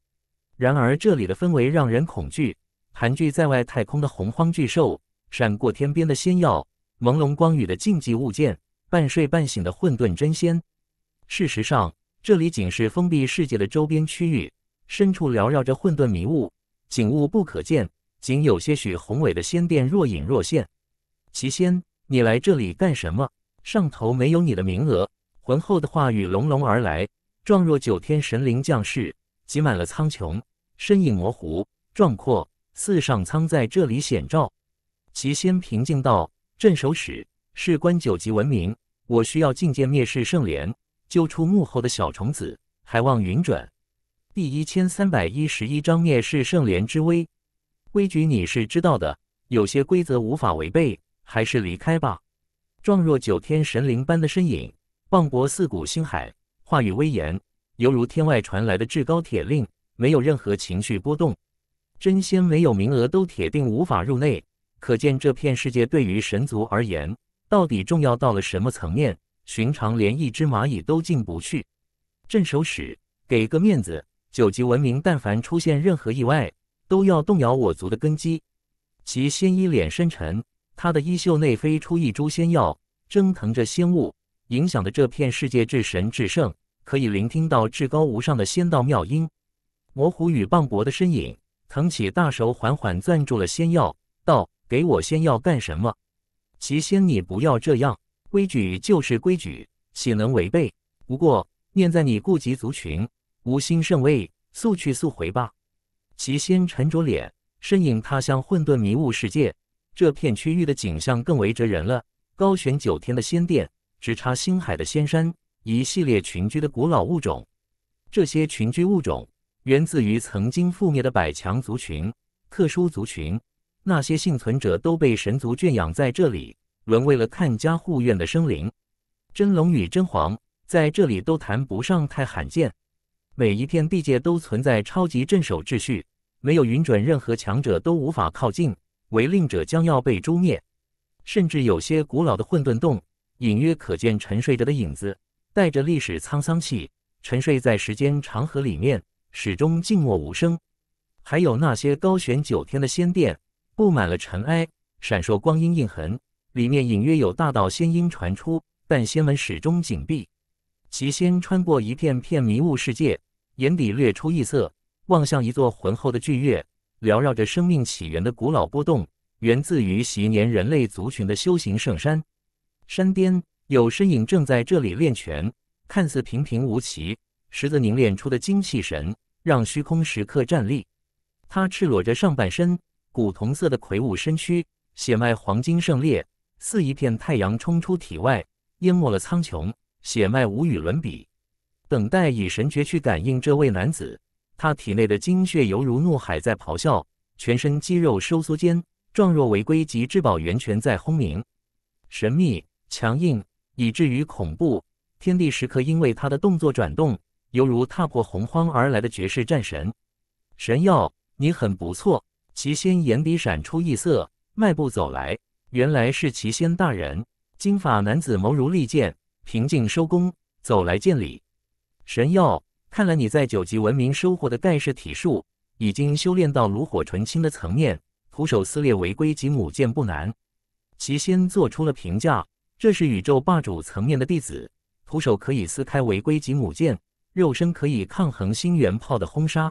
Speaker 1: 然而，这里的氛围让人恐惧。盘踞在外太空的洪荒巨兽，闪过天边的仙药，朦胧光雨的禁忌物件，半睡半醒的混沌真仙。事实上，这里仅是封闭世界的周边区域，深处缭绕着混沌迷雾。景物不可见，仅有些许宏伟的仙殿若隐若现。奇仙，你来这里干什么？上头没有你的名额。浑厚的话语隆隆而来，状若九天神灵降世，挤满了苍穹，身影模糊，壮阔，似上苍在这里显照。奇仙平静道：“镇守使，事关九级文明，我需要觐见灭世圣莲，揪出幕后的小虫子，还望允准。”第一千三百一十一章灭世圣莲之威，规矩你是知道的，有些规则无法违背，还是离开吧。状若九天神灵般的身影，磅礴似古星海，话语威严，犹如天外传来的至高铁令，没有任何情绪波动。真仙没有名额都铁定无法入内，可见这片世界对于神族而言，到底重要到了什么层面？寻常连一只蚂蚁都进不去。镇守使，给个面子。九级文明，但凡出现任何意外，都要动摇我族的根基。其仙衣脸深沉，他的衣袖内飞出一株仙药，蒸腾着仙雾，影响的这片世界至神至圣，可以聆听到至高无上的仙道妙音。魔糊与棒礴的身影腾起大手，缓缓攥住了仙药，道：“给我仙药干什么？”齐仙，你不要这样，规矩就是规矩，岂能违背？不过念在你顾及族群。无心甚慰，速去速回吧。齐仙沉着脸，身影踏向混沌迷雾世界。这片区域的景象更为折人了：高悬九天的仙殿，直插星海的仙山，一系列群居的古老物种。这些群居物种源自于曾经覆灭的百强族群、特殊族群。那些幸存者都被神族圈养在这里，沦为了看家护院的生灵。真龙与真皇在这里都谈不上太罕见。每一片地界都存在超级镇守秩序，没有允准，任何强者都无法靠近。违令者将要被诛灭。甚至有些古老的混沌洞，隐约可见沉睡者的影子，带着历史沧桑气，沉睡在时间长河里面，始终静默无声。还有那些高悬九天的仙殿，布满了尘埃，闪烁光阴印痕，里面隐约有大道仙音传出，但仙门始终紧闭。其先穿过一片片迷雾世界，眼底掠出异色，望向一座浑厚的巨岳，缭绕着生命起源的古老波动，源自于昔年人类族群的修行圣山。山巅有身影正在这里练拳，看似平平无奇，实则凝练出的精气神让虚空时刻站立。他赤裸着上半身，古铜色的魁梧身躯，血脉黄金圣裂，似一片太阳冲出体外，淹没了苍穹。血脉无与伦比，等待以神诀去感应这位男子。他体内的精血犹如怒海在咆哮，全身肌肉收缩间，状若违规及至宝源泉在轰鸣，神秘、强硬，以至于恐怖。天地时刻因为他的动作转动，犹如踏破洪荒而来的绝世战神。神药，你很不错。齐仙眼底闪出异色，迈步走来。原来是齐仙大人。金发男子眸如利剑。平静收工，走来见礼。神药，看来你在九级文明收获的盖世体术，已经修炼到炉火纯青的层面，徒手撕裂违规及母舰不难。齐仙做出了评价，这是宇宙霸主层面的弟子，徒手可以撕开违规及母舰，肉身可以抗衡星元炮的轰杀。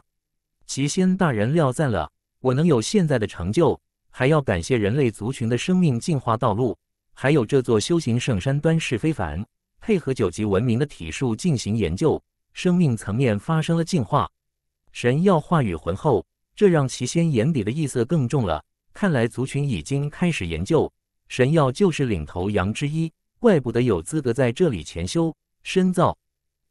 Speaker 1: 齐仙大人，料赞了。我能有现在的成就，还要感谢人类族群的生命进化道路，还有这座修行圣山端是非凡。配合九级文明的体术进行研究，生命层面发生了进化。神要化羽魂后，这让齐仙眼底的异色更重了。看来族群已经开始研究神药，就是领头羊之一，怪不得有资格在这里潜修深造。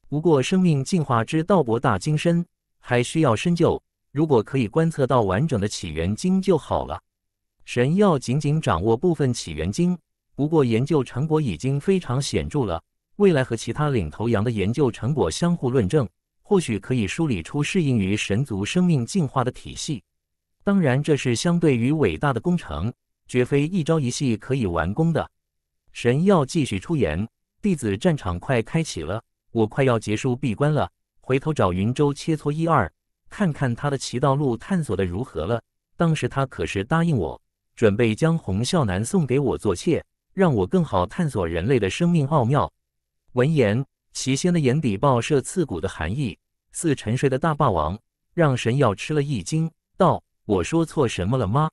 Speaker 1: 不过，生命进化之道博大精深，还需要深究。如果可以观测到完整的起源经就好了。神药仅仅掌握部分起源经，不过研究成果已经非常显著了。未来和其他领头羊的研究成果相互论证，或许可以梳理出适应于神族生命进化的体系。当然，这是相对于伟大的工程，绝非一朝一夕可以完工的。神要继续出言，弟子战场快开启了，我快要结束闭关了，回头找云州切磋一二，看看他的奇道路探索的如何了。当时他可是答应我，准备将洪孝南送给我做妾，让我更好探索人类的生命奥妙。闻言，齐仙的眼底爆射刺骨的寒意，似沉睡的大霸王，让神药吃了一惊。道：“我说错什么了吗？”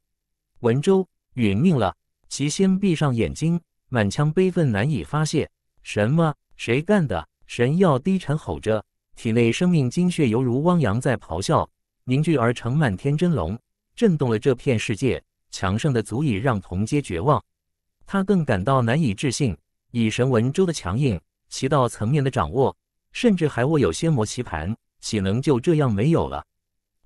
Speaker 1: 文州殒命了。齐仙闭上眼睛，满腔悲愤难以发泄。什么？谁干的？神药低沉吼着，体内生命精血犹如汪洋在咆哮，凝聚而成漫天真龙，震动了这片世界，强盛的足以让同阶绝望。他更感到难以置信，以神文州的强硬。其道层面的掌握，甚至还握有仙魔棋盘，岂能就这样没有了？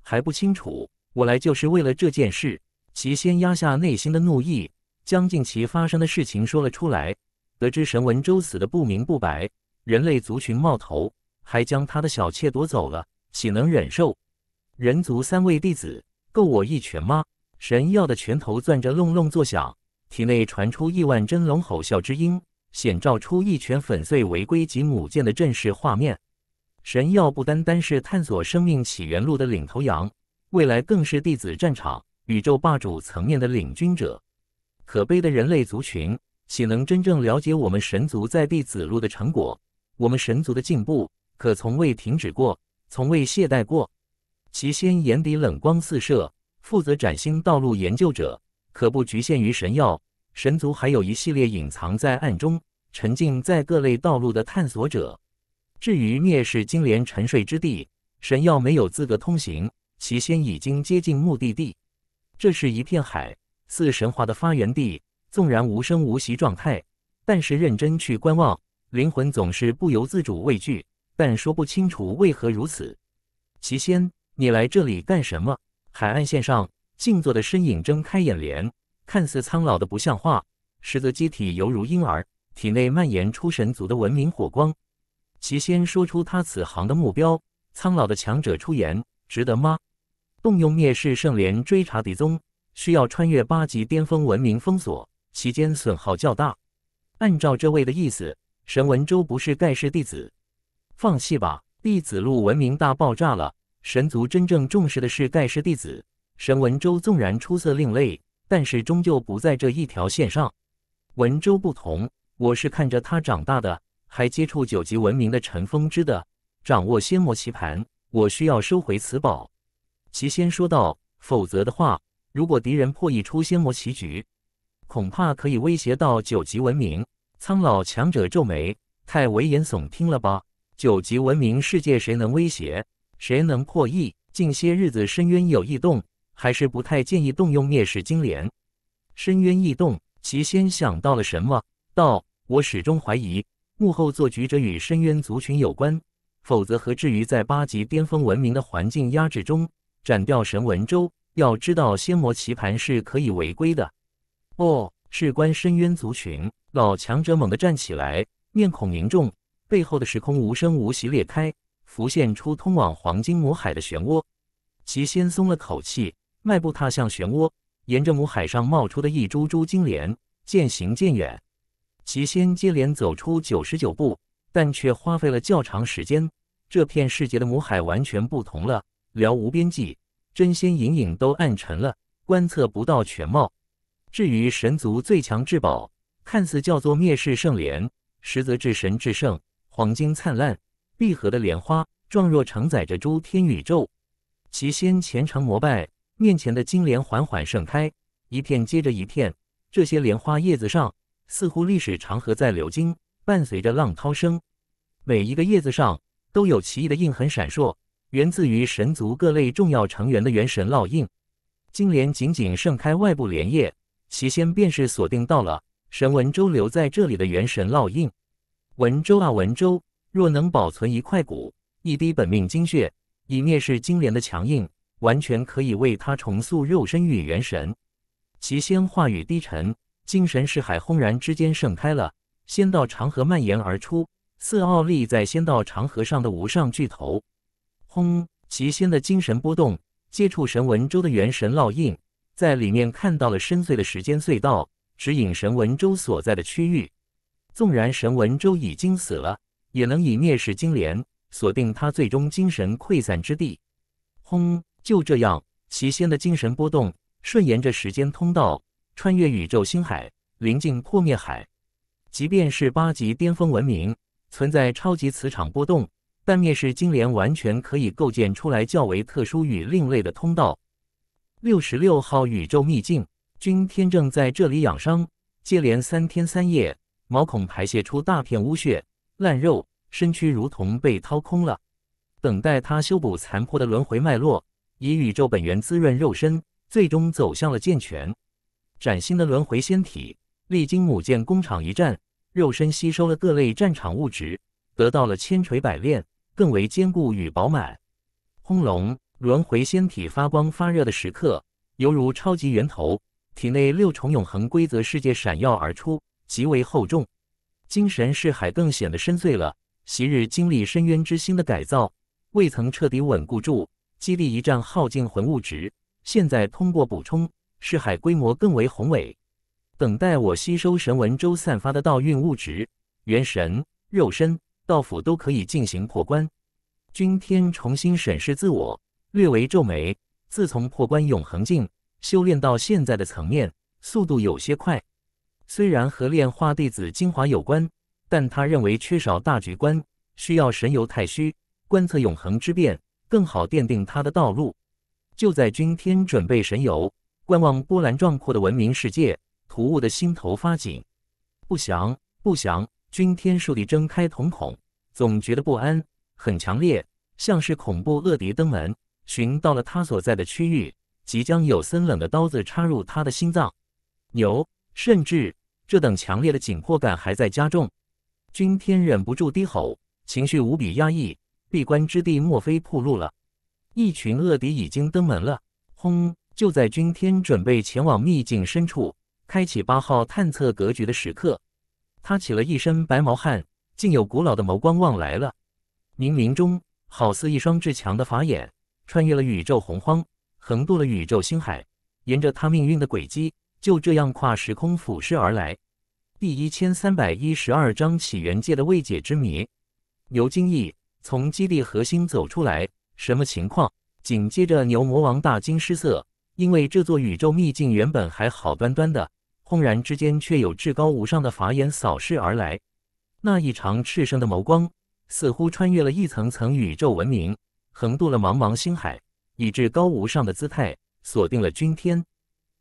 Speaker 1: 还不清楚，我来就是为了这件事。齐先压下内心的怒意，将近期发生的事情说了出来。得知神文周死的不明不白，人类族群冒头，还将他的小妾夺走了，岂能忍受？人族三位弟子，够我一拳吗？神耀的拳头攥着，隆隆作响，体内传出亿万真龙吼啸之音。显照出一拳粉碎违规及母舰的阵势画面。神药不单单是探索生命起源路的领头羊，未来更是弟子战场、宇宙霸主层面的领军者。可悲的人类族群，岂能真正了解我们神族在弟子路的成果？我们神族的进步，可从未停止过，从未懈怠过。其仙眼底冷光四射，负责崭新道路研究者，可不局限于神药。神族还有一系列隐藏在暗中、沉浸在各类道路的探索者。至于灭世金莲沉睡之地，神要没有资格通行。其仙已经接近目的地，这是一片海，似神话的发源地。纵然无声无息状态，但是认真去观望，灵魂总是不由自主畏惧，但说不清楚为何如此。奇仙，你来这里干什么？海岸线上静坐的身影睁开眼帘。看似苍老的不像话，实则机体犹如婴儿，体内蔓延出神族的文明火光。齐仙说出他此行的目标，苍老的强者出言，值得吗？动用灭世圣莲追查敌踪，需要穿越八级巅峰文明封锁，期间损耗较大。按照这位的意思，神文州不是盖世弟子，放弃吧！弟子路文明大爆炸了，神族真正重视的是盖世弟子。神文州纵然出色，另类。但是终究不在这一条线上。文州不同，我是看着他长大的，还接触九级文明的陈风之的，掌握仙魔棋盘，我需要收回此宝。齐仙说道：“否则的话，如果敌人破译出仙魔棋局，恐怕可以威胁到九级文明。”苍老强者皱眉：“太危言耸听了吧？九级文明世界，谁能威胁？谁能破译？近些日子，深渊有异动。”还是不太建议动用灭世金莲。深渊异动，齐仙想到了什么？道：我始终怀疑幕后做局者与深渊族群有关，否则何至于在八级巅峰文明的环境压制中斩掉神文州？要知道，仙魔棋盘是可以违规的。哦，事关深渊族群，老强者猛地站起来，面孔凝重，背后的时空无声无息裂开，浮现出通往黄金魔海的漩涡。齐仙松了口气。迈步踏向漩涡，沿着母海上冒出的一株株金莲渐行渐远。齐仙接连走出九十九步，但却花费了较长时间。这片世界的母海完全不同了，辽无边际，真仙隐隐都暗沉了，观测不到全貌。至于神族最强至宝，看似叫做灭世圣莲，实则至神至圣，黄金灿烂，闭合的莲花状若承载着诸天宇宙。齐仙虔诚膜拜。面前的金莲缓缓盛开，一片接着一片。这些莲花叶子上，似乎历史长河在流经，伴随着浪涛声。每一个叶子上都有奇异的印痕闪烁，源自于神族各类重要成员的元神烙印。金莲仅仅盛开外部莲叶，其先便是锁定到了神文周留在这里的元神烙印。文周啊文周，若能保存一块骨，一滴本命精血，以灭世金莲的强硬。完全可以为他重塑肉身与元神。其仙话语低沉，精神是海轰然之间盛开了，仙道长河蔓延而出，似傲立在仙道长河上的无上巨头。轰！其仙的精神波动接触神文州的元神烙印，在里面看到了深邃的时间隧道，指引神文州所在的区域。纵然神文州已经死了，也能以灭世金莲锁定他最终精神溃散之地。轰！就这样，齐仙的精神波动顺沿着时间通道，穿越宇宙星海，临近破灭海。即便是八级巅峰文明存在超级磁场波动，但灭世金莲完全可以构建出来较为特殊与另类的通道。六十六号宇宙秘境，君天正在这里养伤，接连三天三夜，毛孔排泄出大片污血、烂肉，身躯如同被掏空了，等待他修补残破的轮回脉络。以宇宙本源滋润肉身，最终走向了健全。崭新的轮回仙体历经母舰工厂一战，肉身吸收了各类战场物质，得到了千锤百炼，更为坚固与饱满。轰隆！轮回仙体发光发热的时刻，犹如超级源头，体内六重永恒规则世界闪耀而出，极为厚重。精神视海更显得深邃了。昔日经历深渊之心的改造，未曾彻底稳固住。激励一战耗尽魂物值，现在通过补充，试海规模更为宏伟。等待我吸收神文周散发的道运物质，元神、肉身、道府都可以进行破关。君天重新审视自我，略为皱眉。自从破关永恒境，修炼到现在的层面，速度有些快。虽然和炼化弟子精华有关，但他认为缺少大局观，需要神游太虚，观测永恒之变。更好奠定他的道路。就在君天准备神游，观望波澜壮阔的文明世界，突兀的心头发紧。不祥，不祥！君天竖地睁开瞳孔，总觉得不安，很强烈，像是恐怖恶敌登门，寻到了他所在的区域，即将有森冷的刀子插入他的心脏。牛，甚至这等强烈的紧迫感还在加重。君天忍不住低吼，情绪无比压抑。闭关之地莫非铺路了？一群恶敌已经登门了！轰！就在君天准备前往秘境深处开启八号探测格局的时刻，他起了一身白毛汗，竟有古老的眸光望来了。冥冥中，好似一双至强的法眼，穿越了宇宙洪荒，横渡了宇宙星海，沿着他命运的轨迹，就这样跨时空俯视而来。第一千三百一十二章：起源界的未解之谜。牛金义从基地核心走出来，什么情况？紧接着，牛魔王大惊失色，因为这座宇宙秘境原本还好端端的，轰然之间却有至高无上的法眼扫视而来。那一长赤盛的眸光，似乎穿越了一层层宇宙文明，横渡了茫茫星海，以至高无上的姿态锁定了君天。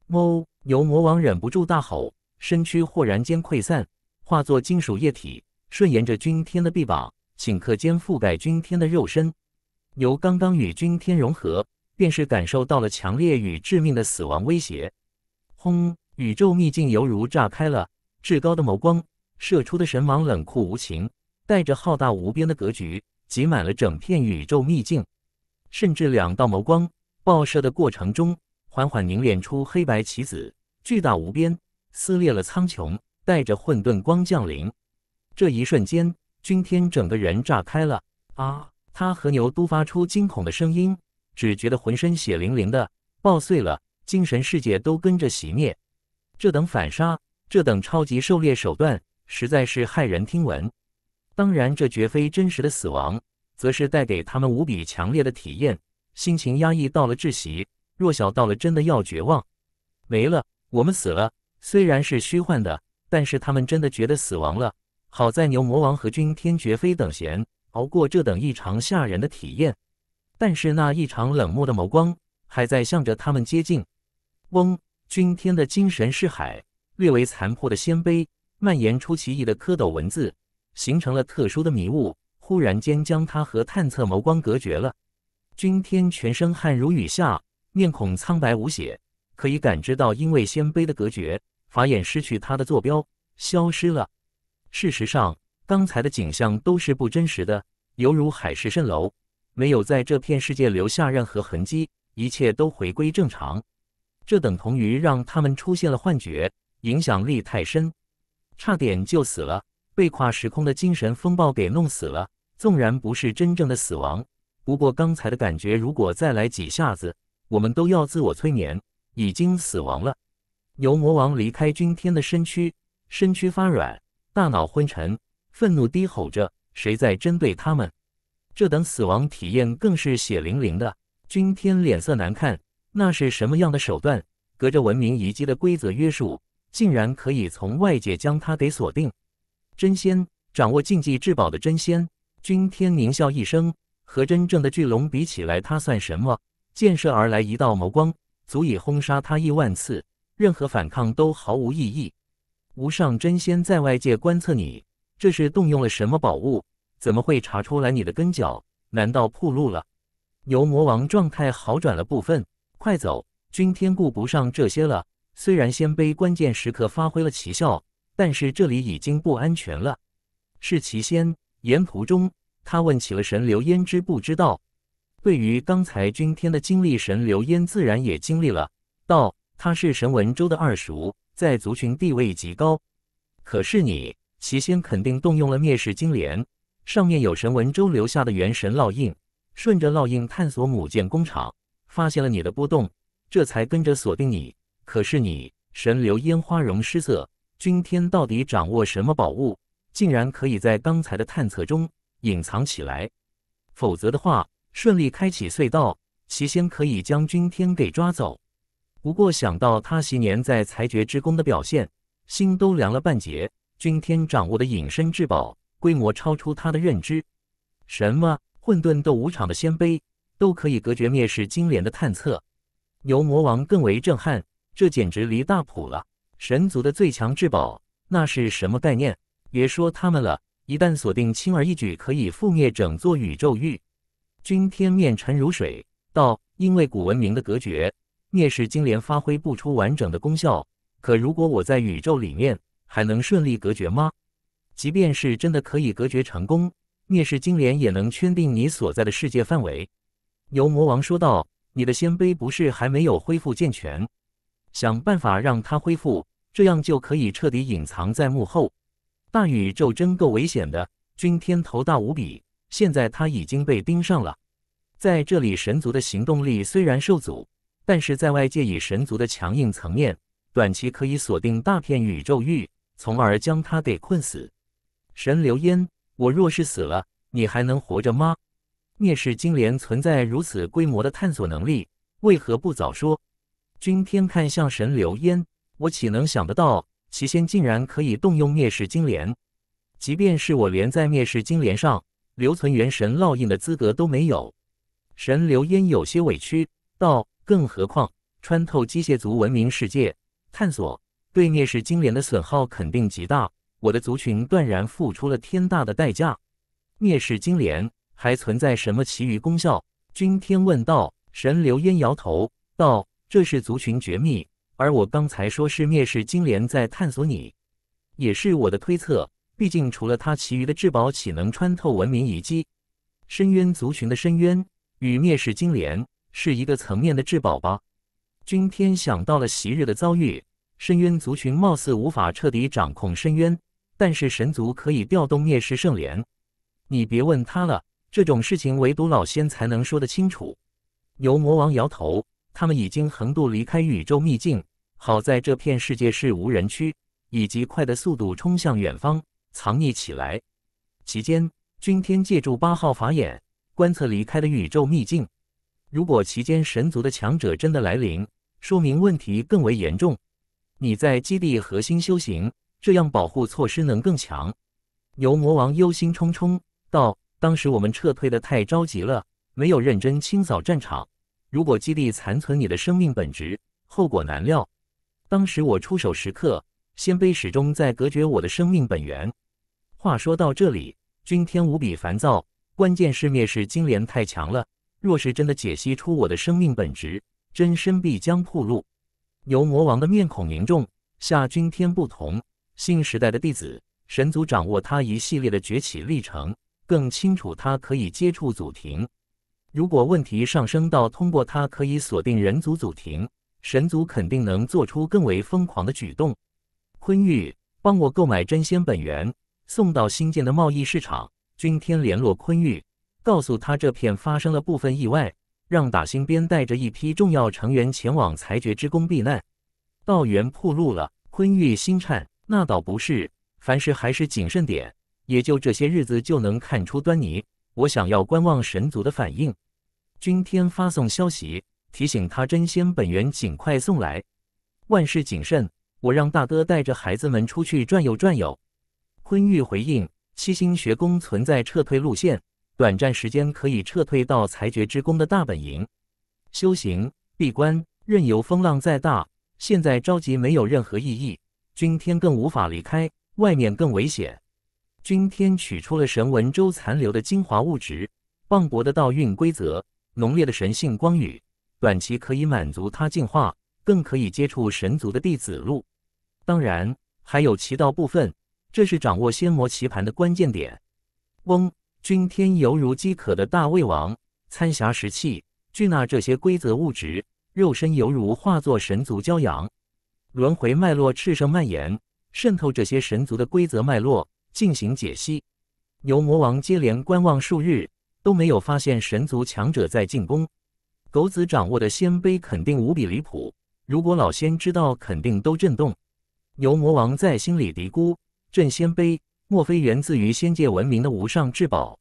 Speaker 1: 哦！牛魔王忍不住大吼，身躯豁然间溃散，化作金属液体，顺沿着君天的臂膀。顷刻间覆盖君天的肉身，由刚刚与君天融合，便是感受到了强烈与致命的死亡威胁。轰！宇宙秘境犹如炸开了，至高的眸光射出的神芒冷酷无情，带着浩大无边的格局，挤满了整片宇宙秘境。甚至两道眸光爆射的过程中，缓缓凝练出黑白棋子，巨大无边，撕裂了苍穹，带着混沌光降临。这一瞬间。君天整个人炸开了啊！他和牛都发出惊恐的声音，只觉得浑身血淋淋的，爆碎了，精神世界都跟着熄灭。这等反杀，这等超级狩猎手段，实在是骇人听闻。当然，这绝非真实的死亡，则是带给他们无比强烈的体验，心情压抑到了窒息，弱小到了真的要绝望。没了，我们死了。虽然是虚幻的，但是他们真的觉得死亡了。好在牛魔王和君天绝非等闲，熬过这等异常吓人的体验。但是那异常冷漠的眸光还在向着他们接近。嗡！君天的精神是海略为残破的鲜碑，蔓延出奇异的蝌蚪文字，形成了特殊的迷雾，忽然间将他和探测眸光隔绝了。君天全身汗如雨下，面孔苍白无血，可以感知到因为鲜碑的隔绝，法眼失去他的坐标，消失了。事实上，刚才的景象都是不真实的，犹如海市蜃楼，没有在这片世界留下任何痕迹。一切都回归正常，这等同于让他们出现了幻觉。影响力太深，差点就死了，被跨时空的精神风暴给弄死了。纵然不是真正的死亡，不过刚才的感觉，如果再来几下子，我们都要自我催眠，已经死亡了。牛魔王离开君天的身躯，身躯发软。大脑昏沉，愤怒低吼着：“谁在针对他们？”这等死亡体验更是血淋淋的。君天脸色难看，那是什么样的手段？隔着文明遗迹的规则约束，竟然可以从外界将他给锁定。真仙掌握禁忌至宝的真仙，君天狞笑一声：“和真正的巨龙比起来，他算什么？”建射而来一道眸光，足以轰杀他亿万次，任何反抗都毫无意义。无上真仙在外界观测你，这是动用了什么宝物？怎么会查出来你的根脚？难道铺路了？牛魔王状态好转了部分，快走！君天顾不上这些了。虽然仙碑关键时刻发挥了奇效，但是这里已经不安全了。是奇仙，沿途中他问起了神流烟，知不知道？对于刚才君天的经历，神流烟自然也经历了。道他是神文州的二叔。在族群地位极高，可是你齐仙肯定动用了灭世金莲，上面有神文周留下的元神烙印，顺着烙印探索母舰工厂，发现了你的波动，这才跟着锁定你。可是你神流烟花容失色，君天到底掌握什么宝物，竟然可以在刚才的探测中隐藏起来？否则的话，顺利开启隧道，齐仙可以将君天给抓走。不过想到他昔年在裁决之宫的表现，心都凉了半截。君天掌握的隐身至宝规模超出他的认知。什么混沌斗武场的鲜卑都可以隔绝灭世金莲的探测。牛魔王更为震撼，这简直离大谱了！神族的最强至宝，那是什么概念？别说他们了，一旦锁定，轻而易举可以覆灭整座宇宙域。君天面沉如水，道：“因为古文明的隔绝。”灭世金莲发挥不出完整的功效，可如果我在宇宙里面，还能顺利隔绝吗？即便是真的可以隔绝成功，灭世金莲也能圈定你所在的世界范围。牛魔王说道：“你的仙碑不是还没有恢复健全？想办法让它恢复，这样就可以彻底隐藏在幕后。大宇宙真够危险的，君天头大无比，现在他已经被盯上了。在这里，神族的行动力虽然受阻。”但是在外界以神族的强硬层面，短期可以锁定大片宇宙域，从而将他给困死。神流烟，我若是死了，你还能活着吗？灭世金莲存在如此规模的探索能力，为何不早说？君天看向神流烟，我岂能想得到，其仙竟然可以动用灭世金莲？即便是我连在灭世金莲上留存元神烙印的资格都没有。神流烟有些委屈道。更何况，穿透机械族文明世界探索，对灭世金莲的损耗肯定极大。我的族群断然付出了天大的代价。灭世金莲还存在什么其余功效？君天问道。神流烟摇头道：“这是族群绝密。”而我刚才说是灭世金莲在探索你，也是我的推测。毕竟除了他，其余的至宝岂能穿透文明遗迹？深渊族群的深渊与灭世金莲。是一个层面的至宝吧？君天想到了昔日的遭遇，深渊族群貌似无法彻底掌控深渊，但是神族可以调动灭世圣莲。你别问他了，这种事情唯独老仙才能说得清楚。牛魔王摇头，他们已经横渡离开宇宙秘境，好在这片世界是无人区，以极快的速度冲向远方藏匿起来。期间，君天借助八号法眼观测离开的宇宙秘境。如果其间神族的强者真的来临，说明问题更为严重。你在基地核心修行，这样保护措施能更强。牛魔王忧心忡忡道：“当时我们撤退的太着急了，没有认真清扫战场。如果基地残存你的生命本质，后果难料。当时我出手时刻，仙卑始终在隔绝我的生命本源。”话说到这里，君天无比烦躁。关键是灭世金莲太强了。若是真的解析出我的生命本质，真身必将暴露。牛魔王的面孔凝重，夏君天不同。新时代的弟子，神族掌握他一系列的崛起历程，更清楚他可以接触祖庭。如果问题上升到通过他可以锁定人族祖庭，神族肯定能做出更为疯狂的举动。昆玉，帮我购买真仙本源，送到新建的贸易市场。君天联络昆玉。告诉他，这片发生了部分意外，让打星边带着一批重要成员前往裁决之宫避难。道元铺路了，坤玉心颤。那倒不是，凡事还是谨慎点。也就这些日子就能看出端倪。我想要观望神族的反应。君天发送消息，提醒他真仙本源尽快送来。万事谨慎，我让大哥带着孩子们出去转悠转悠。坤玉回应：七星学宫存在撤退路线。短暂时间可以撤退到裁决之宫的大本营，修行闭关，任由风浪再大，现在着急没有任何意义。君天更无法离开，外面更危险。君天取出了神纹周残留的精华物质，磅礴的道运规则，浓烈的神性光雨，短期可以满足他进化，更可以接触神族的弟子路。当然，还有棋道部分，这是掌握仙魔棋盘的关键点。嗡。君天犹如饥渴的大胃王，餐霞食气，聚纳这些规则物质。肉身犹如化作神族骄阳，轮回脉络炽盛蔓延，渗透这些神族的规则脉络进行解析。牛魔王接连观望数日，都没有发现神族强者在进攻。狗子掌握的仙碑肯定无比离谱，如果老仙知道，肯定都震动。牛魔王在心里嘀咕：震仙碑。莫非源自于仙界文明的无上至宝？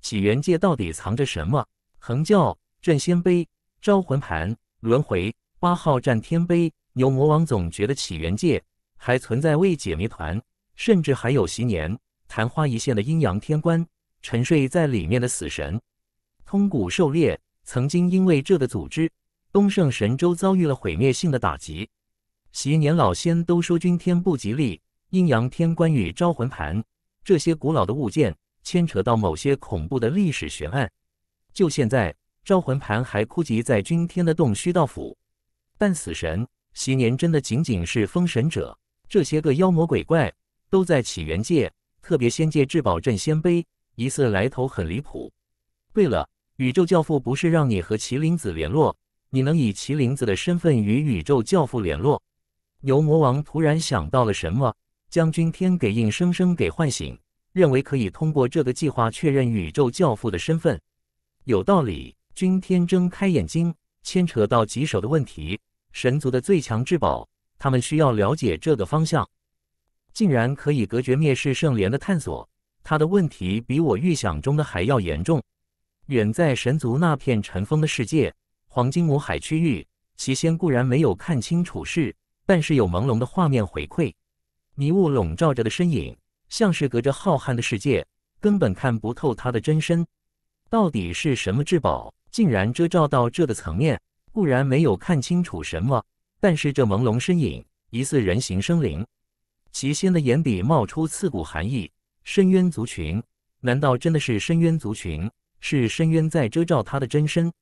Speaker 1: 起源界到底藏着什么？横教镇仙碑、招魂盘、轮回八号战天碑，牛魔王总觉得起源界还存在未解谜团，甚至还有昔年昙花一现的阴阳天官沉睡在里面的死神。通古狩猎曾经因为这的组织，东胜神州遭遇了毁灭性的打击。昔年老仙都说君天不吉利。阴阳天官与招魂盘，这些古老的物件牵扯到某些恐怖的历史悬案。就现在，招魂盘还枯竭在君天的洞虚道府。但死神昔年真的仅仅是封神者？这些个妖魔鬼怪都在起源界，特别仙界至宝镇仙碑，疑似来头很离谱。对了，宇宙教父不是让你和麒麟子联络？你能以麒麟子的身份与宇宙教父联络？牛魔王突然想到了什么？将军天给硬生生给唤醒，认为可以通过这个计划确认宇宙教父的身份，有道理。军天睁开眼睛，牵扯到棘手的问题，神族的最强至宝，他们需要了解这个方向。竟然可以隔绝灭世圣莲的探索，他的问题比我预想中的还要严重。远在神族那片尘封的世界，黄金母海区域，其仙固然没有看清楚事，但是有朦胧的画面回馈。迷雾笼罩着的身影，像是隔着浩瀚的世界，根本看不透他的真身。到底是什么至宝，竟然遮罩到这的层面？固然没有看清楚什么。但是这朦胧身影，疑似人形生灵。齐心的眼底冒出刺骨寒意。深渊族群，难道真的是深渊族群？是深渊在遮罩他的真身？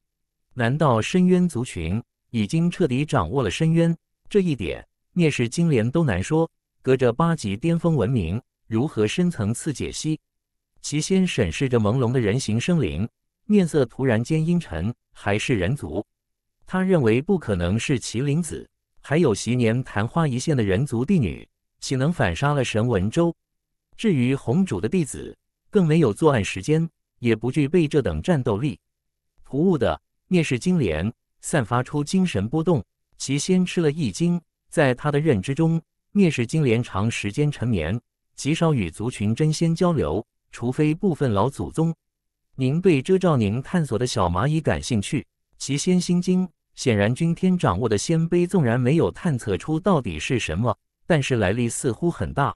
Speaker 1: 难道深渊族群已经彻底掌握了深渊？这一点，聂氏金莲都难说。隔着八级巅峰文明，如何深层次解析？齐仙审视着朦胧的人形生灵，面色突然间阴沉。还是人族？他认为不可能是麒麟子，还有昔年昙花一现的人族帝女，岂能反杀了神文州？至于红主的弟子，更没有作案时间，也不具备这等战斗力。突兀的蔑视金莲，散发出精神波动。齐仙吃了一惊，在他的认知中。灭世金莲长时间沉眠，极少与族群真仙交流，除非部分老祖宗。您对遮罩您探索的小蚂蚁感兴趣？其仙心惊。显然，君天掌握的仙碑纵然没有探测出到底是什么，但是来历似乎很大。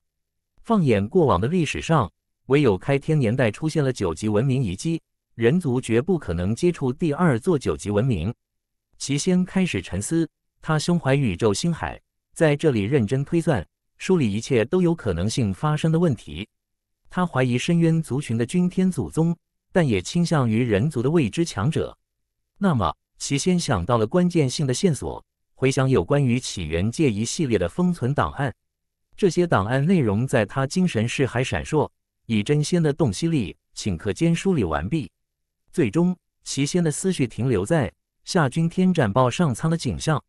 Speaker 1: 放眼过往的历史上，唯有开天年代出现了九级文明遗迹，人族绝不可能接触第二座九级文明。齐仙开始沉思，他胸怀宇宙星海。在这里认真推算，梳理一切都有可能性发生的问题。他怀疑深渊族群的君天祖宗，但也倾向于人族的未知强者。那么，齐仙想到了关键性的线索，回想有关于起源界一系列的封存档案。这些档案内容在他精神视海闪烁，以真仙的洞悉力，顷刻间梳理完毕。最终，齐仙的思绪停留在夏君天斩爆上苍的景象。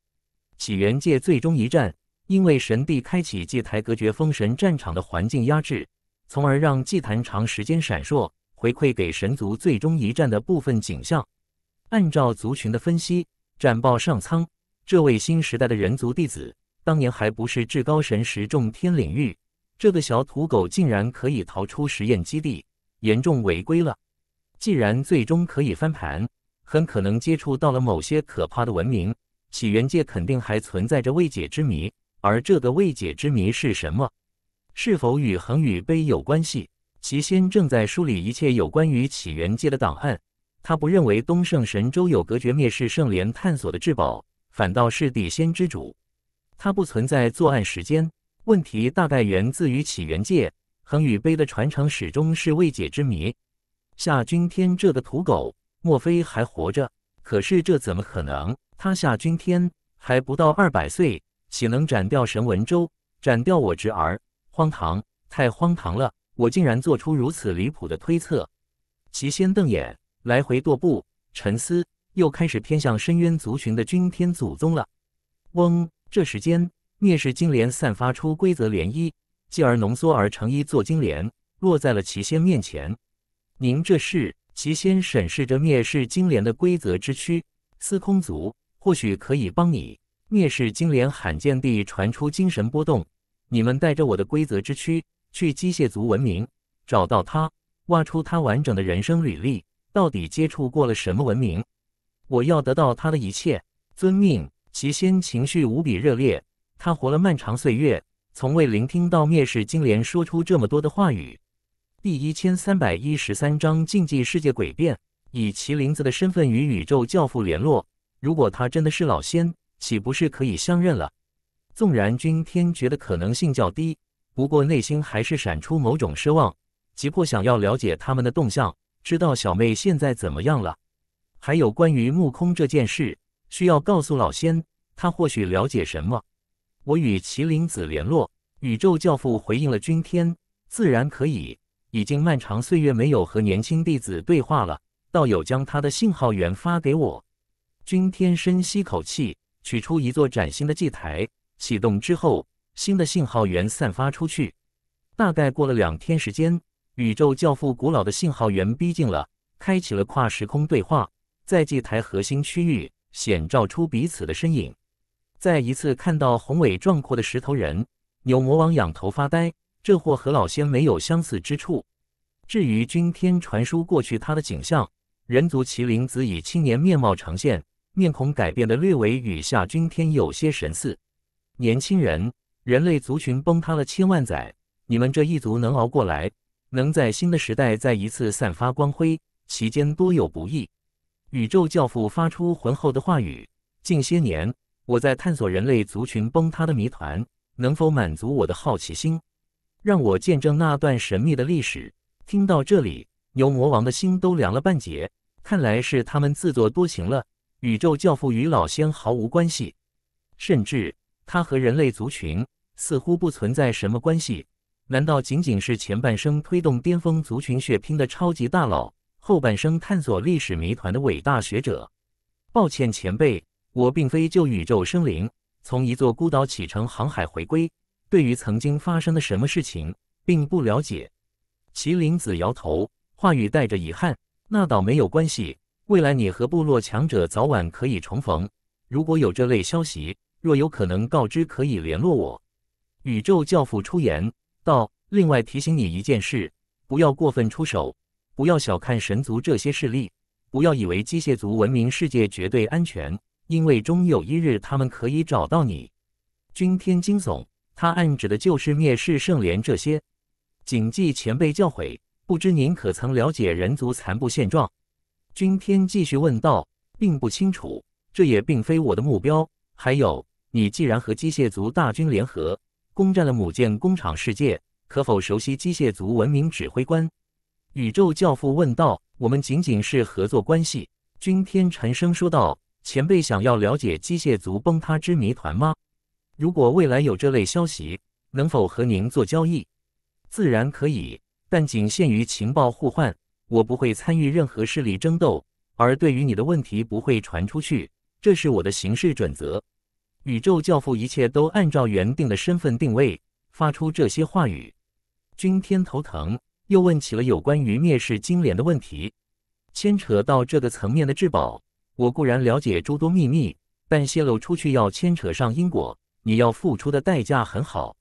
Speaker 1: 起源界最终一战，因为神帝开启祭台，隔绝封神战场的环境压制，从而让祭坛长时间闪烁，回馈给神族最终一战的部分景象。按照族群的分析，战报上苍，这位新时代的人族弟子，当年还不是至高神时，众天领域，这个小土狗竟然可以逃出实验基地，严重违规了。既然最终可以翻盘，很可能接触到了某些可怕的文明。起源界肯定还存在着未解之谜，而这个未解之谜是什么？是否与恒与碑有关系？齐心正在梳理一切有关于起源界的档案。他不认为东胜神州有隔绝灭世圣莲探索的至宝，反倒是地仙之主。他不存在作案时间问题，大概源自于起源界恒与碑的传承始终是未解之谜。夏君天这个土狗，莫非还活着？可是这怎么可能？他夏君天还不到二百岁，岂能斩掉神文州？斩掉我侄儿？荒唐！太荒唐了！我竟然做出如此离谱的推测。齐仙瞪眼，来回踱步，沉思，又开始偏向深渊族群的君天祖宗了。嗡！这时间，灭世金莲散发出规则涟漪，继而浓缩而成一座金莲，落在了齐仙面前。您这是？齐仙审视着灭世金莲的规则之躯，司空族。或许可以帮你。灭世金莲罕见地传出精神波动。你们带着我的规则之躯去机械族文明，找到他，挖出他完整的人生履历，到底接触过了什么文明？我要得到他的一切。遵命。齐仙情绪无比热烈。他活了漫长岁月，从未聆听到灭世金莲说出这么多的话语。第一千三百一十三章：竞技世界诡辩。以麒麟子的身份与宇宙教父联络。如果他真的是老仙，岂不是可以相认了？纵然君天觉得可能性较低，不过内心还是闪出某种失望，急迫想要了解他们的动向，知道小妹现在怎么样了。还有关于木空这件事，需要告诉老仙，他或许了解什么。我与麒麟子联络，宇宙教父回应了君天，自然可以。已经漫长岁月没有和年轻弟子对话了，道友将他的信号源发给我。君天深吸口气，取出一座崭新的祭台，启动之后，新的信号源散发出去。大概过了两天时间，宇宙教父古老的信号源逼近了，开启了跨时空对话，在祭台核心区域显照出彼此的身影。再一次看到宏伟壮阔的石头人，牛魔王仰头发呆，这货和老仙没有相似之处。至于君天传输过去他的景象，人族麒麟子以青年面貌呈现。面孔改变的略微与夏君天有些神似。年轻人，人类族群崩塌了千万载，你们这一族能熬过来，能在新的时代再一次散发光辉，其间多有不易。宇宙教父发出浑厚的话语：“近些年，我在探索人类族群崩塌的谜团，能否满足我的好奇心，让我见证那段神秘的历史？”听到这里，牛魔王的心都凉了半截。看来是他们自作多情了。宇宙教父与老仙毫无关系，甚至他和人类族群似乎不存在什么关系。难道仅仅是前半生推动巅峰族群血拼的超级大佬，后半生探索历史谜团的伟大学者？抱歉，前辈，我并非就宇宙生灵，从一座孤岛启程航海回归，对于曾经发生的什么事情并不了解。麒麟子摇头，话语带着遗憾。那倒没有关系。未来你和部落强者早晚可以重逢。如果有这类消息，若有可能告知，可以联络我。宇宙教父出言道：“另外提醒你一件事，不要过分出手，不要小看神族这些势力，不要以为机械族文明世界绝对安全，因为终有一日他们可以找到你。”君天惊悚，他暗指的就是灭世圣莲这些。谨记前辈教诲，不知您可曾了解人族残部现状？君天继续问道：“并不清楚，这也并非我的目标。还有，你既然和机械族大军联合，攻占了母舰工厂世界，可否熟悉机械族文明指挥官？”宇宙教父问道：“我们仅仅是合作关系。”君天沉声说道：“前辈想要了解机械族崩塌之谜团吗？如果未来有这类消息，能否和您做交易？自然可以，但仅限于情报互换。”我不会参与任何势力争斗，而对于你的问题不会传出去，这是我的行事准则。宇宙教父一切都按照原定的身份定位发出这些话语。君天头疼，又问起了有关于灭世金莲的问题。牵扯到这个层面的至宝，我固然了解诸多秘密，但泄露出去要牵扯上因果，你要付出的代价很好。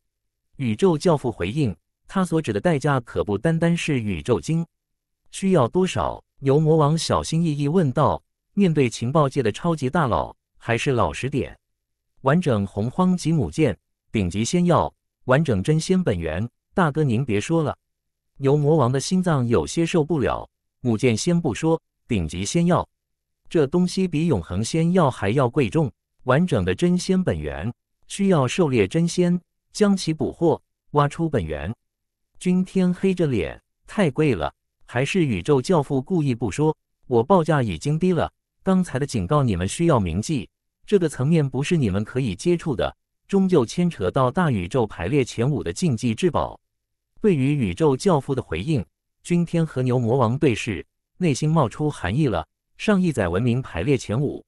Speaker 1: 宇宙教父回应，他所指的代价可不单单是宇宙金。需要多少？牛魔王小心翼翼问道。面对情报界的超级大佬，还是老实点。完整洪荒级母剑，顶级仙药，完整真仙本源。大哥，您别说了。牛魔王的心脏有些受不了。母剑先不说，顶级仙药，这东西比永恒仙药还要贵重。完整的真仙本源，需要狩猎真仙，将其捕获，挖出本源。君天黑着脸，太贵了。还是宇宙教父故意不说，我报价已经低了。刚才的警告你们需要铭记，这个层面不是你们可以接触的，终究牵扯到大宇宙排列前五的禁忌至宝。对于宇宙教父的回应，君天和牛魔王对视，内心冒出寒意了。上亿载文明排列前五，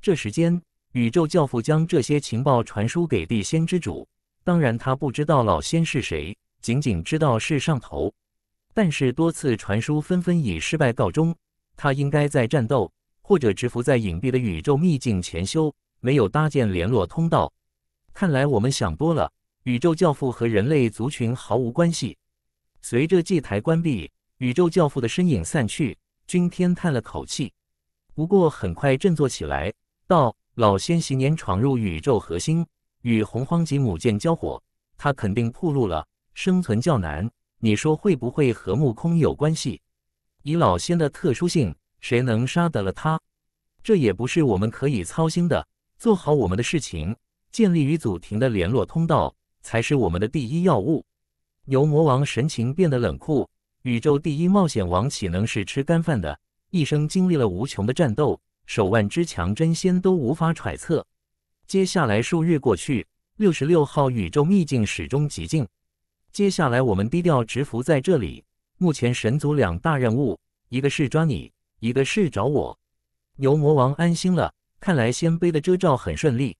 Speaker 1: 这时间，宇宙教父将这些情报传输给地仙之主，当然他不知道老仙是谁，仅仅知道是上头。但是多次传输纷纷以失败告终，他应该在战斗，或者蛰伏在隐蔽的宇宙秘境潜修，没有搭建联络通道。看来我们想多了，宇宙教父和人类族群毫无关系。随着祭台关闭，宇宙教父的身影散去，君天叹了口气，不过很快振作起来，道：“老仙行年闯入宇宙核心，与洪荒级母舰交火，他肯定暴露了，生存较难。”你说会不会和木空有关系？以老仙的特殊性，谁能杀得了他？这也不是我们可以操心的。做好我们的事情，建立与祖庭的联络通道，才是我们的第一要务。牛魔王神情变得冷酷。宇宙第一冒险王岂能是吃干饭的？一生经历了无穷的战斗，手腕之强，真仙都无法揣测。接下来数日过去，六十六号宇宙秘境始终寂静。接下来我们低调蛰伏在这里。目前神族两大任务，一个是抓你，一个是找我。牛魔王安心了，看来鲜卑的遮罩很顺利。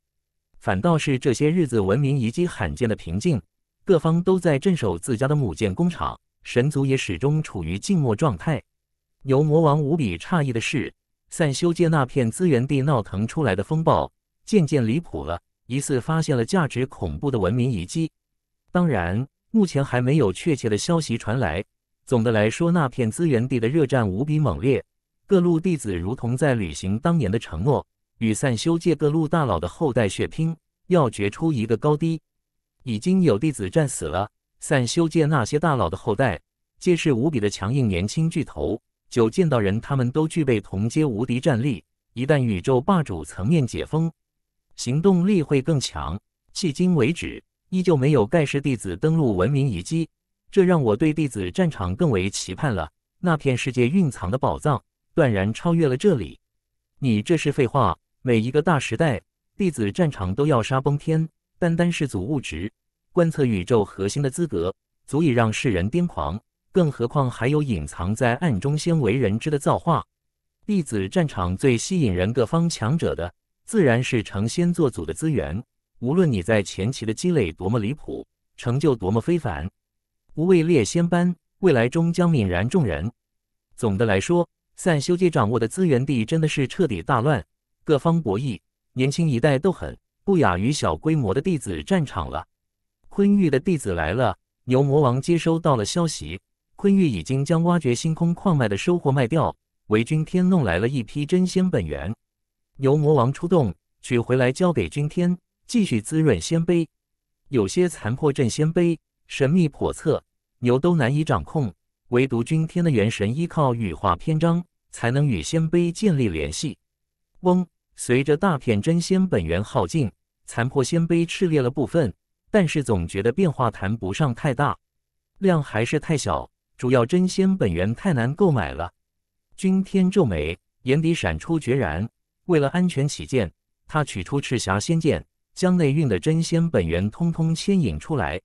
Speaker 1: 反倒是这些日子文明遗迹罕见的平静，各方都在镇守自家的母舰工厂，神族也始终处于静默状态。牛魔王无比诧异的是，散修界那片资源地闹腾出来的风暴，渐渐离谱了，疑似发现了价值恐怖的文明遗迹。当然。目前还没有确切的消息传来。总的来说，那片资源地的热战无比猛烈，各路弟子如同在履行当年的承诺，与散修界各路大佬的后代血拼，要决出一个高低。已经有弟子战死了。散修界那些大佬的后代，皆是无比的强硬年轻巨头。九见到人他们都具备同阶无敌战力，一旦宇宙霸主层面解封，行动力会更强。迄今为止。依旧没有盖世弟子登陆文明遗迹，这让我对弟子战场更为期盼了。那片世界蕴藏的宝藏，断然超越了这里。你这是废话。每一个大时代，弟子战场都要杀崩天，单单是祖物质观测宇宙核心的资格，足以让世人癫狂。更何况还有隐藏在暗中鲜为人知的造化。弟子战场最吸引人各方强者的，自然是成仙做祖的资源。无论你在前期的积累多么离谱，成就多么非凡，不位列仙班，未来终将泯然众人。总的来说，散修界掌握的资源地真的是彻底大乱，各方博弈，年轻一代斗狠，不亚于小规模的弟子战场了。昆玉的弟子来了，牛魔王接收到了消息，昆玉已经将挖掘星空矿脉的收获卖掉，为君天弄来了一批真仙本源，牛魔王出动，取回来交给君天。继续滋润鲜卑，有些残破阵鲜卑神秘叵测，牛都难以掌控，唯独君天的元神依靠羽化篇章才能与鲜卑建立联系。嗡，随着大片真仙本源耗尽，残破鲜卑炽烈了部分，但是总觉得变化谈不上太大，量还是太小，主要真仙本源太难购买了。君天皱眉，眼底闪出决然。为了安全起见，他取出赤霞仙剑。将内蕴的真仙本源通通牵引出来，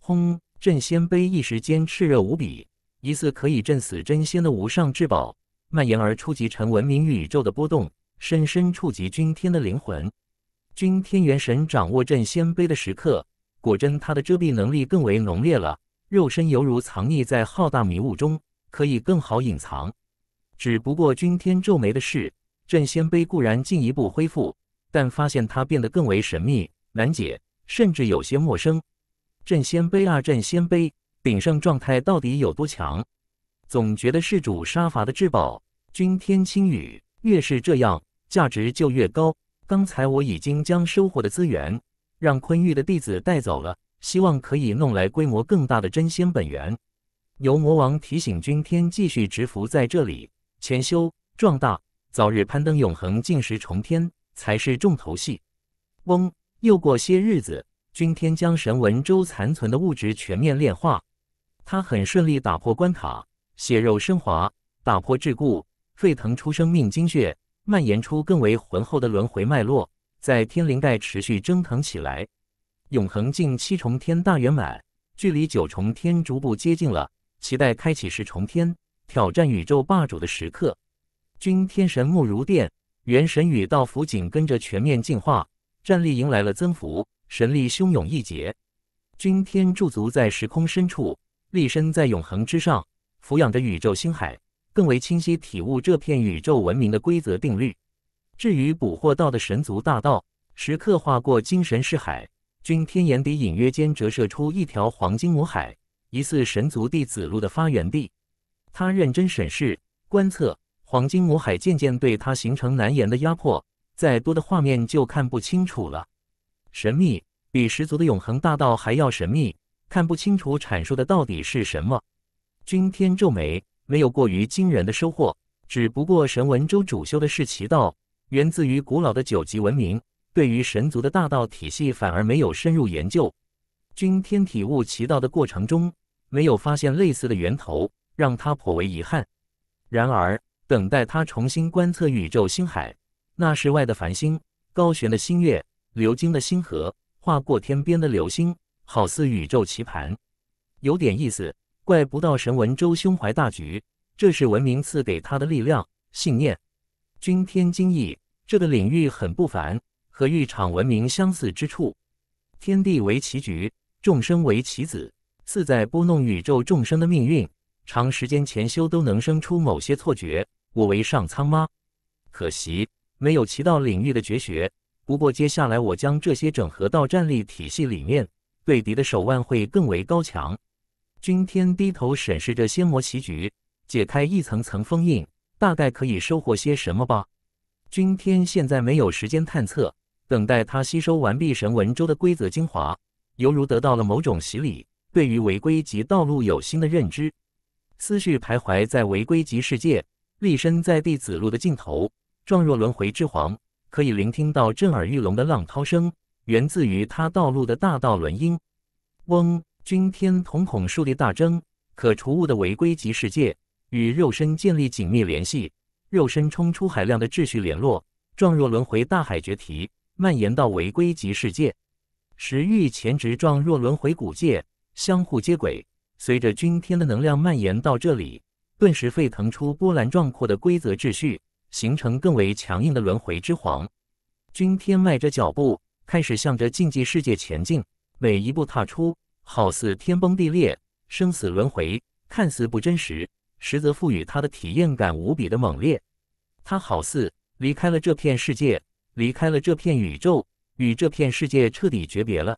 Speaker 1: 轰！镇仙碑一时间炽热无比，疑似可以镇死真仙的无上至宝，蔓延而触及陈文明宇宙的波动，深深触及君天的灵魂。君天元神掌握镇仙碑的时刻，果真他的遮蔽能力更为浓烈了，肉身犹如藏匿在浩大迷雾中，可以更好隐藏。只不过君天皱眉的是，镇仙碑固然进一步恢复。但发现它变得更为神秘难解，甚至有些陌生。镇仙碑啊，镇仙碑，鼎盛状态到底有多强？总觉得是主杀伐的至宝。君天轻语，越是这样，价值就越高。刚才我已经将收获的资源让坤玉的弟子带走了，希望可以弄来规模更大的真仙本源。牛魔王提醒君天，继续蛰伏在这里，潜修壮大，早日攀登永恒进食重天。才是重头戏。嗡，又过些日子，君天将神文州残存的物质全面炼化，他很顺利打破关卡，血肉升华，打破桎梏，沸腾出生命精血，蔓延出更为浑厚的轮回脉络，在天灵盖持续蒸腾起来。永恒境七重天大圆满，距离九重天逐步接近了，期待开启十重天，挑战宇宙霸主的时刻。君天神目如电。元神宇道符紧跟着全面进化，战力迎来了增幅，神力汹涌一劫。君天驻足在时空深处，立身在永恒之上，俯仰着宇宙星海，更为清晰体悟这片宇宙文明的规则定律。至于捕获到的神族大道，时刻划过精神视海，君天眼底隐约间折射出一条黄金母海，疑似神族弟子路的发源地。他认真审视、观测。黄金魔海渐渐对他形成难言的压迫，再多的画面就看不清楚了。神秘，比十足的永恒大道还要神秘，看不清楚阐述的到底是什么。君天皱眉，没有过于惊人的收获，只不过神文周主修的是其道，源自于古老的九级文明，对于神族的大道体系反而没有深入研究。君天体悟其道的过程中，没有发现类似的源头，让他颇为遗憾。然而。等待他重新观测宇宙星海，那是外的繁星，高悬的星月，流经的星河，划过天边的流星，好似宇宙棋盘，有点意思。怪不到神文周胸怀大局，这是文明赐给他的力量、信念。君天惊异，这个领域很不凡，和浴场文明相似之处，天地为棋局，众生为棋子，似在拨弄宇宙众生的命运。长时间潜修都能生出某些错觉。我为上苍吗？可惜没有其道领域的绝学。不过接下来我将这些整合到战力体系里面，对敌的手腕会更为高强。君天低头审视着仙魔棋局，解开一层层封印，大概可以收获些什么吧。君天现在没有时间探测，等待他吸收完毕神文州的规则精华，犹如得到了某种洗礼，对于违规及道路有新的认知。思绪徘徊在违规及世界。立身在弟子路的尽头，状若轮回之皇，可以聆听到震耳欲聋的浪涛声，源自于他道路的大道轮音。翁君天瞳孔竖立大睁，可除物的违规及世界与肉身建立紧密联系，肉身冲出海量的秩序联络，状若轮回大海决堤，蔓延到违规及世界，时域前直状若轮回古界相互接轨，随着君天的能量蔓延到这里。顿时沸腾出波澜壮阔的规则秩序，形成更为强硬的轮回之皇。君天迈着脚步，开始向着禁忌世界前进。每一步踏出，好似天崩地裂，生死轮回，看似不真实，实则赋予他的体验感无比的猛烈。他好似离开了这片世界，离开了这片宇宙，与这片世界彻底诀别了。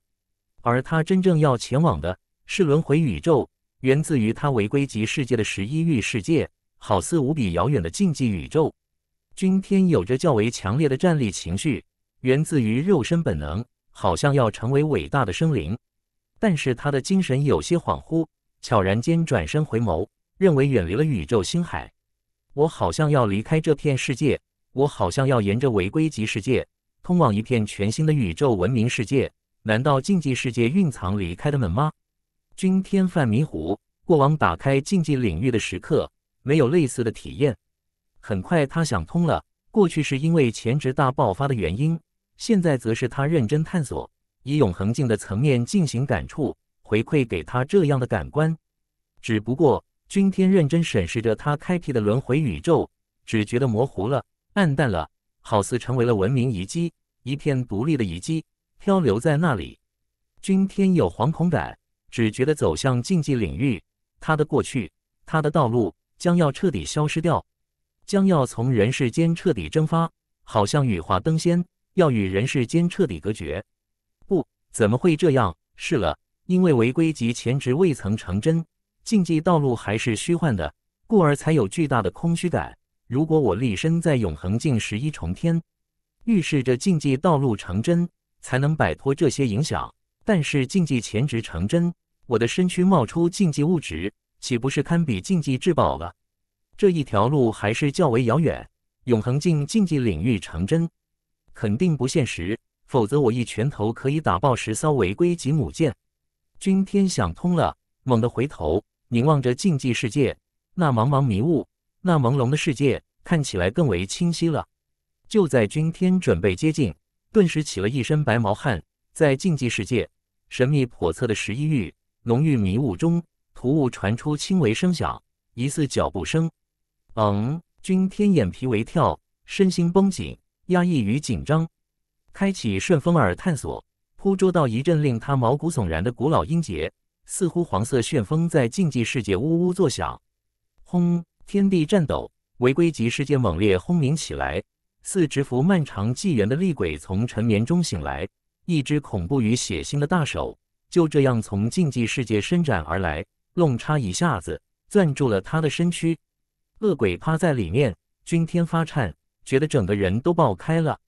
Speaker 1: 而他真正要前往的是轮回宇宙。源自于他违规极世界的十一域世界，好似无比遥远的禁忌宇宙。君天有着较为强烈的战力情绪，源自于肉身本能，好像要成为伟大的生灵。但是他的精神有些恍惚，悄然间转身回眸，认为远离了宇宙星海。我好像要离开这片世界，我好像要沿着违规级世界，通往一片全新的宇宙文明世界。难道禁忌世界蕴藏离开的门吗？君天犯迷糊，过往打开禁忌领域的时刻没有类似的体验。很快他想通了，过去是因为前职大爆发的原因，现在则是他认真探索，以永恒镜的层面进行感触，回馈给他这样的感官。只不过君天认真审视着他开辟的轮回宇宙，只觉得模糊了、暗淡了，好似成为了文明遗迹，一片独立的遗迹漂流在那里。君天有惶恐感。只觉得走向禁忌领域，他的过去，他的道路将要彻底消失掉，将要从人世间彻底蒸发，好像羽化登仙，要与人世间彻底隔绝。不，怎么会这样？是了，因为违规及前职未曾成真，禁忌道路还是虚幻的，故而才有巨大的空虚感。如果我立身在永恒境十一重天，预示着禁忌道路成真，才能摆脱这些影响。但是禁忌前职成真。我的身躯冒出禁忌物质，岂不是堪比禁忌至宝了？这一条路还是较为遥远，永恒进禁忌领域成真，肯定不现实。否则我一拳头可以打爆十艘违规级母舰。君天想通了，猛地回头凝望着禁忌世界，那茫茫迷雾，那朦胧的世界看起来更为清晰了。就在君天准备接近，顿时起了一身白毛汗。在禁忌世界，神秘叵测的十一域。浓郁迷雾中，突兀传出轻微声响，疑似脚步声。嗯，君天眼皮微跳，身心绷紧，压抑与紧张。开启顺风耳探索，捕捉到一阵令他毛骨悚然的古老音节，似乎黄色旋风在禁忌世界呜呜作响。轰！天地颤抖，违规级世界猛烈轰鸣起来，似蛰伏漫长纪元的厉鬼从沉眠中醒来，一只恐怖与血腥的大手。就这样从禁忌世界伸展而来，弄叉一下子攥住了他的身躯，恶鬼趴在里面，君天发颤，觉得整个人都爆开了。